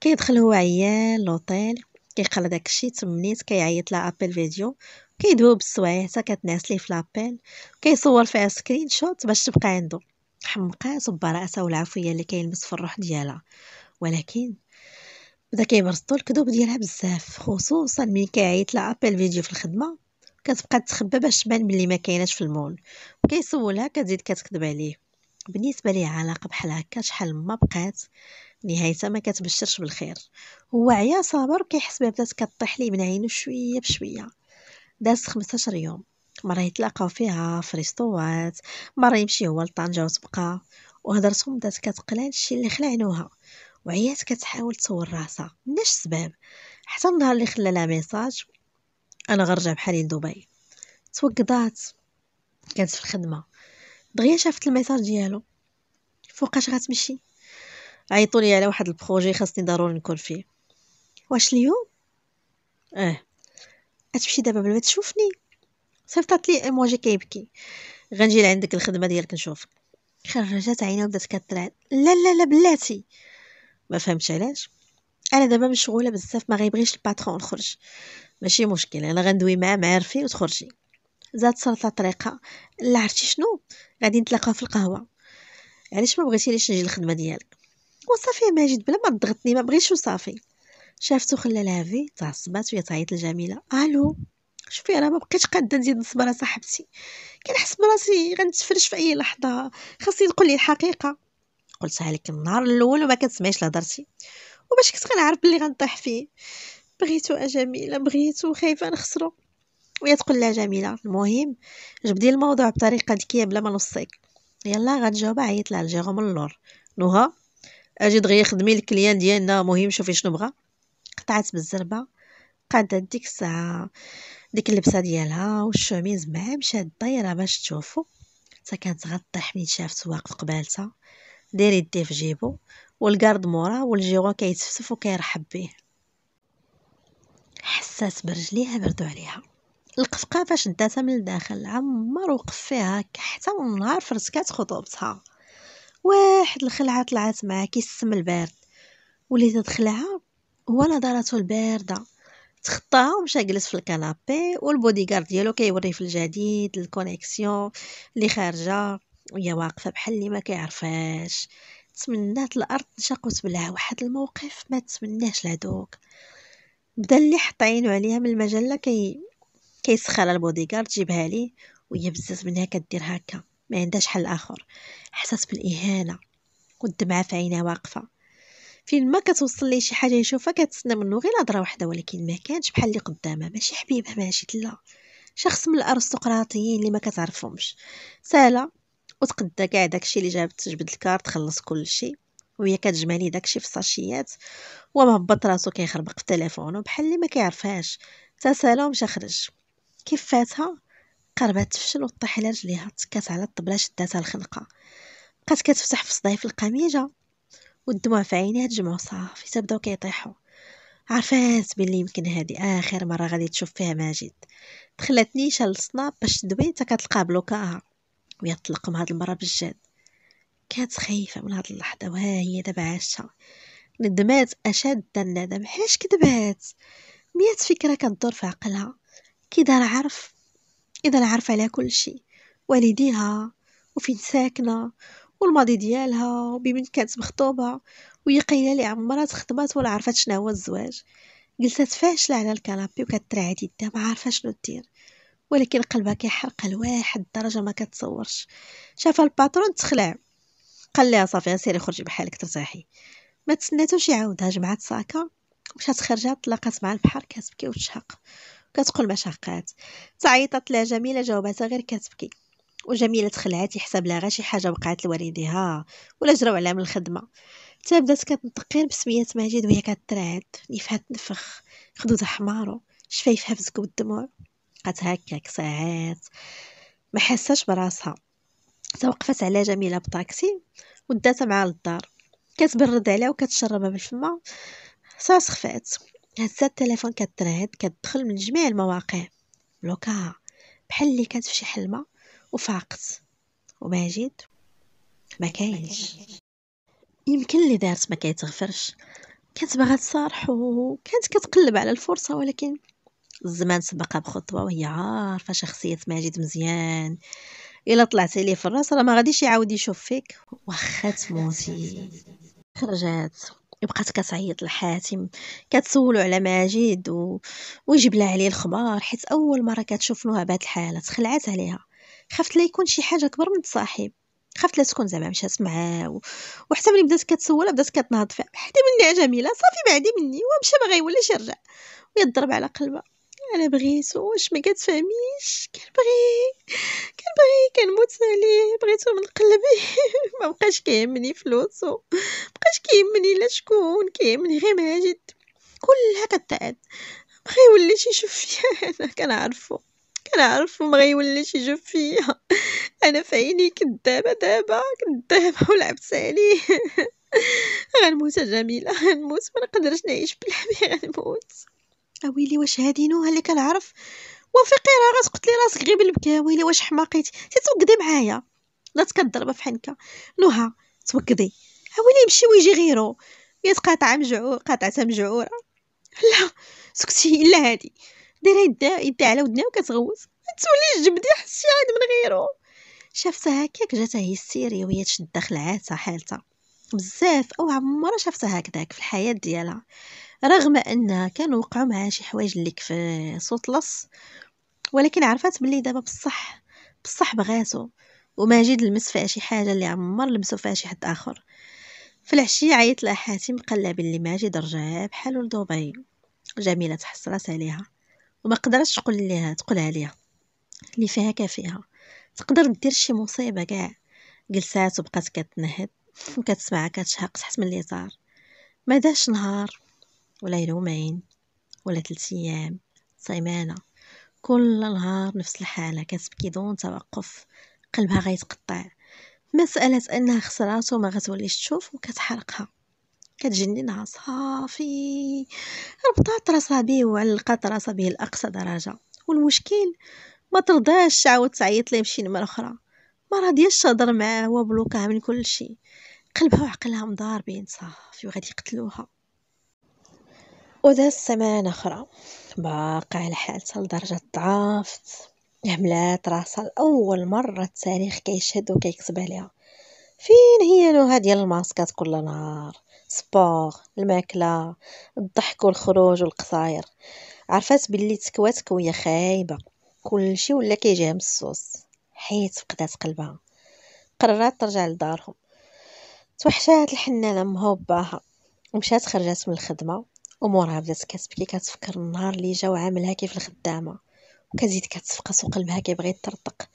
كيدخل هو عيان لوطيل كيقرا داكشي تمنيت كيعيط لها ابل فيديو كيدوي السوايع حتى كتنعس ليه في لابيل كيصور فيها سكرين شوت باش تبقى عنده حمقات وبراءته والعافيه اللي كيلبس في الروح ديالها ولكن بدا كيبرسطو الكذوب ديالها بزاف خصوصا ملي كيعيط لها ابل فيديو في الخدمه كتبقى تخبى باش تبان ملي ما كايناش في المول وكيسولها كتزيد كتكذب عليه بالنسبه لي علاقه بحال هكا شحال ما بقات نهايتها ما كتبشرش بالخير هو عيا صابر كيحس بها بدات كطيح ليه من عينو شويه بشويه داز 15 يوم مرة يتلاقاو فيها في ريستورات مرة يمشي هو لطنجة وتبقى وهضرتهم بدات كتقلال الشي اللي خلعنوها وعيات كتحاول تصور راسها مناش سباب حتى النهار اللي خلى لها ميساج انا غنرجع بحالي لدبي توقضات كانت في الخدمه دغيا شافت الميساج ديالو فوقاش غتمشي عيطوا لي على واحد البروجي خاصني ضروري نكون فيه واش اليوم اه غتمشي دابا بلا ما تشوفني صيفطات لي ايموجي كيبكي غنجي لعندك الخدمه ديالك نشوفك خرجت عينها وبدات كترعد لا لا لا بلاتي ما فهمتش علاش انا دابا مشغوله بزاف ما غيبغيش الباترون نخرج ماشي مشكل انا غندوي معاه معرفي وتخرجي زاد صرت طريقه لا عرفتي شنو غادي نتلاقاو في القهوه علاش ما بغيتينيش نجي الخدمه ديالك وصافي ماجد بلا ما ضغطني ما بغيتش وصافي شافته خلى لافي تعصبات وهي تعيط لجميله الو شوفي انا ما بقيتش قاده نزيد نصبر صاحبتي كنحس براسي غنتفرش في اي لحظه خاصني نقول لي الحقيقه قلتها لك النهار الاول وما كنسمعيش لهضرتي وباش كنت كنعرف بلي غنطيح فيه بغيتو جميله بغيتو خايفه نخسرو وهي تقول لها جميله المهم جبدي الموضوع بطريقه ذكيه بلا ما نوصيك يلا غتجاوب عيط لها لجيرو اللور نوها اجي دغيا خدمي الكليان ديالنا مهم شوفي شنو بغا قطعت بالزربه قادة ديك الساعة ديك اللبسة ديالها والشوميز معاه مشات دايرة باش تشوفو حتى كانت غطيح من شافت واقف قبالتها دير يديه في جيبو والكارد موراه والجيغو كيتفتف وكيرحب بيه حساس برجليها بردو عليها القفقه فاش داتها من الداخل عمر وقف فيها حتى من نهار فرسكات خطوبتها واحد الخلعه طلعت معاه كيسم البارد واللي تدخلها هو نظرته البارده تخطاها ومشى جلس في الكنابي والبودي غارد ديالو كيوري في الجديد الكونيكسيون اللي خارجه وهي واقفه بحال اللي ما كيعرفاش تمنات الارض تنشق وتبلع واحد الموقف ما تمناش لهادوك بدا اللي حط عينو عليها من المجله كي كيسخر البوديغارد جيبها ليه وهي بزاف منها كدير هكا ما عندهاش حل اخر حسات بالاهانه والدمعه في عينها واقفه فين ما كتوصل ليه شي حاجه يشوفها كتسنى منه غير نظره واحده ولكن ما كانش بحال اللي قدامها ماشي حبيبها ماشي لا شخص من الارستقراطيين اللي ما كتعرفهمش سالا وتقدا كاع داكشي اللي جابت جبد الكارت خلص كلشي وهي كتجمع لي داكشي في ساشيات ومهبط راسو كيخربق في تليفونه بحال اللي ما كيعرفهاش تسالا ومشى خرج كيف فاتها قربات تفشل وطيح على رجليها تكات على الطبله شداتها الخنقه بقات كتفتح في صدايف القميجه والدموع في عينيها تجمعوا صافي تبداو كيطيحوا عرفات بلي يمكن هذه اخر مره غادي تشوف فيها ماجد دخلت نيشان للصناب باش تدوي حتى كتلقاه بلوكاها ويا طلقم هاد المرة بالجد كانت خايفة من هاد اللحظة وها هي دابا عاشها ندمات أشد الندم حاش كدبات مئة فكرة كتدور في عقلها كي دار عرف إذا عرف على كل شيء والديها وفين ساكنة والماضي ديالها وبمن كانت مخطوبة وهي قايلة لي عمرها تخدمات ولا عرفت شنو هو الزواج جلست فاشلة على الكنابي وكترعد يدها ما عارفة شنو دير ولكن قلبها كيحرق لواحد الدرجه ما كتصورش شافها الباترون تخلع قال لها صافي سيري خرجي بحالك ترتاحي ما تسناتوش يعاودها جمعات ساكا مشات خارجه تلاقات مع البحر كتبكي وتشهق كتقول ما شهقات تعيطت لها جميله جاوباتها غير كتبكي وجميله تخلعات يحسب لها غير شي حاجه وقعت لوالديها ولا جراو عليها من الخدمه حتى بدات كتنطق بسميه ماجد وهي كترعد نفها تنفخ خدودها حمارو شفايفها في بالدموع الدموع بقات هكاك ساعات ما حساش براسها توقفت على جميله بطاكسي وداتها معها للدار كتبرد عليها وكتشربها بالفما صاص خفات هزات التليفون كترهد كتدخل من جميع المواقع بلوكا بحال اللي كانت في شي حلمه وفاقت وماجد ما كاينش يمكن اللي دارت ما كيتغفرش كانت باغا تصارح وكانت كتقلب على الفرصه ولكن الزمان سبقها بخطوه وهي عارفه شخصيه ماجد مزيان الا طلعتي ليه في الراس راه ما غاديش يعاود يشوف فيك واخا تموتي خرجات بقات كتعيط لحاتم كتسولو على ماجد و... ويجيب لها عليه الخبار حيت اول مره كتشوف نوها بهاد الحاله تخلعات عليها خفت لا يكون شي حاجه اكبر من صاحب خفت لا تكون زعما مشات معاه و... وحتى ملي بدات كتسولها بدات كتنهض فيها حتى مني جميله صافي بعدي مني ومشى ما غيوليش يرجع ويضرب على قلبها انا واش ما كتفهميش كنبغيه كنبغيه كنموت عليه بغيتو من قلبي ما بقاش كيهمني فلوسو بقاش كيهمني لا شكون كيهمني غير ماجد كلها كتعاد ما غيوليش يشوف فيا انا كنعرفو كنعرفو ما غيوليش يشوف فيا انا فعيني كدابه دابا كدابه ولعبت عليه غنموت جميله غنموت ما نقدرش نعيش بلا غنموت اويلي واش هادي هادينو هلك كنعرف وفقي راه غتقتلي راسك غير بالبكا ويلي واش حماقيتي تتوكدي معايا لا تكضربه في حنكه نوها توكدي اويلي يمشي ويجي غيرو يا تقاطع مجعو قاطعتها مجعوره لا سكتي الا هادي دايره يدها يدها على ودنها وكتغوت تولي جبدي حسي عاد من غيرو شافتها هكاك جاتها هي السيريه وهي تشد خلعاتها حالتها بزاف او عمرها شافتها هكذاك في الحياه ديالها رغم أنها كان وقعوا معها شي حوايج اللي في صوت لص ولكن عرفات بلي دابا بصح بصح بغاتو وماجد لمس فيها شي حاجه اللي عمر لمسو فيها شي حد اخر في العشيه عيط لها حاتم قال لها بلي ماجد رجع بحالو لدبي جميله تحسرات عليها وما قدرتش تقول ليها تقولها ليها اللي فيها كافيها تقدر دير شي مصيبه كاع جلسات وبقات كتنهد وكتسمعها كتشهق تحت من اليسار ما داش نهار ولا يومين ولا ثلاث أيام سيمانة كل نهار نفس الحالة كتبكي دون توقف قلبها غيتقطع مسألة أنها خسراتو وما غتوليش تشوف وكتحرقها كتجننها صافي ربطات راسها بيه وعلقات راسها بيه لأقصى درجة والمشكل ما ترضاش تعاود تعيط ليه بشي نمرة أخرى ما راضياش تهضر معاه وبلوكها من كل شيء قلبها وعقلها مضاربين صافي وغادي يقتلوها وذا سمانة أخرى باقا على حالتها لدرجة ضعافت هملات راسها لأول مرة التاريخ كيشهد وكيكتب عليها فين هي نوها ديال الماسكات كل نهار سبور الماكلة الضحك والخروج والقصاير عرفات باللي تكوات كوية خايبة كلشي ولا كيجيها مسوس حيت فقدات قلبها قررت ترجع لدارهم توحشات الحنانة مها مشات خرجات من الخدمة ومورها بدات كتبكي كتفكر النهار اللي جا وعاملها كيف الخدامه وكتزيد كتفقس وقلبها كيبغي يطرطق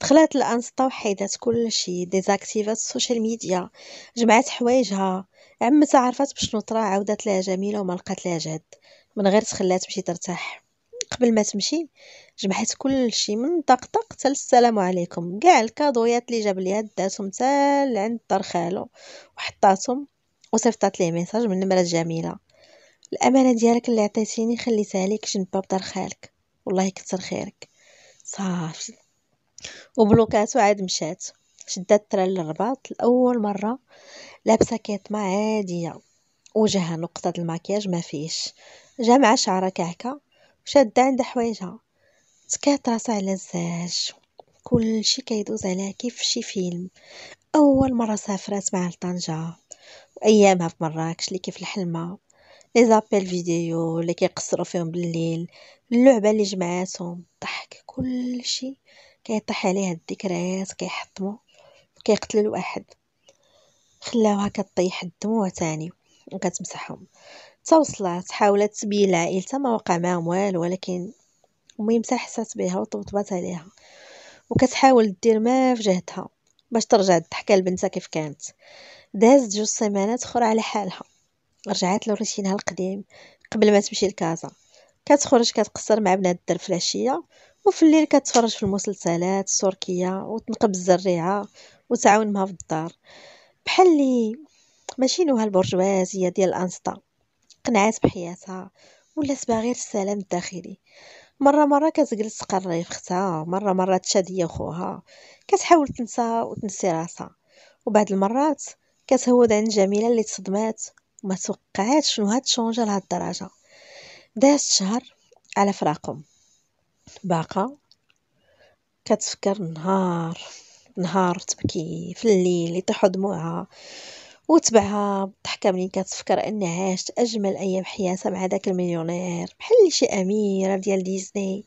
دخلات الانستا وحيدات كلشي ديزاكتيفات السوشيال ميديا جمعات حوايجها عمتها عرفات بشنو طرا عاودات لها جميله وما لقات لها جهد من غير تخلات تمشي ترتاح قبل ما تمشي جمعات كلشي من طقطق حتى السلام عليكم كاع الكادويات اللي جاب ليها داتهم حتى عند دار خالو وحطاتهم وصيفطات ليه ميساج من نمره جميله الأمانة ديالك اللي عطيتيني خليتها لك جنب باب دار خالك والله يكثر خيرك صافي وبلوكاتو عاد مشات شدات الترا للرباط لاول مره لابسه كيطما عاديه وجهها نقطه الماكياج ما فيش جا مع شعره كعكه وشاده عند حوايجها تكات راسها على الزاج كلشي كيدوز عليها كيف شي فيلم اول مره سافرات مع لطنجه وايامها في مراكش اللي كيف الحلمه لي زابيل فيديو اللي كيقصروا فيهم بالليل اللعبه اللي جمعاتهم الضحك كلشي كيطيح عليها الذكريات كيحطمو كيقتل الواحد خلاوها كطيح الدموع تاني وكتمسحهم توصلات حاولت تبين لعائلتها ما وقع معاهم والو ولكن ميمتها حسات بها وطبطبات عليها وكتحاول دير ما في جهتها باش ترجع الضحكه لبنتها كيف كانت دازت جوج سيمانات اخرى على حالها رجعات لروتينها القديم قبل ما تمشي لكازا كتخرج كتقصر مع بنات الدار في العشيه وفي الليل كتفرج في المسلسلات التركيه وتنقب الزريعه وتعاون معها في الدار بحال لي ماشي نوها البرجوازيه ديال الانستا قنعات بحياتها ولات غير السلام الداخلي مرة مرة كتجلس تقري في ختها مرة مرة تشاد هي خوها كتحاول تنسى وتنسي راسها وبعد المرات كتهود عن جميلة اللي تصدمات ما توقعتش شنو هاد تشونجا لهاد الدرجه دازت شهر على فراقهم باقا كتفكر نهار نهار تبكي في الليل يطيحو دموعها وتبعها بالضحكة ملي كتفكر أن عاشت أجمل أيام حياتها مع داك المليونير بحال شي أميرة ديال ديزني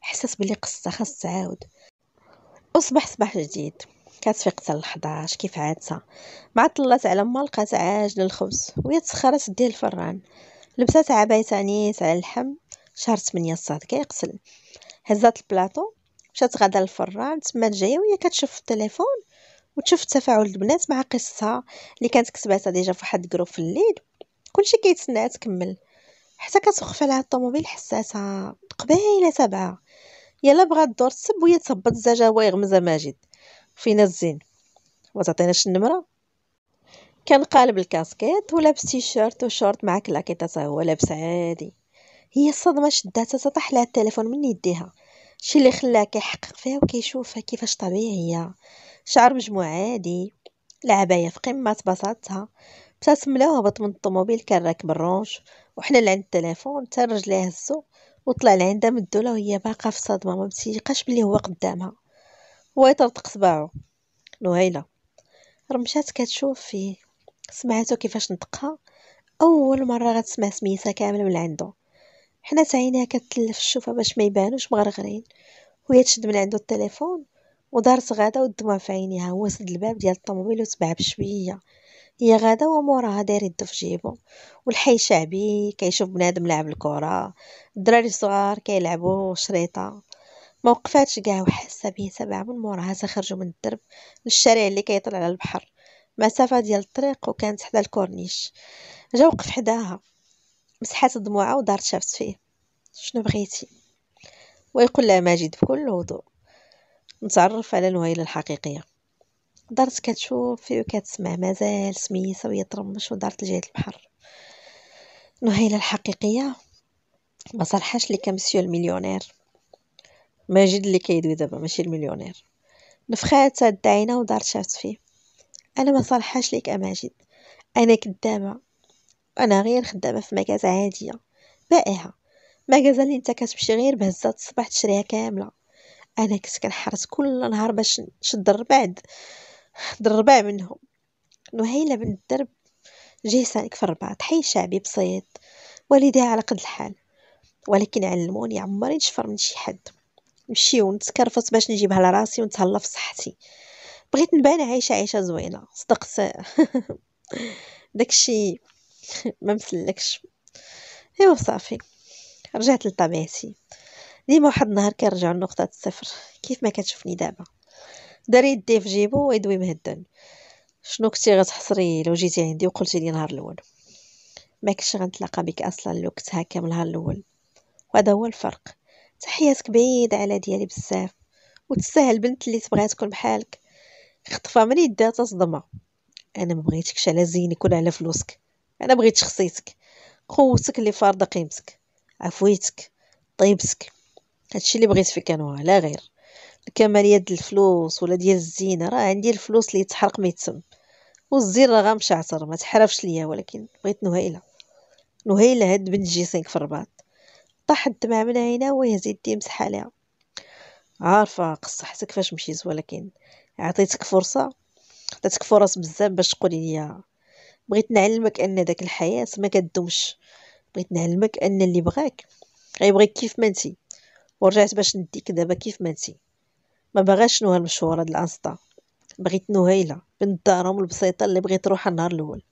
حسس بلي قصة خاص تعاود اصبح صباح جديد كتفيق حتى ل11 كيف عادتها مع طلات على ما لقات عاجل الخبز وهي تسخرات ديال الفران لبسات عباية عنيت على اللحم شهر 8 الصاد كيغسل هزات البلاطو مشات غدا للفران تما جايه وهي كتشوف في التليفون وتشوف تفاعل البنات مع قصتها اللي كانت كتباتها ديجا في واحد الجروب في الليل كلشي كيتسناها تكمل حتى كتوقف عليها الطوموبيل حساتها قبيله تبعها يلا بغات دور تسب وهي تهبط الزجاوه يغمزها ماجد فينا الزين وتعطيناش النمره كان قالب الكاسكيت ولابس تيشيرت وشورت مع كلاكيطه حتى هو لابس عادي هي الصدمه شداتها تطيح لها التليفون من يديها شي اللي خلاها كيحقق فيها وكيشوفها كيفاش طبيعيه شعر مجموع عادي العبايه في قمه بساطتها ابتسم هبط من الطوموبيل كان راكب الرونج وحنا اللي عند التليفون حتى رجليه هزو وطلع لعندها مدو وهي باقا في صدمه ما بتيقاش بلي هو قدامها هو يطرطق صباعو نهيلة رمشات كتشوف فيه سمعاتو كيفاش نطقها اول مره غتسمع سميتها كامل من عنده حنا عينيها كتلف الشوفه باش ما يبانوش مغرغرين وهي تشد من عنده التليفون ودارت غاده والدموع في عينيها هو سد الباب ديال الطوموبيل وتبع بشويه هي غاده وموراها داير يدو في جيبو والحي شعبي كيشوف بنادم لعب الكره الدراري الصغار كيلعبوا شريطه موقفاتش كاع وحاسة بيه سبعة من موراها تخرجوا من الدرب للشارع اللي كيطل على البحر مسافة ديال الطريق وكانت حدا الكورنيش جا وقف حداها مسحات دموعه ودارت شافت فيه شنو بغيتي ويقول لها ماجد بكل وضوء نتعرف على نويل الحقيقيه دارت كتشوف فيه وكتسمع مازال سميسه وهي ترمش ودارت لجهه البحر نهيلة الحقيقيه ما صرحاش لي مسيو المليونير ماجد اللي كيدوي دابا ماشي المليونير نفخات هاد عينه ودار شافت فيه انا ما صالحاش ليك اماجد انا كدامه انا غير خدامه في مكازه عاديه بائعه مكازه اللي انت كتمشي غير بهزات الصباح تشريها كامله انا كنت كنحرس كل نهار باش نشد الربع د الربع منهم نهيله بنت الدرب جه سالك في الرباط حي شعبي بسيط والديها على قد الحال ولكن علموني عمري نشفر من شي حد نمشي ونتكرفص باش نجيبها لراسي ونتهلا في صحتي بغيت نبان عايشه عيشه زوينه صدقت داكشي ما مسلكش ايوا صافي رجعت لطبيعتي ديما واحد النهار كنرجع لنقطة الصفر كيف ما كتشوفني دابا داري يدي في جيبو ويدوي مهدن شنو كنتي غتحصري لو جيتي عندي وقلتي لي نهار الاول ما كنتش غنتلاقى بك اصلا لو كنت هكا من نهار الاول وهذا هو الفرق حياتك بعيدة على ديالي بزاف وتستاهل بنت اللي تبغي تكون بحالك خطفة من يدها تصدمه انا ما بغيتكش على زينك ولا على فلوسك انا بغيت شخصيتك قوتك اللي فارضه قيمتك عفويتك طيبتك هادشي اللي بغيت فيك انا لا غير الكمالية يد الفلوس ولا ديال الزينة راه عندي الفلوس اللي يتحرق ميتسم والزين راه غامشعصر ما تحرفش ليا ولكن بغيت نهيله نهيله هاد بنت جيسينك في الرباط طاح الدمع من عيناه وهي زيد يمسح عليها عارفه قصحتك فاش مشيت ولكن عطيتك فرصه عطيتك فرص بزاف باش تقولي لي بغيت نعلمك ان داك الحياه ما كدومش بغيت نعلمك ان اللي بغاك غيبغيك كيف ما انتي ورجعت باش نديك دابا كيف ما انتي ما بغاش نوها المشهوره د الانستا بغيت نهيله بنت دارهم البسيطه اللي بغيت نروح النهار الاول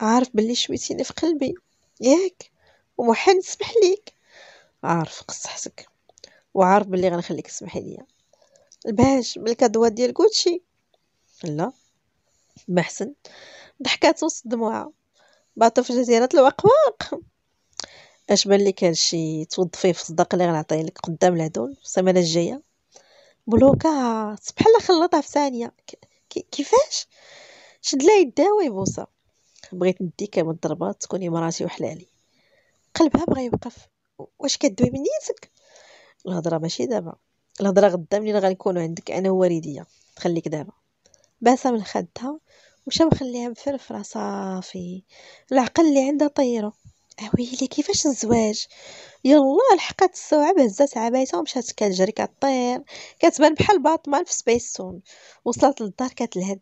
عارف بلي شويتيني في قلبي ياك ومحن سمح ليك عارف قصحتك وعارف بلي غنخليك تسمح ليا البهاج بالكادوا ديال كوتشي لا ما حسن ضحكات وسط الدموعه باطو في جزيره الوقواق اش بان لك هادشي توظفي في الصداقه اللي غنعطيه لك قدام العدول السمانه الجايه بلوكا الله خلطها في ثانيه كيفاش شد لها يدها ويبوسها بغيت نديك من الضربات تكوني مراتي وحلالي قلبها بغا يوقف واش كدوي من نيتك الهضره ماشي دابا الهضره غدا ملي غنكونوا عندك انا ووالديه خليك دابا باسه من خدها وشا مخليها مفرفره صافي العقل اللي عندها طيرو اويلي كيفاش الزواج يلا لحقات الصعاب هزات عبايتها ومشات كتجري كطير كتبان بحال باطمان في سبيستون وصلت للدار كتلهد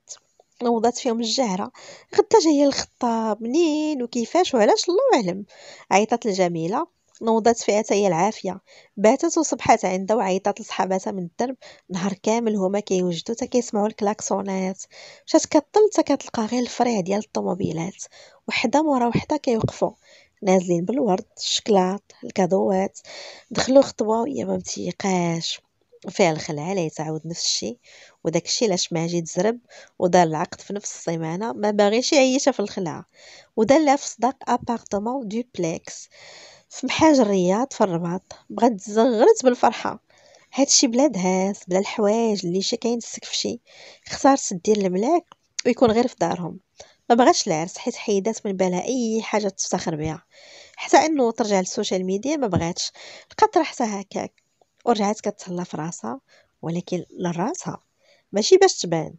نوضات فيهم الجهرة غدا جاية الخطة منين وكيفاش وعلاش الله أعلم عيطات الجميلة نوضات فيها هي العافية باتت وصبحات عندها وعيطات لصحاباتها من الدرب نهار كامل هما كيوجدو تا كيسمعوا الكلاكسونات مشات كطل تا كتلقى غير الفريع ديال الطوموبيلات وحده مورا وحده كيوقفو نازلين بالورد الشكلاط الكادوات دخلو خطوه وهي ما متيقاش وفيها الخلعة لا يتعاود نفس الشيء وداك الشيء علاش ماجي تزرب ودار العقد في نفس السيمانه ما باغيش يعيشها في الخلعه ودار لها في صداق ابارتمون دوبليكس في محاج الرياض في الرباط بغات تزغرت بالفرحه هادشي بلا دهاس بلا الحوايج اللي شي كاين شي اختارت دير الملاك ويكون غير في دارهم ما بغاش العرس حيت حيدات من بالها اي حاجه تفتخر بها حتى انه ترجع للسوشيال ميديا ما بغاتش لقات راحتها هكاك ورجعت كتهلا في راسها ولكن لراسها ماشي باش تبان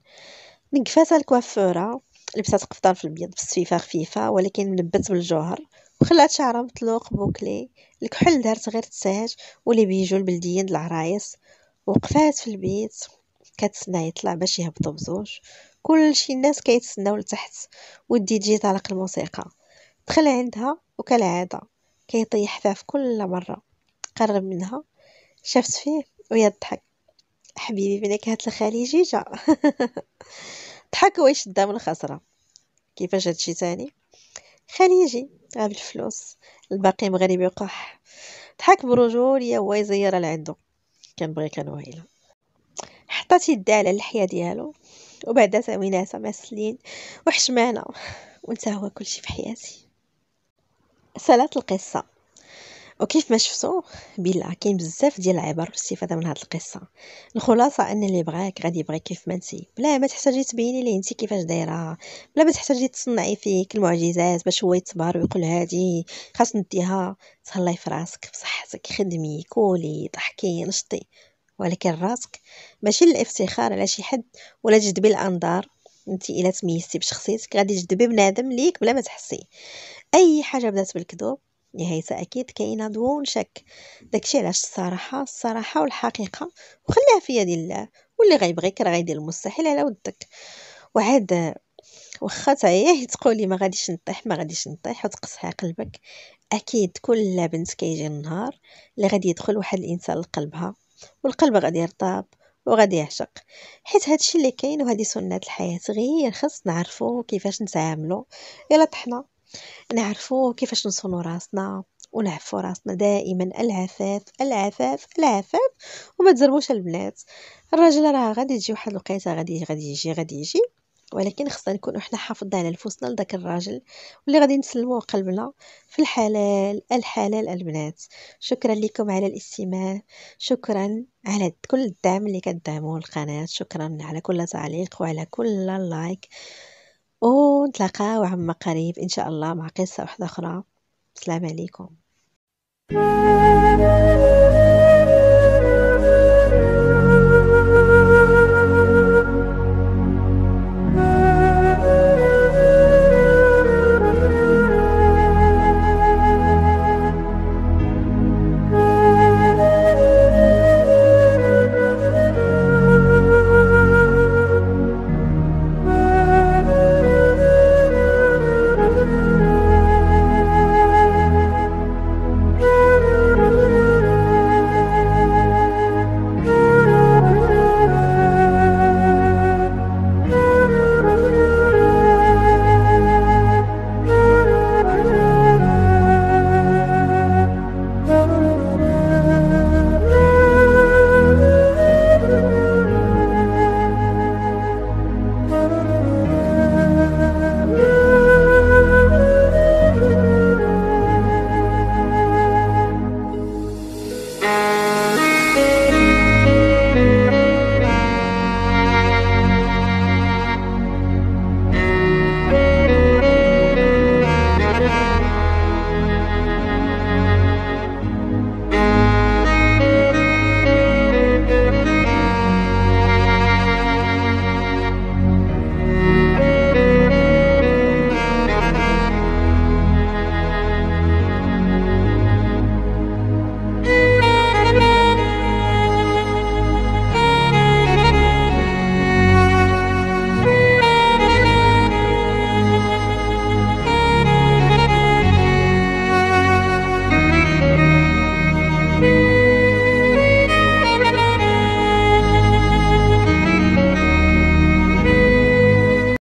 نقفات الكوافوره لبسات قفطان في البيض بسفيفه خفيفه ولكن نبت بالجوهر وخلات شعرها مطلوق بوكلي الكحل دارت غير تساج ولي بيجو البلديين العرايس وقفات في البيت كتسنى يطلع باش يهبط بزوج كلشي الناس كيتسناو لتحت ودي تجي طلق الموسيقى دخل عندها وكالعاده كيطيح فيها في كل مره قرب منها شفت فيه ويا الضحك حبيبي بنك هات الخليجي جا ضحك هو يشدها من الخسرة كيفاش هادشي تاني خليجي غاب الفلوس الباقي مغربي وقح ضحك برجولية هو يزير اللي بغي كان كنوهيلة حطات يدها على اللحية ديالو وبعدا سويناتها مسلين وحشمانة وانتهى هو كلشي في حياتي سالات القصه وكيف ما شفتوا بلا كاين بزاف ديال العبر الاستفاده من هاد القصه الخلاصه ان اللي بغاك غادي يبغيك كيف ما انت بلا ما تحتاجي تبيني ليه انت كيفاش دايره بلا ما تحتاجي تصنعي فيك المعجزات باش هو يتبار ويقول هادي خاص نديها تهلاي في راسك بصحتك خدمي كولي ضحكي نشطي ولكن راسك ماشي للافتخار على شي حد ولا تجذبي الانظار انت الا تميزتي بشخصيتك غادي تجذبي بنادم ليك بلا ما تحسي اي حاجه بدات بالكذوب نهايتها اكيد كاينه دون ونشك داكشي علاش الصراحه الصراحه والحقيقه وخليها في يد الله واللي غيبغيك راه غيدير المستحيل على ودك وعاد واخا تعيه تقولي ما غاديش نطيح ما غاديش نطيح وتقصحي قلبك اكيد كل بنت كيجي النهار اللي غادي يدخل واحد الانسان لقلبها والقلب غادي يرطاب وغادي يعشق حيت هادشي اللي كاين وهذه سنه الحياه غير خاص نعرفو كيفاش نتعاملو الا طحنا نعرفو كيفاش نصونو راسنا ونعفو راسنا دائما العفاف العفاف العفاف وما تزربوش البنات الراجل راه غادي تجي واحد الوقيته غادي غادي يجي غادي يجي ولكن خصنا نكونوا حنا حافظين على نفوسنا لذاك الراجل واللي غادي نسلموه قلبنا في الحلال الحلال البنات شكرا لكم على الاستماع شكرا على كل الدعم اللي كتدعموه القناه شكرا على كل تعليق وعلى كل لايك ونتلاقاو عما قريب إن شاء الله مع قصة واحدة أخرى السلام عليكم